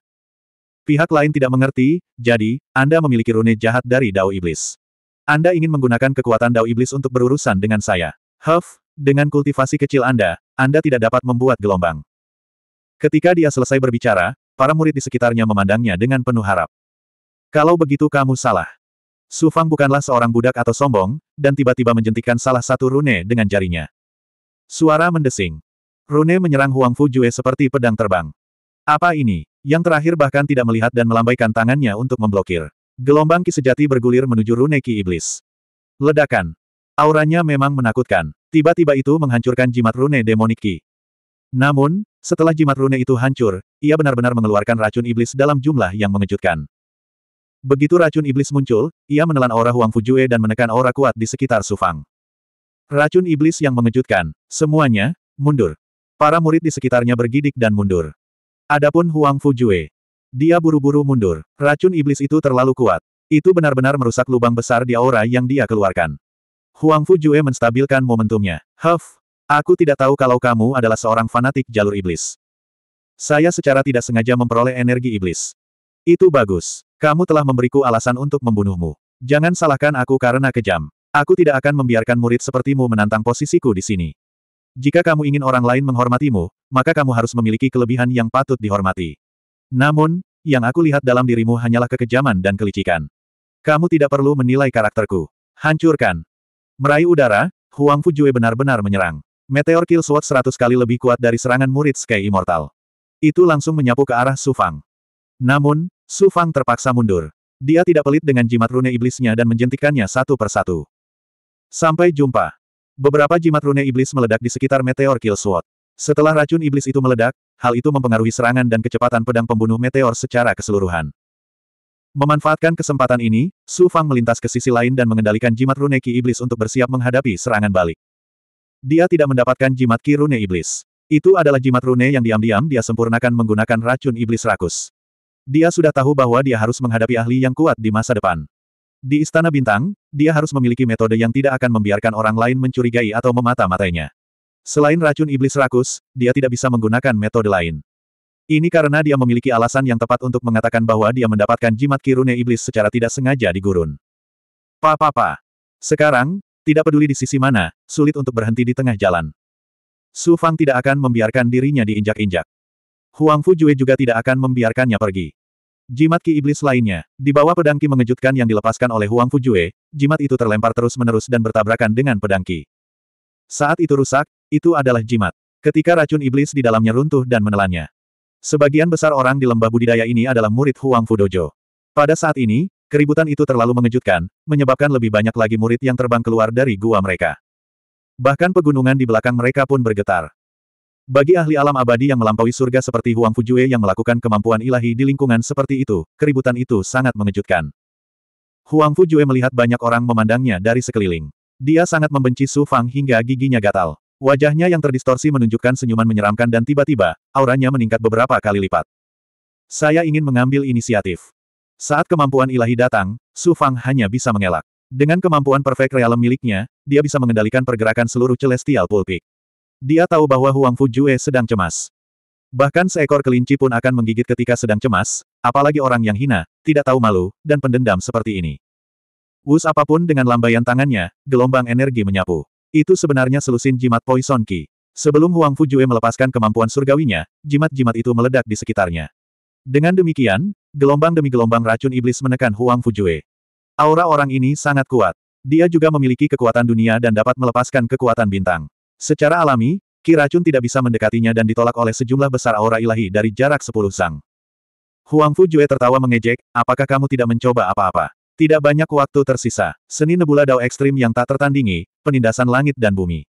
Pihak lain tidak mengerti, jadi, Anda memiliki rune jahat dari Dao Iblis. Anda ingin menggunakan kekuatan Dao Iblis untuk berurusan dengan saya. Huff, dengan kultivasi kecil Anda, Anda tidak dapat membuat gelombang. Ketika dia selesai berbicara, para murid di sekitarnya memandangnya dengan penuh harap. Kalau begitu kamu salah. Su Fang bukanlah seorang budak atau sombong, dan tiba-tiba menjentikan salah satu rune dengan jarinya. Suara mendesing. Rune menyerang Huang Fu Jue seperti pedang terbang. Apa ini? Yang terakhir bahkan tidak melihat dan melambaikan tangannya untuk memblokir. Gelombang ki sejati bergulir menuju rune ki iblis. Ledakan. Auranya memang menakutkan. Tiba-tiba itu menghancurkan jimat rune demonik ki. Namun, setelah jimat rune itu hancur, ia benar-benar mengeluarkan racun iblis dalam jumlah yang mengejutkan. Begitu racun iblis muncul, ia menelan aura Huang Fujue dan menekan aura kuat di sekitar Su Racun iblis yang mengejutkan, semuanya, mundur. Para murid di sekitarnya bergidik dan mundur. Adapun Huang Fujue, dia buru-buru mundur. Racun iblis itu terlalu kuat. Itu benar-benar merusak lubang besar di aura yang dia keluarkan. Huang Fujue menstabilkan momentumnya. Huff, aku tidak tahu kalau kamu adalah seorang fanatik jalur iblis. Saya secara tidak sengaja memperoleh energi iblis. Itu bagus. Kamu telah memberiku alasan untuk membunuhmu. Jangan salahkan aku karena kejam. Aku tidak akan membiarkan murid sepertimu menantang posisiku di sini. Jika kamu ingin orang lain menghormatimu, maka kamu harus memiliki kelebihan yang patut dihormati. Namun, yang aku lihat dalam dirimu hanyalah kekejaman dan kelicikan. Kamu tidak perlu menilai karakterku. Hancurkan. Meraih udara, Huang Fujue benar-benar menyerang. Meteor Kill Sword seratus kali lebih kuat dari serangan murid Sky Immortal. Itu langsung menyapu ke arah Sufang. Namun, Su Fang terpaksa mundur. Dia tidak pelit dengan jimat rune iblisnya dan menjentikannya satu persatu. Sampai jumpa. Beberapa jimat rune iblis meledak di sekitar meteor Kill Sword. Setelah racun iblis itu meledak, hal itu mempengaruhi serangan dan kecepatan pedang pembunuh meteor secara keseluruhan. Memanfaatkan kesempatan ini, Su Fang melintas ke sisi lain dan mengendalikan jimat rune Ki Iblis untuk bersiap menghadapi serangan balik. Dia tidak mendapatkan jimat Ki Rune Iblis. Itu adalah jimat rune yang diam-diam dia sempurnakan menggunakan racun iblis rakus. Dia sudah tahu bahwa dia harus menghadapi ahli yang kuat di masa depan. Di Istana Bintang, dia harus memiliki metode yang tidak akan membiarkan orang lain mencurigai atau memata-matainya. Selain racun iblis rakus, dia tidak bisa menggunakan metode lain. Ini karena dia memiliki alasan yang tepat untuk mengatakan bahwa dia mendapatkan jimat kirune iblis secara tidak sengaja di gurun. Pa-pa-pa. Sekarang, tidak peduli di sisi mana, sulit untuk berhenti di tengah jalan. Su Fang tidak akan membiarkan dirinya diinjak-injak. Huang Jue juga tidak akan membiarkannya pergi. Jimat ki iblis lainnya, di bawah pedang ki mengejutkan yang dilepaskan oleh Huang Jue, jimat itu terlempar terus-menerus dan bertabrakan dengan pedang ki. Saat itu rusak, itu adalah jimat. Ketika racun iblis di dalamnya runtuh dan menelannya. Sebagian besar orang di lembah budidaya ini adalah murid Huang Dojo. Pada saat ini, keributan itu terlalu mengejutkan, menyebabkan lebih banyak lagi murid yang terbang keluar dari gua mereka. Bahkan pegunungan di belakang mereka pun bergetar. Bagi ahli alam abadi yang melampaui surga seperti Huang Fujue yang melakukan kemampuan ilahi di lingkungan seperti itu, keributan itu sangat mengejutkan. Huang Fujue melihat banyak orang memandangnya dari sekeliling. Dia sangat membenci Su Fang hingga giginya gatal. Wajahnya yang terdistorsi menunjukkan senyuman menyeramkan dan tiba-tiba, auranya meningkat beberapa kali lipat. Saya ingin mengambil inisiatif. Saat kemampuan ilahi datang, Su Fang hanya bisa mengelak. Dengan kemampuan perfect realem miliknya, dia bisa mengendalikan pergerakan seluruh Celestial Pulpik. Dia tahu bahwa Huang Fujue sedang cemas. Bahkan seekor kelinci pun akan menggigit ketika sedang cemas, apalagi orang yang hina, tidak tahu malu, dan pendendam seperti ini. Wus apapun dengan lambaian tangannya, gelombang energi menyapu. Itu sebenarnya selusin jimat Poison Ki. Sebelum Huang Fujue melepaskan kemampuan surgawinya, jimat-jimat itu meledak di sekitarnya. Dengan demikian, gelombang demi gelombang racun iblis menekan Huang Fujue. Aura orang ini sangat kuat. Dia juga memiliki kekuatan dunia dan dapat melepaskan kekuatan bintang. Secara alami, Ki racun tidak bisa mendekatinya dan ditolak oleh sejumlah besar aura ilahi dari jarak sepuluh sang. Huang Fu Jue tertawa mengejek, apakah kamu tidak mencoba apa-apa? Tidak banyak waktu tersisa. Seni Nebula Dao Ekstrim yang tak tertandingi, penindasan langit dan bumi.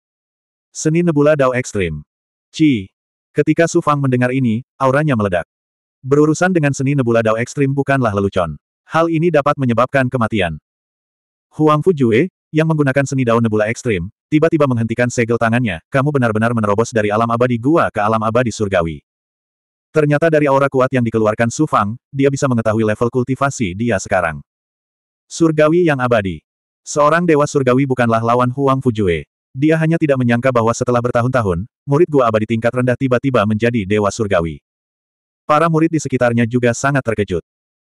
Seni Nebula Dao Ekstrim. Ci. Ketika Su Fang mendengar ini, auranya meledak. Berurusan dengan seni Nebula Dao Ekstrim bukanlah lelucon. Hal ini dapat menyebabkan kematian. Huang Fu Jue, yang menggunakan seni Dao Nebula Ekstrim, tiba-tiba menghentikan segel tangannya, kamu benar-benar menerobos dari alam abadi gua ke alam abadi surgawi. Ternyata dari aura kuat yang dikeluarkan Su Fang, dia bisa mengetahui level kultivasi dia sekarang. Surgawi yang abadi. Seorang dewa surgawi bukanlah lawan Huang Fujue. Dia hanya tidak menyangka bahwa setelah bertahun-tahun, murid gua abadi tingkat rendah tiba-tiba menjadi dewa surgawi. Para murid di sekitarnya juga sangat terkejut.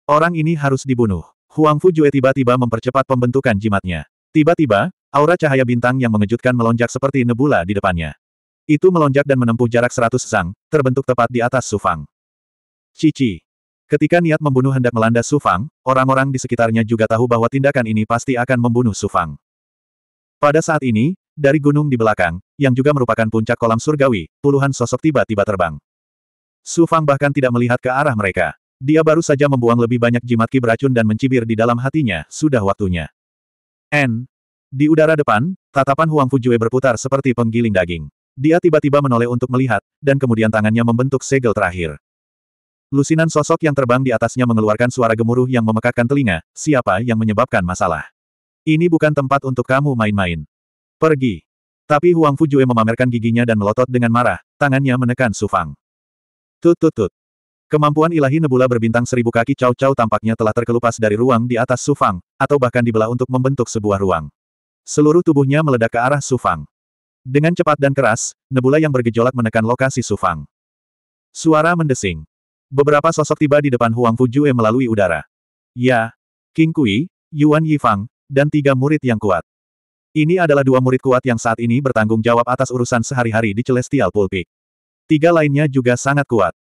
Orang ini harus dibunuh. Huang Fujue tiba-tiba mempercepat pembentukan jimatnya. Tiba-tiba, Aura cahaya bintang yang mengejutkan melonjak seperti nebula di depannya. Itu melonjak dan menempuh jarak seratus sang, terbentuk tepat di atas Sufang. Cici. Ketika niat membunuh hendak melanda Sufang, orang-orang di sekitarnya juga tahu bahwa tindakan ini pasti akan membunuh Sufang. Pada saat ini, dari gunung di belakang, yang juga merupakan puncak kolam surgawi, puluhan sosok tiba-tiba terbang. Sufang bahkan tidak melihat ke arah mereka. Dia baru saja membuang lebih banyak jimat ki beracun dan mencibir di dalam hatinya, sudah waktunya. N. Di udara depan, tatapan Huang Fujue berputar seperti penggiling daging. Dia tiba-tiba menoleh untuk melihat, dan kemudian tangannya membentuk segel terakhir. Lusinan sosok yang terbang di atasnya mengeluarkan suara gemuruh yang memekakkan telinga, siapa yang menyebabkan masalah. Ini bukan tempat untuk kamu main-main. Pergi. Tapi Huang Fujue memamerkan giginya dan melotot dengan marah, tangannya menekan Sufang. Tut tut tut. Kemampuan ilahi nebula berbintang seribu kaki Cao Cao tampaknya telah terkelupas dari ruang di atas Sufang, atau bahkan dibelah untuk membentuk sebuah ruang. Seluruh tubuhnya meledak ke arah Sufang. Dengan cepat dan keras, nebula yang bergejolak menekan lokasi Sufang. Suara mendesing. Beberapa sosok tiba di depan Huang Fujue melalui udara. Ya, King Kui, Yuan Yifang, dan tiga murid yang kuat. Ini adalah dua murid kuat yang saat ini bertanggung jawab atas urusan sehari-hari di Celestial Pulpit. Tiga lainnya juga sangat kuat.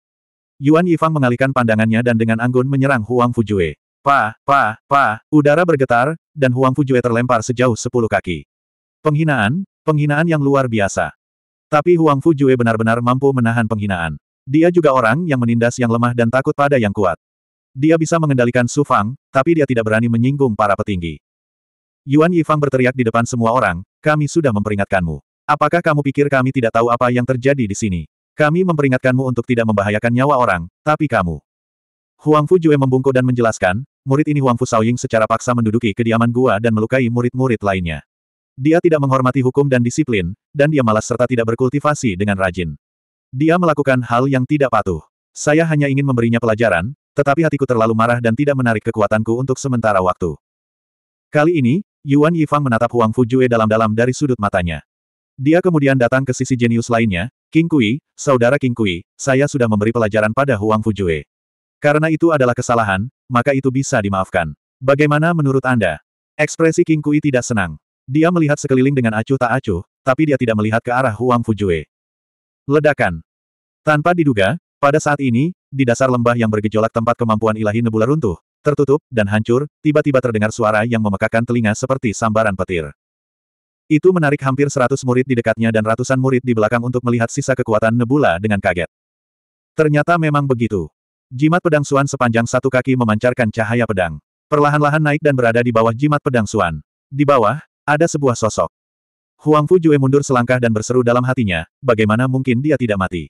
Yuan Yifang mengalihkan pandangannya dan dengan anggun menyerang Huang Fujue. Pa, pa, pa, udara bergetar, dan Huang Fujue terlempar sejauh sepuluh kaki. Penghinaan, penghinaan yang luar biasa. Tapi Huang Fujue benar-benar mampu menahan penghinaan. Dia juga orang yang menindas yang lemah dan takut pada yang kuat. Dia bisa mengendalikan Su Fang, tapi dia tidak berani menyinggung para petinggi. Yuan Yifang berteriak di depan semua orang, kami sudah memperingatkanmu. Apakah kamu pikir kami tidak tahu apa yang terjadi di sini? Kami memperingatkanmu untuk tidak membahayakan nyawa orang, tapi kamu. Huang Fujue membungkuk dan menjelaskan, murid ini Huang Fu Saoying secara paksa menduduki kediaman gua dan melukai murid-murid lainnya. Dia tidak menghormati hukum dan disiplin, dan dia malas serta tidak berkultivasi dengan rajin. Dia melakukan hal yang tidak patuh. Saya hanya ingin memberinya pelajaran, tetapi hatiku terlalu marah dan tidak menarik kekuatanku untuk sementara waktu. Kali ini, Yuan Yifang menatap Huang Fu Jue dalam-dalam dari sudut matanya. Dia kemudian datang ke sisi jenius lainnya, King Kui, saudara King Kui, saya sudah memberi pelajaran pada Huang Fu Jue. Karena itu adalah kesalahan, maka itu bisa dimaafkan. Bagaimana menurut Anda? Ekspresi King Kui tidak senang. Dia melihat sekeliling dengan acuh tak acuh, tapi dia tidak melihat ke arah Huang Fujue. Ledakan. Tanpa diduga, pada saat ini, di dasar lembah yang bergejolak tempat kemampuan ilahi nebula runtuh, tertutup, dan hancur, tiba-tiba terdengar suara yang memekakan telinga seperti sambaran petir. Itu menarik hampir seratus murid di dekatnya dan ratusan murid di belakang untuk melihat sisa kekuatan nebula dengan kaget. Ternyata memang begitu. Jimat pedang Suan sepanjang satu kaki memancarkan cahaya pedang. Perlahan-lahan naik dan berada di bawah jimat pedang Suan. Di bawah, ada sebuah sosok. Huang Fu Jue mundur selangkah dan berseru dalam hatinya, bagaimana mungkin dia tidak mati.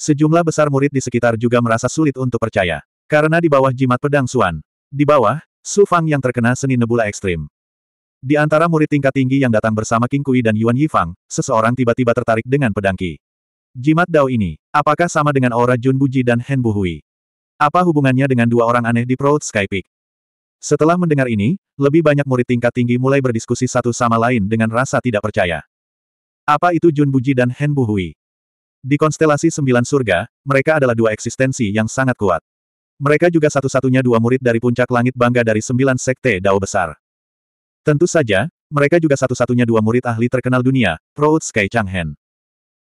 Sejumlah besar murid di sekitar juga merasa sulit untuk percaya. Karena di bawah jimat pedang Suan. Di bawah, Su Fang yang terkena seni nebula ekstrim. Di antara murid tingkat tinggi yang datang bersama King Kui dan Yuan Yifang, seseorang tiba-tiba tertarik dengan pedang Qi. Jimat Dao ini, apakah sama dengan aura Jun Buji dan Hen Buhui? Apa hubungannya dengan dua orang aneh di Proud Sky Peak? Setelah mendengar ini, lebih banyak murid tingkat tinggi mulai berdiskusi satu sama lain dengan rasa tidak percaya. Apa itu Jun Buji dan Hen Buhui? Di konstelasi Sembilan Surga, mereka adalah dua eksistensi yang sangat kuat. Mereka juga satu-satunya dua murid dari puncak langit bangga dari sembilan sekte Dao besar. Tentu saja, mereka juga satu-satunya dua murid ahli terkenal dunia, Proud Sky Changhen.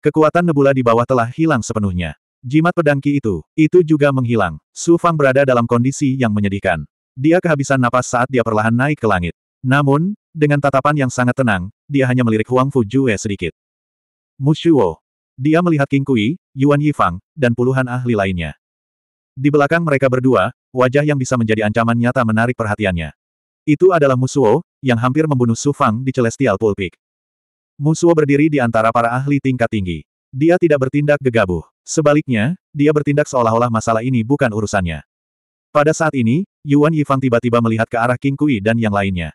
Kekuatan nebula di bawah telah hilang sepenuhnya. Jimat pedangki itu, itu juga menghilang. Su Fang berada dalam kondisi yang menyedihkan. Dia kehabisan napas saat dia perlahan naik ke langit. Namun, dengan tatapan yang sangat tenang, dia hanya melirik Huang Fu Jue sedikit. Mushuo. Dia melihat King Kui, Yuan Yifang, dan puluhan ahli lainnya. Di belakang mereka berdua, wajah yang bisa menjadi ancaman nyata menarik perhatiannya. Itu adalah Musuo, yang hampir membunuh Su Fang di Celestial Pulpik. Musuo berdiri di antara para ahli tingkat tinggi. Dia tidak bertindak gegabah. Sebaliknya, dia bertindak seolah-olah masalah ini bukan urusannya. Pada saat ini, Yuan Yifang tiba-tiba melihat ke arah King Kui dan yang lainnya.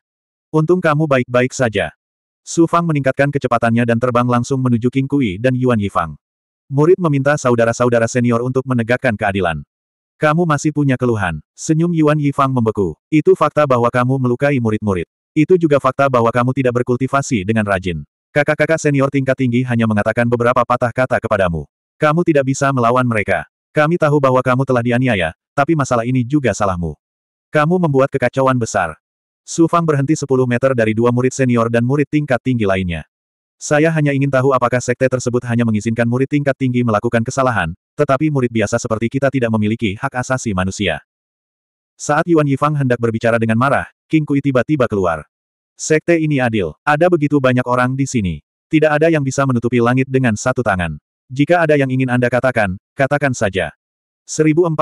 Untung kamu baik-baik saja. Su Fang meningkatkan kecepatannya dan terbang langsung menuju King Kui dan Yuan Yifang. Murid meminta saudara-saudara senior untuk menegakkan keadilan. Kamu masih punya keluhan. Senyum Yuan Yifang membeku. Itu fakta bahwa kamu melukai murid-murid. Itu juga fakta bahwa kamu tidak berkultivasi dengan rajin. Kakak-kakak senior tingkat tinggi hanya mengatakan beberapa patah kata kepadamu. Kamu tidak bisa melawan mereka. Kami tahu bahwa kamu telah dianiaya, tapi masalah ini juga salahmu. Kamu membuat kekacauan besar. Su Fang berhenti 10 meter dari dua murid senior dan murid tingkat tinggi lainnya. Saya hanya ingin tahu apakah sekte tersebut hanya mengizinkan murid tingkat tinggi melakukan kesalahan, tetapi murid biasa seperti kita tidak memiliki hak asasi manusia. Saat Yuan Yifang hendak berbicara dengan marah, King Kui tiba-tiba keluar. Sekte ini adil. Ada begitu banyak orang di sini. Tidak ada yang bisa menutupi langit dengan satu tangan. Jika ada yang ingin Anda katakan, katakan saja. 1049.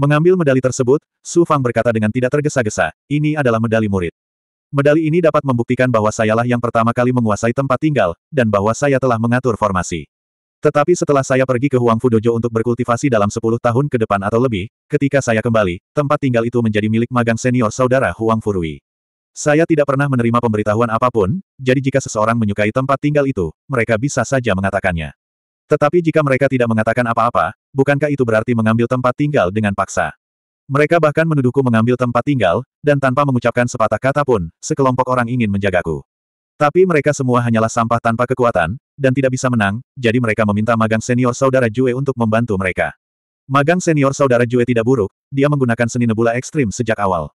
Mengambil medali tersebut, Su Fang berkata dengan tidak tergesa-gesa, ini adalah medali murid. Medali ini dapat membuktikan bahwa sayalah yang pertama kali menguasai tempat tinggal, dan bahwa saya telah mengatur formasi. Tetapi setelah saya pergi ke Huangfu Dojo untuk berkultivasi dalam 10 tahun ke depan atau lebih, ketika saya kembali, tempat tinggal itu menjadi milik magang senior saudara Huang Furui. Saya tidak pernah menerima pemberitahuan apapun, jadi jika seseorang menyukai tempat tinggal itu, mereka bisa saja mengatakannya. Tetapi jika mereka tidak mengatakan apa-apa, bukankah itu berarti mengambil tempat tinggal dengan paksa? Mereka bahkan menuduhku mengambil tempat tinggal, dan tanpa mengucapkan sepatah kata pun, sekelompok orang ingin menjagaku. Tapi mereka semua hanyalah sampah tanpa kekuatan, dan tidak bisa menang, jadi mereka meminta magang senior saudara Jue untuk membantu mereka. Magang senior saudara Jue tidak buruk, dia menggunakan seni nebula ekstrim sejak awal.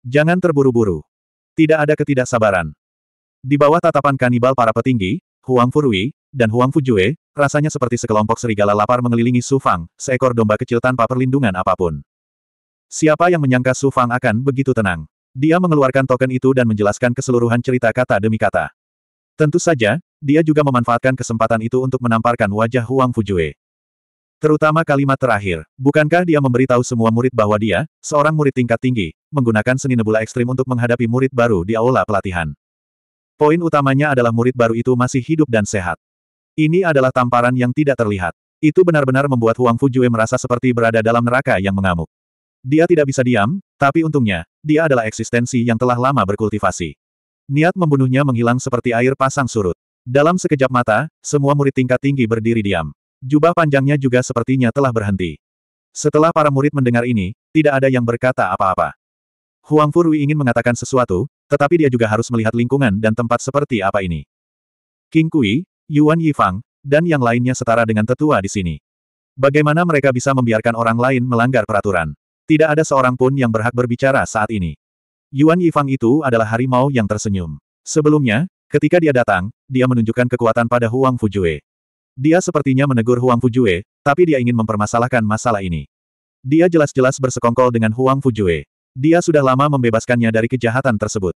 Jangan terburu-buru. Tidak ada ketidaksabaran. Di bawah tatapan kanibal para petinggi, Huang Furui, dan Huang Fujue, rasanya seperti sekelompok serigala lapar mengelilingi Su Fang, seekor domba kecil tanpa perlindungan apapun. Siapa yang menyangka Su Fang akan begitu tenang? Dia mengeluarkan token itu dan menjelaskan keseluruhan cerita kata demi kata. Tentu saja, dia juga memanfaatkan kesempatan itu untuk menamparkan wajah Huang Fujue. Terutama kalimat terakhir, bukankah dia memberitahu semua murid bahwa dia, seorang murid tingkat tinggi, menggunakan seni nebula ekstrim untuk menghadapi murid baru di aula pelatihan. Poin utamanya adalah murid baru itu masih hidup dan sehat. Ini adalah tamparan yang tidak terlihat. Itu benar-benar membuat Huang Fujue merasa seperti berada dalam neraka yang mengamuk. Dia tidak bisa diam, tapi untungnya, dia adalah eksistensi yang telah lama berkultivasi. Niat membunuhnya menghilang seperti air pasang surut. Dalam sekejap mata, semua murid tingkat tinggi berdiri diam. Jubah panjangnya juga sepertinya telah berhenti. Setelah para murid mendengar ini, tidak ada yang berkata apa-apa. Huang Furui ingin mengatakan sesuatu, tetapi dia juga harus melihat lingkungan dan tempat seperti apa ini. King Kui, Yuan Yifang, dan yang lainnya setara dengan tetua di sini. Bagaimana mereka bisa membiarkan orang lain melanggar peraturan? Tidak ada seorang pun yang berhak berbicara saat ini. Yuan Yifang itu adalah harimau yang tersenyum. Sebelumnya, ketika dia datang, dia menunjukkan kekuatan pada Huang Fujue. Dia sepertinya menegur Huang Fujue, tapi dia ingin mempermasalahkan masalah ini. Dia jelas-jelas bersekongkol dengan Huang Fujue. Dia sudah lama membebaskannya dari kejahatan tersebut.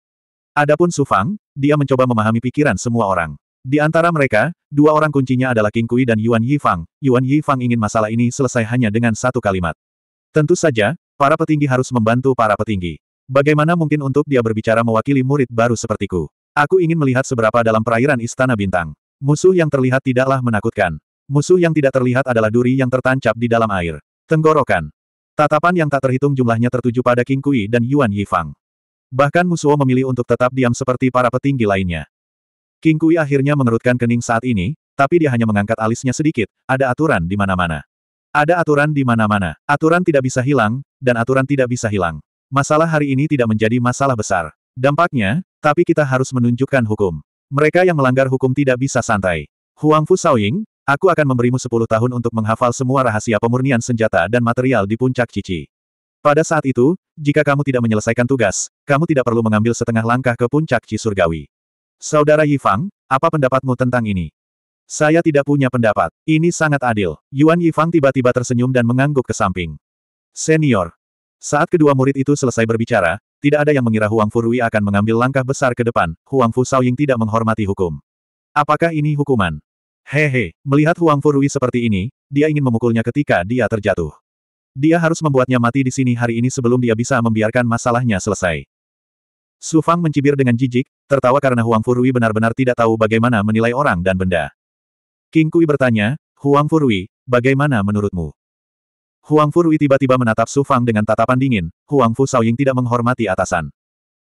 Adapun Su Fang, dia mencoba memahami pikiran semua orang. Di antara mereka, dua orang kuncinya adalah King Kui dan Yuan Yi Fang. Yuan Yi Fang ingin masalah ini selesai hanya dengan satu kalimat. Tentu saja, para petinggi harus membantu para petinggi. Bagaimana mungkin untuk dia berbicara mewakili murid baru sepertiku? Aku ingin melihat seberapa dalam perairan Istana Bintang. Musuh yang terlihat tidaklah menakutkan. Musuh yang tidak terlihat adalah duri yang tertancap di dalam air. Tenggorokan. Tatapan yang tak terhitung jumlahnya tertuju pada King Kui dan Yuan Yifang. Bahkan Musuo memilih untuk tetap diam seperti para petinggi lainnya. King Kui akhirnya mengerutkan kening saat ini, tapi dia hanya mengangkat alisnya sedikit, ada aturan di mana-mana. Ada aturan di mana-mana. Aturan tidak bisa hilang, dan aturan tidak bisa hilang. Masalah hari ini tidak menjadi masalah besar. Dampaknya, tapi kita harus menunjukkan hukum. Mereka yang melanggar hukum tidak bisa santai. Huang Fu Saoying, aku akan memberimu sepuluh tahun untuk menghafal semua rahasia pemurnian senjata dan material di puncak Cici. Pada saat itu, jika kamu tidak menyelesaikan tugas, kamu tidak perlu mengambil setengah langkah ke puncak Ci Surgawi. Saudara Yifang, apa pendapatmu tentang ini? Saya tidak punya pendapat. Ini sangat adil. Yuan Yifang tiba-tiba tersenyum dan mengangguk ke samping. Senior. Saat kedua murid itu selesai berbicara, tidak ada yang mengira Huang Furui akan mengambil langkah besar ke depan, Huang Fu Shaoying tidak menghormati hukum. Apakah ini hukuman? Hehe, melihat Huang Furui seperti ini, dia ingin memukulnya ketika dia terjatuh. Dia harus membuatnya mati di sini hari ini sebelum dia bisa membiarkan masalahnya selesai. Su Fang mencibir dengan jijik, tertawa karena Huang Furui benar-benar tidak tahu bagaimana menilai orang dan benda. King Kui bertanya, Huang Furui, bagaimana menurutmu? Huang Rui tiba-tiba menatap Su Fang dengan tatapan dingin, Huang Fu Shaoying tidak menghormati atasan.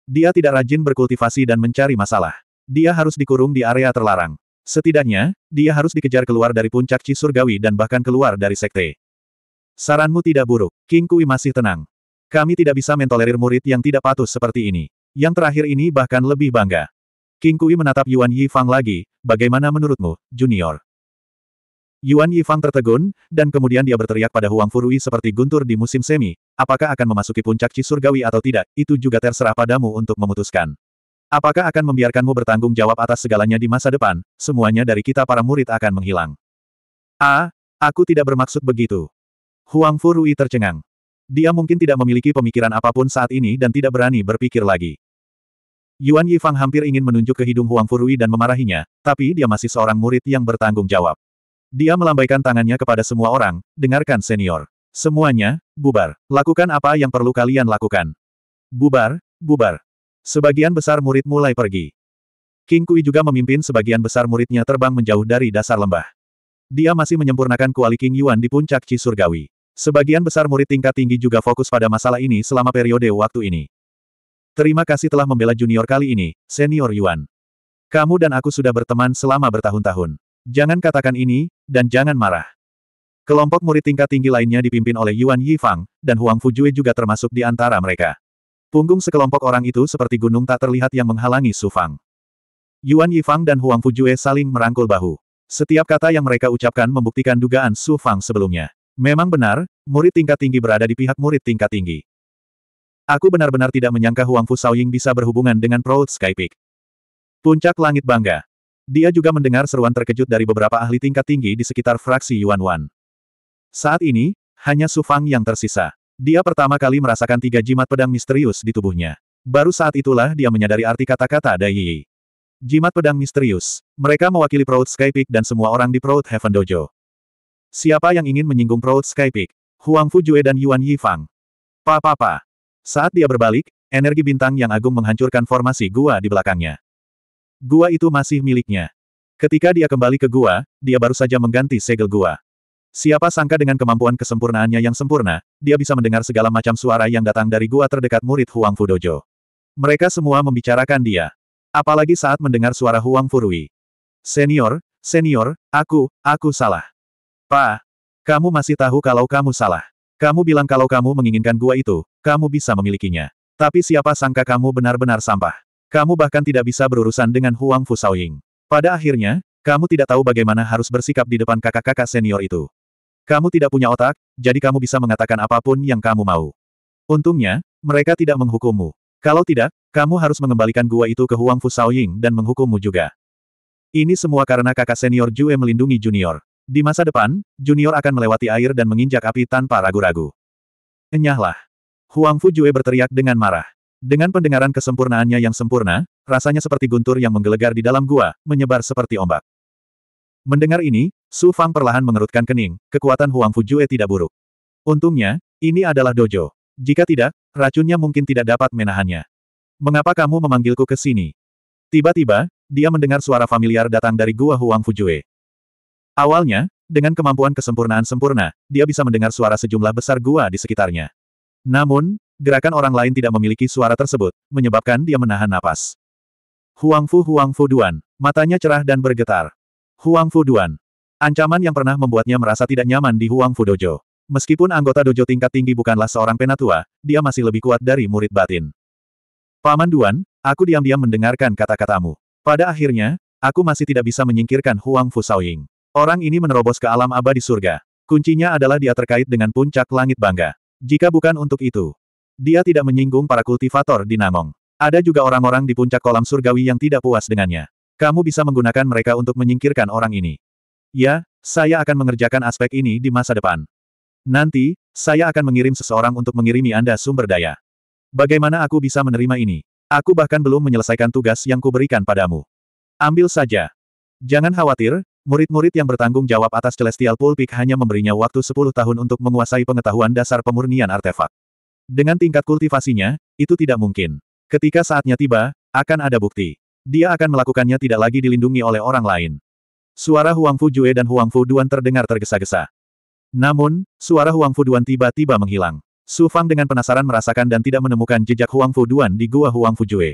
Dia tidak rajin berkultivasi dan mencari masalah. Dia harus dikurung di area terlarang. Setidaknya, dia harus dikejar keluar dari puncak Ci Surgawi dan bahkan keluar dari sekte. Saranmu tidak buruk, King Kui masih tenang. Kami tidak bisa mentolerir murid yang tidak patuh seperti ini. Yang terakhir ini bahkan lebih bangga. King Kui menatap Yuan Yi Fang lagi, bagaimana menurutmu, Junior? Yuan Yifang tertegun, dan kemudian dia berteriak pada Huang Furui seperti guntur di musim semi, apakah akan memasuki puncak Cisurgawi atau tidak, itu juga terserah padamu untuk memutuskan. Apakah akan membiarkanmu bertanggung jawab atas segalanya di masa depan, semuanya dari kita para murid akan menghilang. A, aku tidak bermaksud begitu. Huang Furui tercengang. Dia mungkin tidak memiliki pemikiran apapun saat ini dan tidak berani berpikir lagi. Yuan Yifang hampir ingin menunjuk ke hidung Huang Furui dan memarahinya, tapi dia masih seorang murid yang bertanggung jawab. Dia melambaikan tangannya kepada semua orang, dengarkan senior. Semuanya, bubar. Lakukan apa yang perlu kalian lakukan. Bubar, bubar. Sebagian besar murid mulai pergi. King Kui juga memimpin sebagian besar muridnya terbang menjauh dari dasar lembah. Dia masih menyempurnakan kuali King Yuan di puncak Cisurgawi. Sebagian besar murid tingkat tinggi juga fokus pada masalah ini selama periode waktu ini. Terima kasih telah membela junior kali ini, senior Yuan. Kamu dan aku sudah berteman selama bertahun-tahun. Jangan katakan ini, dan jangan marah. Kelompok murid tingkat tinggi lainnya dipimpin oleh Yuan Yifang, dan Huang Fujue juga termasuk di antara mereka. Punggung sekelompok orang itu seperti gunung tak terlihat yang menghalangi Su Fang. Yuan Yifang dan Huang Fujue saling merangkul bahu. Setiap kata yang mereka ucapkan membuktikan dugaan Su Fang sebelumnya. Memang benar, murid tingkat tinggi berada di pihak murid tingkat tinggi. Aku benar-benar tidak menyangka Huang Fu Shaoying bisa berhubungan dengan Proud Sky Puncak Langit Bangga. Dia juga mendengar seruan terkejut dari beberapa ahli tingkat tinggi di sekitar fraksi Yuan Wan. Saat ini, hanya Su Fang yang tersisa. Dia pertama kali merasakan tiga jimat pedang misterius di tubuhnya. Baru saat itulah dia menyadari arti kata-kata Dai Yi. Jimat pedang misterius. Mereka mewakili Proud Sky Peak dan semua orang di Proud Heaven Dojo. Siapa yang ingin menyinggung Proud Sky Peak? Huang Fujue dan Yuan Yifang. Pa-pa-pa. Saat dia berbalik, energi bintang yang agung menghancurkan formasi gua di belakangnya. Gua itu masih miliknya. Ketika dia kembali ke gua, dia baru saja mengganti segel gua. Siapa sangka dengan kemampuan kesempurnaannya yang sempurna, dia bisa mendengar segala macam suara yang datang dari gua terdekat murid Huang Fu Dojo. Mereka semua membicarakan dia. Apalagi saat mendengar suara Huang Furui. Senior, senior, aku, aku salah. Pa, kamu masih tahu kalau kamu salah. Kamu bilang kalau kamu menginginkan gua itu, kamu bisa memilikinya. Tapi siapa sangka kamu benar-benar sampah. Kamu bahkan tidak bisa berurusan dengan Huang Fu Shaoying. Pada akhirnya, kamu tidak tahu bagaimana harus bersikap di depan kakak-kakak senior itu. Kamu tidak punya otak, jadi kamu bisa mengatakan apapun yang kamu mau. Untungnya, mereka tidak menghukummu. Kalau tidak, kamu harus mengembalikan gua itu ke Huang Fu Shaoying dan menghukummu juga. Ini semua karena kakak senior Jue melindungi junior. Di masa depan, junior akan melewati air dan menginjak api tanpa ragu-ragu. Enyahlah. Huang Fu Jue berteriak dengan marah. Dengan pendengaran kesempurnaannya yang sempurna, rasanya seperti guntur yang menggelegar di dalam gua, menyebar seperti ombak. Mendengar ini, Su Fang perlahan mengerutkan kening, kekuatan Huang Fujue tidak buruk. Untungnya, ini adalah dojo. Jika tidak, racunnya mungkin tidak dapat menahannya. Mengapa kamu memanggilku ke sini? Tiba-tiba, dia mendengar suara familiar datang dari gua Huang Fujue. Awalnya, dengan kemampuan kesempurnaan sempurna, dia bisa mendengar suara sejumlah besar gua di sekitarnya. Namun, Gerakan orang lain tidak memiliki suara tersebut, menyebabkan dia menahan napas. Huang Fu Huang Fu Duan. Matanya cerah dan bergetar. Huang Fu Duan. Ancaman yang pernah membuatnya merasa tidak nyaman di Huang Fu Dojo. Meskipun anggota dojo tingkat tinggi bukanlah seorang penatua, dia masih lebih kuat dari murid batin. Paman Duan, aku diam-diam mendengarkan kata-katamu. Pada akhirnya, aku masih tidak bisa menyingkirkan Huang Fu Saoying. Orang ini menerobos ke alam abadi surga. Kuncinya adalah dia terkait dengan puncak langit bangga. Jika bukan untuk itu, dia tidak menyinggung para kultivator di Namong. Ada juga orang-orang di puncak kolam surgawi yang tidak puas dengannya. Kamu bisa menggunakan mereka untuk menyingkirkan orang ini. Ya, saya akan mengerjakan aspek ini di masa depan. Nanti, saya akan mengirim seseorang untuk mengirimi Anda sumber daya. Bagaimana aku bisa menerima ini? Aku bahkan belum menyelesaikan tugas yang kuberikan padamu. Ambil saja. Jangan khawatir, murid-murid yang bertanggung jawab atas Celestial Pulpik hanya memberinya waktu 10 tahun untuk menguasai pengetahuan dasar pemurnian artefak. Dengan tingkat kultivasinya, itu tidak mungkin. Ketika saatnya tiba, akan ada bukti. Dia akan melakukannya tidak lagi dilindungi oleh orang lain. Suara Huang Fu Jue dan Huang Fu Duan terdengar tergesa-gesa. Namun, suara Huang Fu Duan tiba-tiba menghilang. Su Fang dengan penasaran merasakan dan tidak menemukan jejak Huang Fu Duan di gua Huang Fu Jue.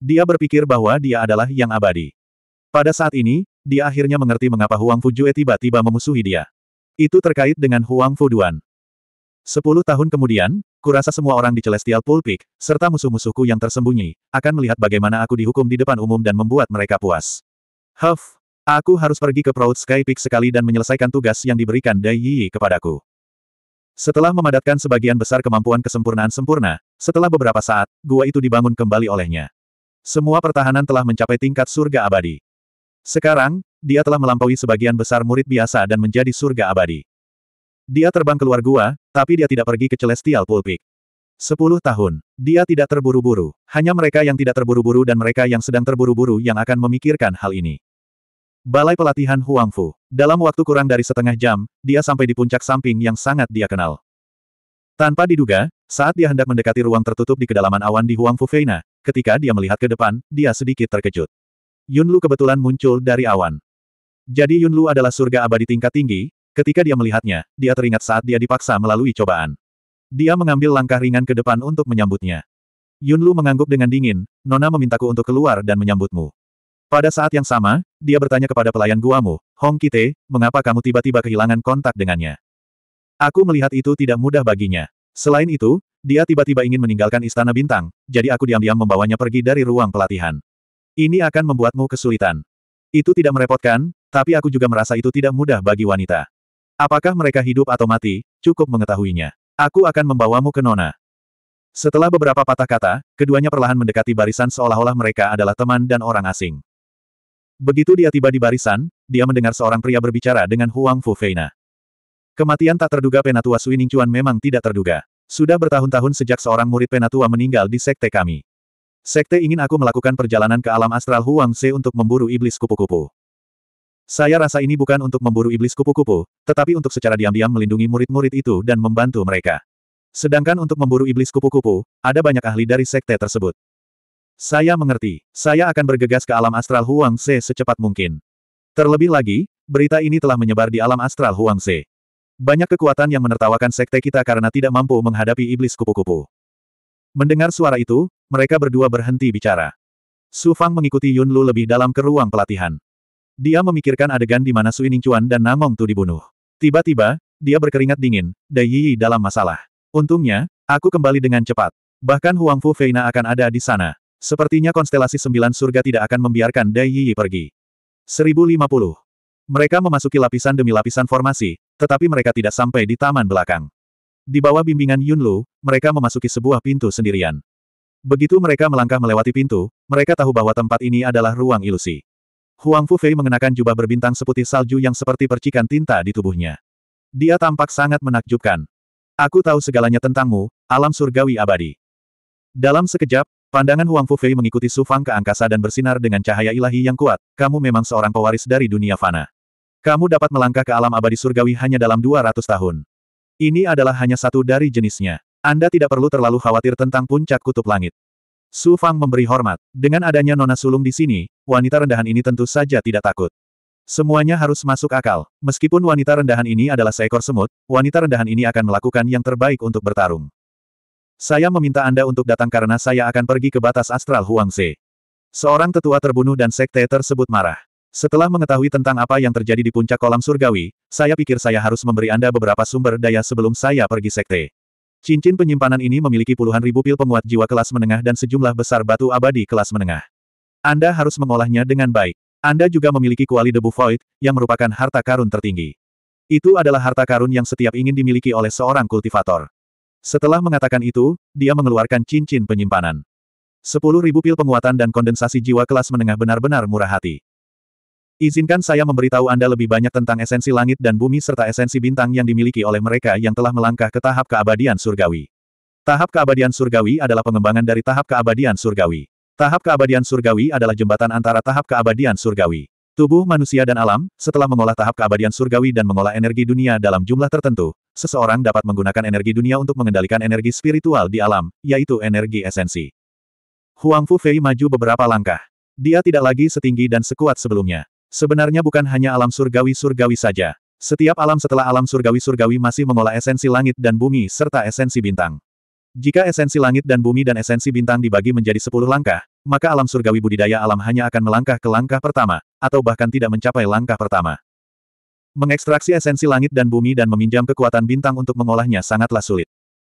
Dia berpikir bahwa dia adalah yang abadi. Pada saat ini, dia akhirnya mengerti mengapa Huang Fu Jue tiba-tiba memusuhi dia. Itu terkait dengan Huang Fu Duan. Sepuluh tahun kemudian, Kurasa semua orang di Celestial Pulpik, serta musuh-musuhku yang tersembunyi, akan melihat bagaimana aku dihukum di depan umum dan membuat mereka puas. Huff, aku harus pergi ke Proud Sky Peak sekali dan menyelesaikan tugas yang diberikan Dai Yi kepadaku. Setelah memadatkan sebagian besar kemampuan kesempurnaan sempurna, setelah beberapa saat, gua itu dibangun kembali olehnya. Semua pertahanan telah mencapai tingkat surga abadi. Sekarang, dia telah melampaui sebagian besar murid biasa dan menjadi surga abadi. Dia terbang keluar gua, tapi dia tidak pergi ke Celestial Pulpit. Sepuluh tahun. Dia tidak terburu-buru. Hanya mereka yang tidak terburu-buru dan mereka yang sedang terburu-buru yang akan memikirkan hal ini. Balai pelatihan Huang Fu. Dalam waktu kurang dari setengah jam, dia sampai di puncak samping yang sangat dia kenal. Tanpa diduga, saat dia hendak mendekati ruang tertutup di kedalaman awan di Huang Fu Feina, ketika dia melihat ke depan, dia sedikit terkejut. Yunlu kebetulan muncul dari awan. Jadi Yunlu adalah surga abadi tingkat tinggi, Ketika dia melihatnya, dia teringat saat dia dipaksa melalui cobaan. Dia mengambil langkah ringan ke depan untuk menyambutnya. Yunlu mengangguk dengan dingin, Nona memintaku untuk keluar dan menyambutmu. Pada saat yang sama, dia bertanya kepada pelayan guamu, Hong Kite, mengapa kamu tiba-tiba kehilangan kontak dengannya? Aku melihat itu tidak mudah baginya. Selain itu, dia tiba-tiba ingin meninggalkan Istana Bintang, jadi aku diam-diam membawanya pergi dari ruang pelatihan. Ini akan membuatmu kesulitan. Itu tidak merepotkan, tapi aku juga merasa itu tidak mudah bagi wanita. Apakah mereka hidup atau mati, cukup mengetahuinya. Aku akan membawamu ke Nona. Setelah beberapa patah kata, keduanya perlahan mendekati barisan seolah-olah mereka adalah teman dan orang asing. Begitu dia tiba di barisan, dia mendengar seorang pria berbicara dengan Huang Fu Feina. Kematian tak terduga Penatua Sui Ningcuan memang tidak terduga. Sudah bertahun-tahun sejak seorang murid Penatua meninggal di sekte kami. Sekte ingin aku melakukan perjalanan ke alam astral Huang Se untuk memburu iblis kupu-kupu. Saya rasa ini bukan untuk memburu iblis kupu-kupu, tetapi untuk secara diam-diam melindungi murid-murid itu dan membantu mereka. Sedangkan untuk memburu iblis kupu-kupu, ada banyak ahli dari sekte tersebut. Saya mengerti, saya akan bergegas ke alam astral Huang Se secepat mungkin. Terlebih lagi, berita ini telah menyebar di alam astral Huang Se. Banyak kekuatan yang menertawakan sekte kita karena tidak mampu menghadapi iblis kupu-kupu. Mendengar suara itu, mereka berdua berhenti bicara. Su Fang mengikuti Yun Lu lebih dalam ke ruang pelatihan. Dia memikirkan adegan di mana Suining Chuan dan Namong Tu dibunuh. Tiba-tiba, dia berkeringat dingin, Dai Yi dalam masalah. Untungnya, aku kembali dengan cepat. Bahkan Huang Fu Feina akan ada di sana. Sepertinya konstelasi sembilan surga tidak akan membiarkan Dai Yi pergi. 1050. Mereka memasuki lapisan demi lapisan formasi, tetapi mereka tidak sampai di taman belakang. Di bawah bimbingan Yunlu, mereka memasuki sebuah pintu sendirian. Begitu mereka melangkah melewati pintu, mereka tahu bahwa tempat ini adalah ruang ilusi. Huang Fufei mengenakan jubah berbintang seputih salju yang seperti percikan tinta di tubuhnya. Dia tampak sangat menakjubkan. Aku tahu segalanya tentangmu, alam surgawi abadi. Dalam sekejap, pandangan Huang Fufei mengikuti Su Fang ke angkasa dan bersinar dengan cahaya ilahi yang kuat, kamu memang seorang pewaris dari dunia fana. Kamu dapat melangkah ke alam abadi surgawi hanya dalam 200 tahun. Ini adalah hanya satu dari jenisnya. Anda tidak perlu terlalu khawatir tentang puncak kutub langit. Su Fang memberi hormat. Dengan adanya Nona Sulung di sini, wanita rendahan ini tentu saja tidak takut. Semuanya harus masuk akal. Meskipun wanita rendahan ini adalah seekor semut, wanita rendahan ini akan melakukan yang terbaik untuk bertarung. Saya meminta Anda untuk datang karena saya akan pergi ke batas astral Huangze. Seorang tetua terbunuh dan sekte tersebut marah. Setelah mengetahui tentang apa yang terjadi di puncak kolam surgawi, saya pikir saya harus memberi Anda beberapa sumber daya sebelum saya pergi sekte. Cincin penyimpanan ini memiliki puluhan ribu pil penguat jiwa kelas menengah dan sejumlah besar batu abadi kelas menengah. Anda harus mengolahnya dengan baik. Anda juga memiliki kuali debu void, yang merupakan harta karun tertinggi. Itu adalah harta karun yang setiap ingin dimiliki oleh seorang kultivator. Setelah mengatakan itu, dia mengeluarkan cincin penyimpanan. Sepuluh ribu pil penguatan dan kondensasi jiwa kelas menengah benar-benar murah hati. Izinkan saya memberitahu Anda lebih banyak tentang esensi langit dan bumi serta esensi bintang yang dimiliki oleh mereka yang telah melangkah ke tahap keabadian surgawi. Tahap keabadian surgawi adalah pengembangan dari tahap keabadian surgawi. Tahap keabadian surgawi adalah jembatan antara tahap keabadian surgawi. Tubuh manusia dan alam, setelah mengolah tahap keabadian surgawi dan mengolah energi dunia dalam jumlah tertentu, seseorang dapat menggunakan energi dunia untuk mengendalikan energi spiritual di alam, yaitu energi esensi. Huang Fu Fei maju beberapa langkah. Dia tidak lagi setinggi dan sekuat sebelumnya. Sebenarnya bukan hanya alam surgawi-surgawi saja. Setiap alam setelah alam surgawi-surgawi masih mengolah esensi langit dan bumi serta esensi bintang. Jika esensi langit dan bumi dan esensi bintang dibagi menjadi sepuluh langkah, maka alam surgawi budidaya alam hanya akan melangkah ke langkah pertama, atau bahkan tidak mencapai langkah pertama. Mengekstraksi esensi langit dan bumi dan meminjam kekuatan bintang untuk mengolahnya sangatlah sulit.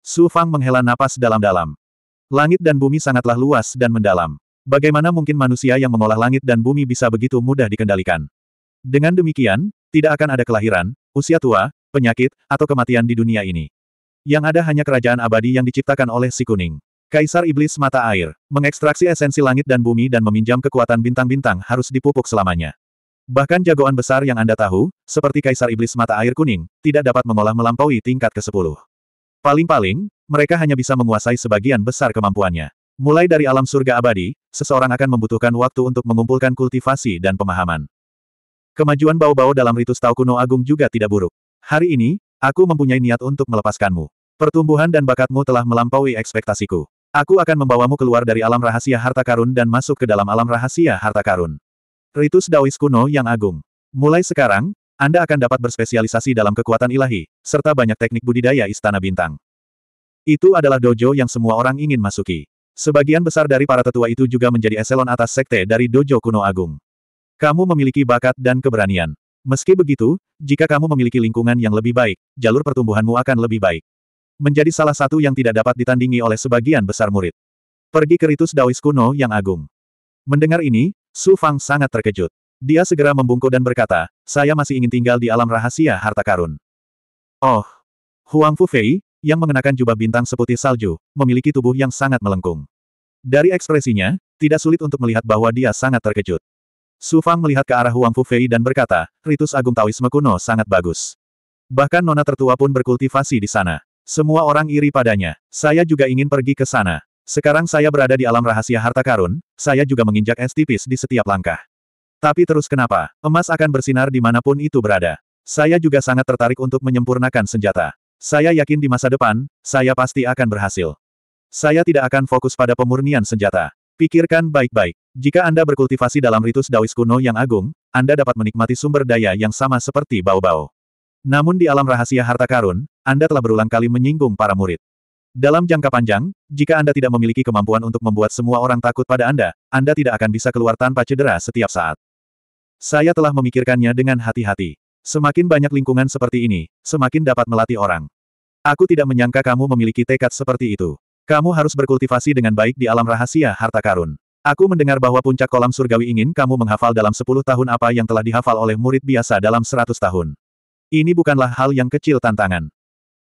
Su Fang menghela napas dalam-dalam. Langit dan bumi sangatlah luas dan mendalam. Bagaimana mungkin manusia yang mengolah langit dan bumi bisa begitu mudah dikendalikan? Dengan demikian, tidak akan ada kelahiran, usia tua, penyakit, atau kematian di dunia ini. Yang ada hanya kerajaan abadi yang diciptakan oleh si kuning. Kaisar Iblis Mata Air, mengekstraksi esensi langit dan bumi dan meminjam kekuatan bintang-bintang harus dipupuk selamanya. Bahkan jagoan besar yang Anda tahu, seperti Kaisar Iblis Mata Air Kuning, tidak dapat mengolah melampaui tingkat ke-10. Paling-paling, mereka hanya bisa menguasai sebagian besar kemampuannya. Mulai dari alam surga abadi, seseorang akan membutuhkan waktu untuk mengumpulkan kultivasi dan pemahaman. Kemajuan bau-bau dalam ritus Tao kuno agung juga tidak buruk. Hari ini, aku mempunyai niat untuk melepaskanmu. Pertumbuhan dan bakatmu telah melampaui ekspektasiku. Aku akan membawamu keluar dari alam rahasia harta karun dan masuk ke dalam alam rahasia harta karun. Ritus Daois kuno yang agung. Mulai sekarang, Anda akan dapat berspesialisasi dalam kekuatan ilahi, serta banyak teknik budidaya Istana Bintang. Itu adalah dojo yang semua orang ingin masuki. Sebagian besar dari para tetua itu juga menjadi eselon atas sekte dari Dojo Kuno Agung. Kamu memiliki bakat dan keberanian. Meski begitu, jika kamu memiliki lingkungan yang lebih baik, jalur pertumbuhanmu akan lebih baik. Menjadi salah satu yang tidak dapat ditandingi oleh sebagian besar murid. Pergi ke ritus Daois kuno yang agung. Mendengar ini, Su Fang sangat terkejut. Dia segera membungkuk dan berkata, saya masih ingin tinggal di alam rahasia harta karun. Oh! Huang Fu Fei yang mengenakan jubah bintang seputih salju, memiliki tubuh yang sangat melengkung. Dari ekspresinya, tidak sulit untuk melihat bahwa dia sangat terkejut. Su Fang melihat ke arah Huang Fu Fei dan berkata, ritus agung Taoisme kuno sangat bagus. Bahkan nona tertua pun berkultivasi di sana. Semua orang iri padanya. Saya juga ingin pergi ke sana. Sekarang saya berada di alam rahasia harta karun, saya juga menginjak es tipis di setiap langkah. Tapi terus kenapa? Emas akan bersinar di dimanapun itu berada. Saya juga sangat tertarik untuk menyempurnakan senjata. Saya yakin di masa depan, saya pasti akan berhasil. Saya tidak akan fokus pada pemurnian senjata. Pikirkan baik-baik. Jika Anda berkultivasi dalam ritus Daois kuno yang agung, Anda dapat menikmati sumber daya yang sama seperti bau-bau. Namun di alam rahasia harta karun, Anda telah berulang kali menyinggung para murid. Dalam jangka panjang, jika Anda tidak memiliki kemampuan untuk membuat semua orang takut pada Anda, Anda tidak akan bisa keluar tanpa cedera setiap saat. Saya telah memikirkannya dengan hati-hati. Semakin banyak lingkungan seperti ini, semakin dapat melatih orang. Aku tidak menyangka kamu memiliki tekad seperti itu. Kamu harus berkultivasi dengan baik di alam rahasia harta karun. Aku mendengar bahwa puncak kolam surgawi ingin kamu menghafal dalam 10 tahun apa yang telah dihafal oleh murid biasa dalam 100 tahun. Ini bukanlah hal yang kecil tantangan.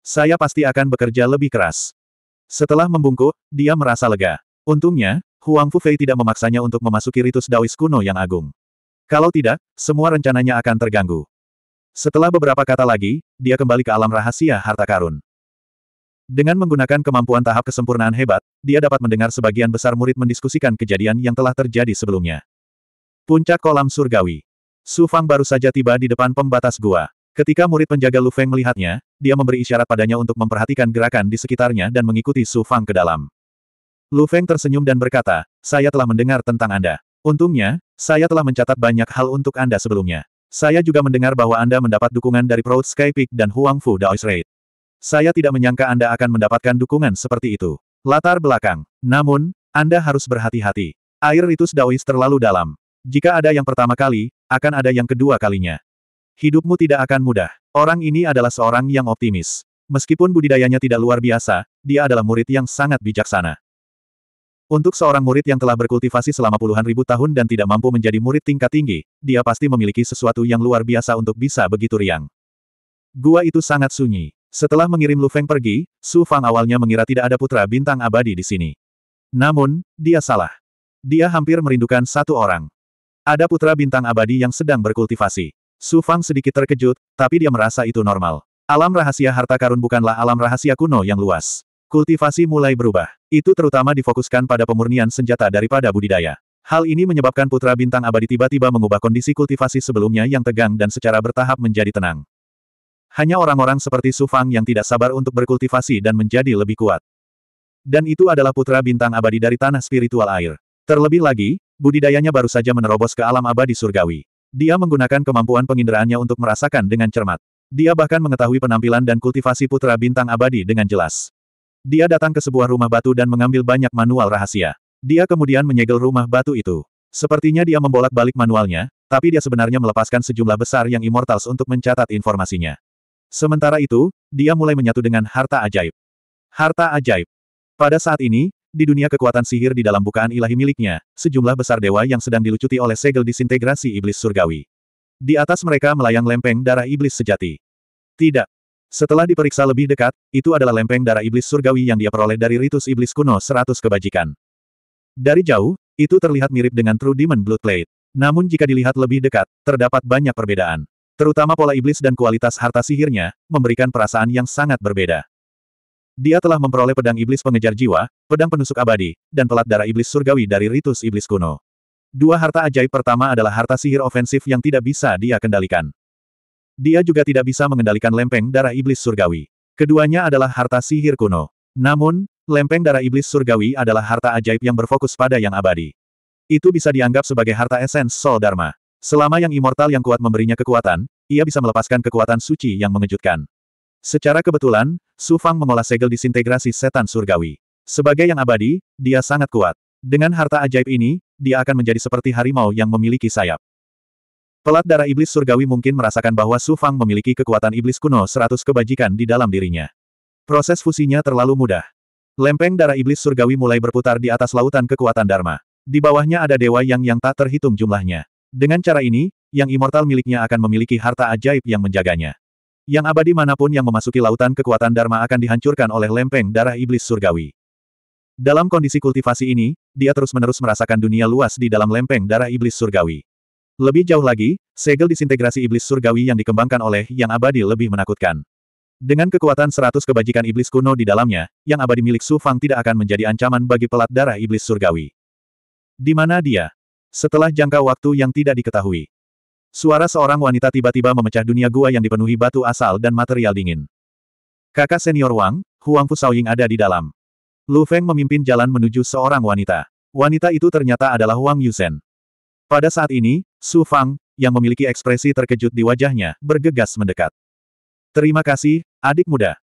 Saya pasti akan bekerja lebih keras. Setelah membungkuk, dia merasa lega. Untungnya, Huang Fufei tidak memaksanya untuk memasuki ritus Daois kuno yang agung. Kalau tidak, semua rencananya akan terganggu. Setelah beberapa kata lagi, dia kembali ke alam rahasia harta karun. Dengan menggunakan kemampuan tahap kesempurnaan hebat, dia dapat mendengar sebagian besar murid mendiskusikan kejadian yang telah terjadi sebelumnya. Puncak kolam surgawi. Su Fang baru saja tiba di depan pembatas gua. Ketika murid penjaga Lu Feng melihatnya, dia memberi isyarat padanya untuk memperhatikan gerakan di sekitarnya dan mengikuti Su Fang ke dalam. Lu Feng tersenyum dan berkata, saya telah mendengar tentang Anda. Untungnya, saya telah mencatat banyak hal untuk Anda sebelumnya. Saya juga mendengar bahwa Anda mendapat dukungan dari Proud Sky Peak dan Huang Fu Daois Raid. Saya tidak menyangka Anda akan mendapatkan dukungan seperti itu. Latar belakang. Namun, Anda harus berhati-hati. Air ritus Daois terlalu dalam. Jika ada yang pertama kali, akan ada yang kedua kalinya. Hidupmu tidak akan mudah. Orang ini adalah seorang yang optimis. Meskipun budidayanya tidak luar biasa, dia adalah murid yang sangat bijaksana. Untuk seorang murid yang telah berkultivasi selama puluhan ribu tahun dan tidak mampu menjadi murid tingkat tinggi, dia pasti memiliki sesuatu yang luar biasa untuk bisa begitu riang. Gua itu sangat sunyi. Setelah mengirim Lu Feng pergi, Su Fang awalnya mengira tidak ada putra bintang abadi di sini. Namun, dia salah. Dia hampir merindukan satu orang. Ada putra bintang abadi yang sedang berkultivasi. Su Fang sedikit terkejut, tapi dia merasa itu normal. Alam rahasia harta karun bukanlah alam rahasia kuno yang luas. Kultivasi mulai berubah. Itu terutama difokuskan pada pemurnian senjata daripada budidaya. Hal ini menyebabkan putra bintang abadi tiba-tiba mengubah kondisi kultivasi sebelumnya yang tegang dan secara bertahap menjadi tenang. Hanya orang-orang seperti Sufang yang tidak sabar untuk berkultivasi dan menjadi lebih kuat. Dan itu adalah putra bintang abadi dari tanah spiritual air. Terlebih lagi, budidayanya baru saja menerobos ke alam abadi surgawi. Dia menggunakan kemampuan penginderaannya untuk merasakan dengan cermat. Dia bahkan mengetahui penampilan dan kultivasi putra bintang abadi dengan jelas. Dia datang ke sebuah rumah batu dan mengambil banyak manual rahasia. Dia kemudian menyegel rumah batu itu. Sepertinya dia membolak-balik manualnya, tapi dia sebenarnya melepaskan sejumlah besar yang Immortals untuk mencatat informasinya. Sementara itu, dia mulai menyatu dengan harta ajaib. Harta ajaib. Pada saat ini, di dunia kekuatan sihir di dalam bukaan ilahi miliknya, sejumlah besar dewa yang sedang dilucuti oleh segel disintegrasi iblis surgawi. Di atas mereka melayang lempeng darah iblis sejati. Tidak. Setelah diperiksa lebih dekat, itu adalah lempeng darah iblis surgawi yang dia peroleh dari ritus iblis kuno 100 kebajikan. Dari jauh, itu terlihat mirip dengan True Demon Blood Plate. Namun jika dilihat lebih dekat, terdapat banyak perbedaan. Terutama pola iblis dan kualitas harta sihirnya, memberikan perasaan yang sangat berbeda. Dia telah memperoleh pedang iblis pengejar jiwa, pedang penusuk abadi, dan pelat darah iblis surgawi dari ritus iblis kuno. Dua harta ajaib pertama adalah harta sihir ofensif yang tidak bisa dia kendalikan. Dia juga tidak bisa mengendalikan lempeng darah iblis surgawi. Keduanya adalah harta sihir kuno. Namun, lempeng darah iblis surgawi adalah harta ajaib yang berfokus pada yang abadi. Itu bisa dianggap sebagai harta esens Sol Dharma. Selama yang immortal yang kuat memberinya kekuatan, ia bisa melepaskan kekuatan suci yang mengejutkan. Secara kebetulan, Su Fang mengolah segel disintegrasi setan surgawi. Sebagai yang abadi, dia sangat kuat. Dengan harta ajaib ini, dia akan menjadi seperti harimau yang memiliki sayap. Pelat darah iblis surgawi mungkin merasakan bahwa Su Fang memiliki kekuatan iblis kuno seratus kebajikan di dalam dirinya. Proses fusinya terlalu mudah. Lempeng darah iblis surgawi mulai berputar di atas lautan kekuatan Dharma. Di bawahnya ada dewa yang yang tak terhitung jumlahnya. Dengan cara ini, yang immortal miliknya akan memiliki harta ajaib yang menjaganya. Yang abadi manapun yang memasuki lautan kekuatan Dharma akan dihancurkan oleh lempeng darah iblis surgawi. Dalam kondisi kultivasi ini, dia terus-menerus merasakan dunia luas di dalam lempeng darah iblis surgawi. Lebih jauh lagi, segel disintegrasi iblis surgawi yang dikembangkan oleh yang abadi lebih menakutkan. Dengan kekuatan seratus kebajikan iblis kuno di dalamnya, yang abadi milik Su Fang tidak akan menjadi ancaman bagi pelat darah iblis surgawi. Di mana dia? Setelah jangka waktu yang tidak diketahui. Suara seorang wanita tiba-tiba memecah dunia gua yang dipenuhi batu asal dan material dingin. Kakak senior Wang, Huang Fu ada di dalam. Lu Feng memimpin jalan menuju seorang wanita. Wanita itu ternyata adalah Huang Yusen. Pada saat ini, Su Fang, yang memiliki ekspresi terkejut di wajahnya, bergegas mendekat. Terima kasih, adik muda.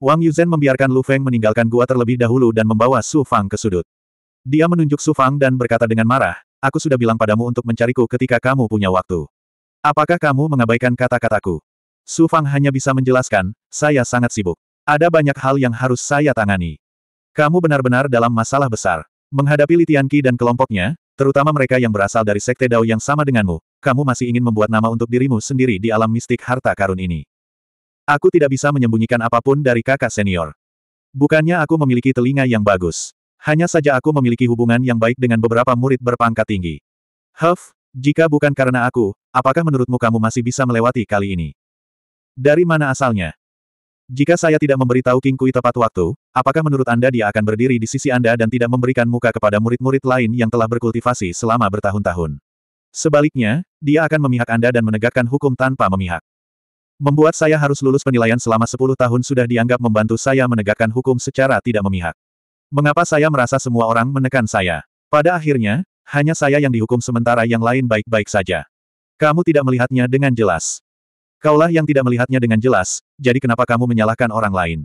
Wang Yuzhen membiarkan Lu Feng meninggalkan gua terlebih dahulu dan membawa Su Fang ke sudut. Dia menunjuk Su Fang dan berkata dengan marah, aku sudah bilang padamu untuk mencariku ketika kamu punya waktu. Apakah kamu mengabaikan kata-kataku? Su Fang hanya bisa menjelaskan, saya sangat sibuk. Ada banyak hal yang harus saya tangani. Kamu benar-benar dalam masalah besar. Menghadapi Li Tianqi dan kelompoknya, Terutama mereka yang berasal dari sekte Dao yang sama denganmu, kamu masih ingin membuat nama untuk dirimu sendiri di alam mistik harta karun ini. Aku tidak bisa menyembunyikan apapun dari kakak senior. Bukannya aku memiliki telinga yang bagus. Hanya saja aku memiliki hubungan yang baik dengan beberapa murid berpangkat tinggi. Huff, jika bukan karena aku, apakah menurutmu kamu masih bisa melewati kali ini? Dari mana asalnya? Jika saya tidak memberitahu King Kui tepat waktu, apakah menurut Anda dia akan berdiri di sisi Anda dan tidak memberikan muka kepada murid-murid lain yang telah berkultivasi selama bertahun-tahun? Sebaliknya, dia akan memihak Anda dan menegakkan hukum tanpa memihak. Membuat saya harus lulus penilaian selama 10 tahun sudah dianggap membantu saya menegakkan hukum secara tidak memihak. Mengapa saya merasa semua orang menekan saya? Pada akhirnya, hanya saya yang dihukum sementara yang lain baik-baik saja. Kamu tidak melihatnya dengan jelas. Kaulah yang tidak melihatnya dengan jelas, jadi kenapa kamu menyalahkan orang lain?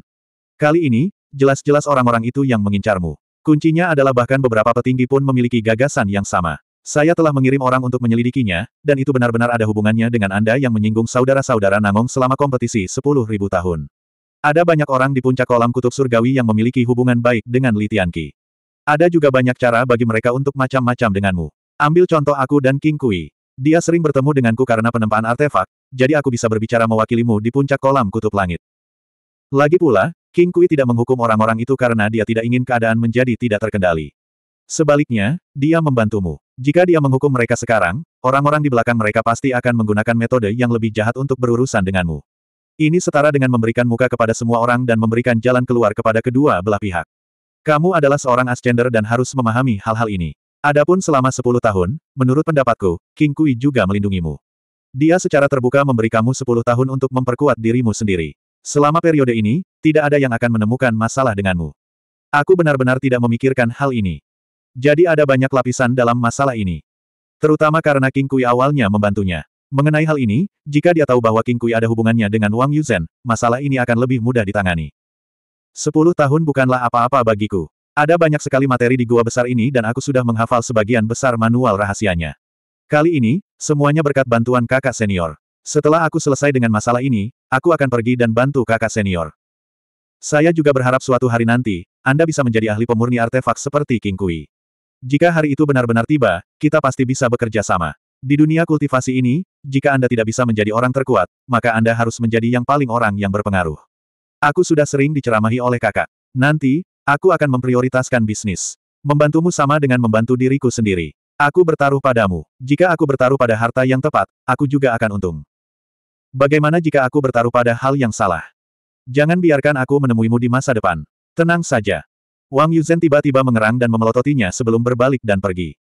Kali ini, jelas-jelas orang-orang itu yang mengincarmu. Kuncinya adalah bahkan beberapa petinggi pun memiliki gagasan yang sama. Saya telah mengirim orang untuk menyelidikinya, dan itu benar-benar ada hubungannya dengan Anda yang menyinggung saudara-saudara Nangong selama kompetisi 10.000 tahun. Ada banyak orang di puncak kolam kutub surgawi yang memiliki hubungan baik dengan Li Ada juga banyak cara bagi mereka untuk macam-macam denganmu. Ambil contoh aku dan King Kui. Dia sering bertemu denganku karena penempaan artefak, jadi aku bisa berbicara mewakilimu di puncak kolam kutub langit. Lagi pula, King Kui tidak menghukum orang-orang itu karena dia tidak ingin keadaan menjadi tidak terkendali. Sebaliknya, dia membantumu. Jika dia menghukum mereka sekarang, orang-orang di belakang mereka pasti akan menggunakan metode yang lebih jahat untuk berurusan denganmu. Ini setara dengan memberikan muka kepada semua orang dan memberikan jalan keluar kepada kedua belah pihak. Kamu adalah seorang Ascender dan harus memahami hal-hal ini. Adapun selama sepuluh tahun, menurut pendapatku, King Kui juga melindungimu. Dia secara terbuka memberi kamu sepuluh tahun untuk memperkuat dirimu sendiri. Selama periode ini, tidak ada yang akan menemukan masalah denganmu. Aku benar-benar tidak memikirkan hal ini. Jadi ada banyak lapisan dalam masalah ini. Terutama karena King Kui awalnya membantunya. Mengenai hal ini, jika dia tahu bahwa King Kui ada hubungannya dengan Wang Yuzhen, masalah ini akan lebih mudah ditangani. Sepuluh tahun bukanlah apa-apa bagiku. Ada banyak sekali materi di gua besar ini dan aku sudah menghafal sebagian besar manual rahasianya. Kali ini, semuanya berkat bantuan kakak senior. Setelah aku selesai dengan masalah ini, aku akan pergi dan bantu kakak senior. Saya juga berharap suatu hari nanti, Anda bisa menjadi ahli pemurni artefak seperti King Kui. Jika hari itu benar-benar tiba, kita pasti bisa bekerja sama. Di dunia kultivasi ini, jika Anda tidak bisa menjadi orang terkuat, maka Anda harus menjadi yang paling orang yang berpengaruh. Aku sudah sering diceramahi oleh kakak. Nanti, Aku akan memprioritaskan bisnis. Membantumu sama dengan membantu diriku sendiri. Aku bertaruh padamu. Jika aku bertaruh pada harta yang tepat, aku juga akan untung. Bagaimana jika aku bertaruh pada hal yang salah? Jangan biarkan aku menemuimu di masa depan. Tenang saja. Wang Yuzhen tiba-tiba mengerang dan memelototinya sebelum berbalik dan pergi.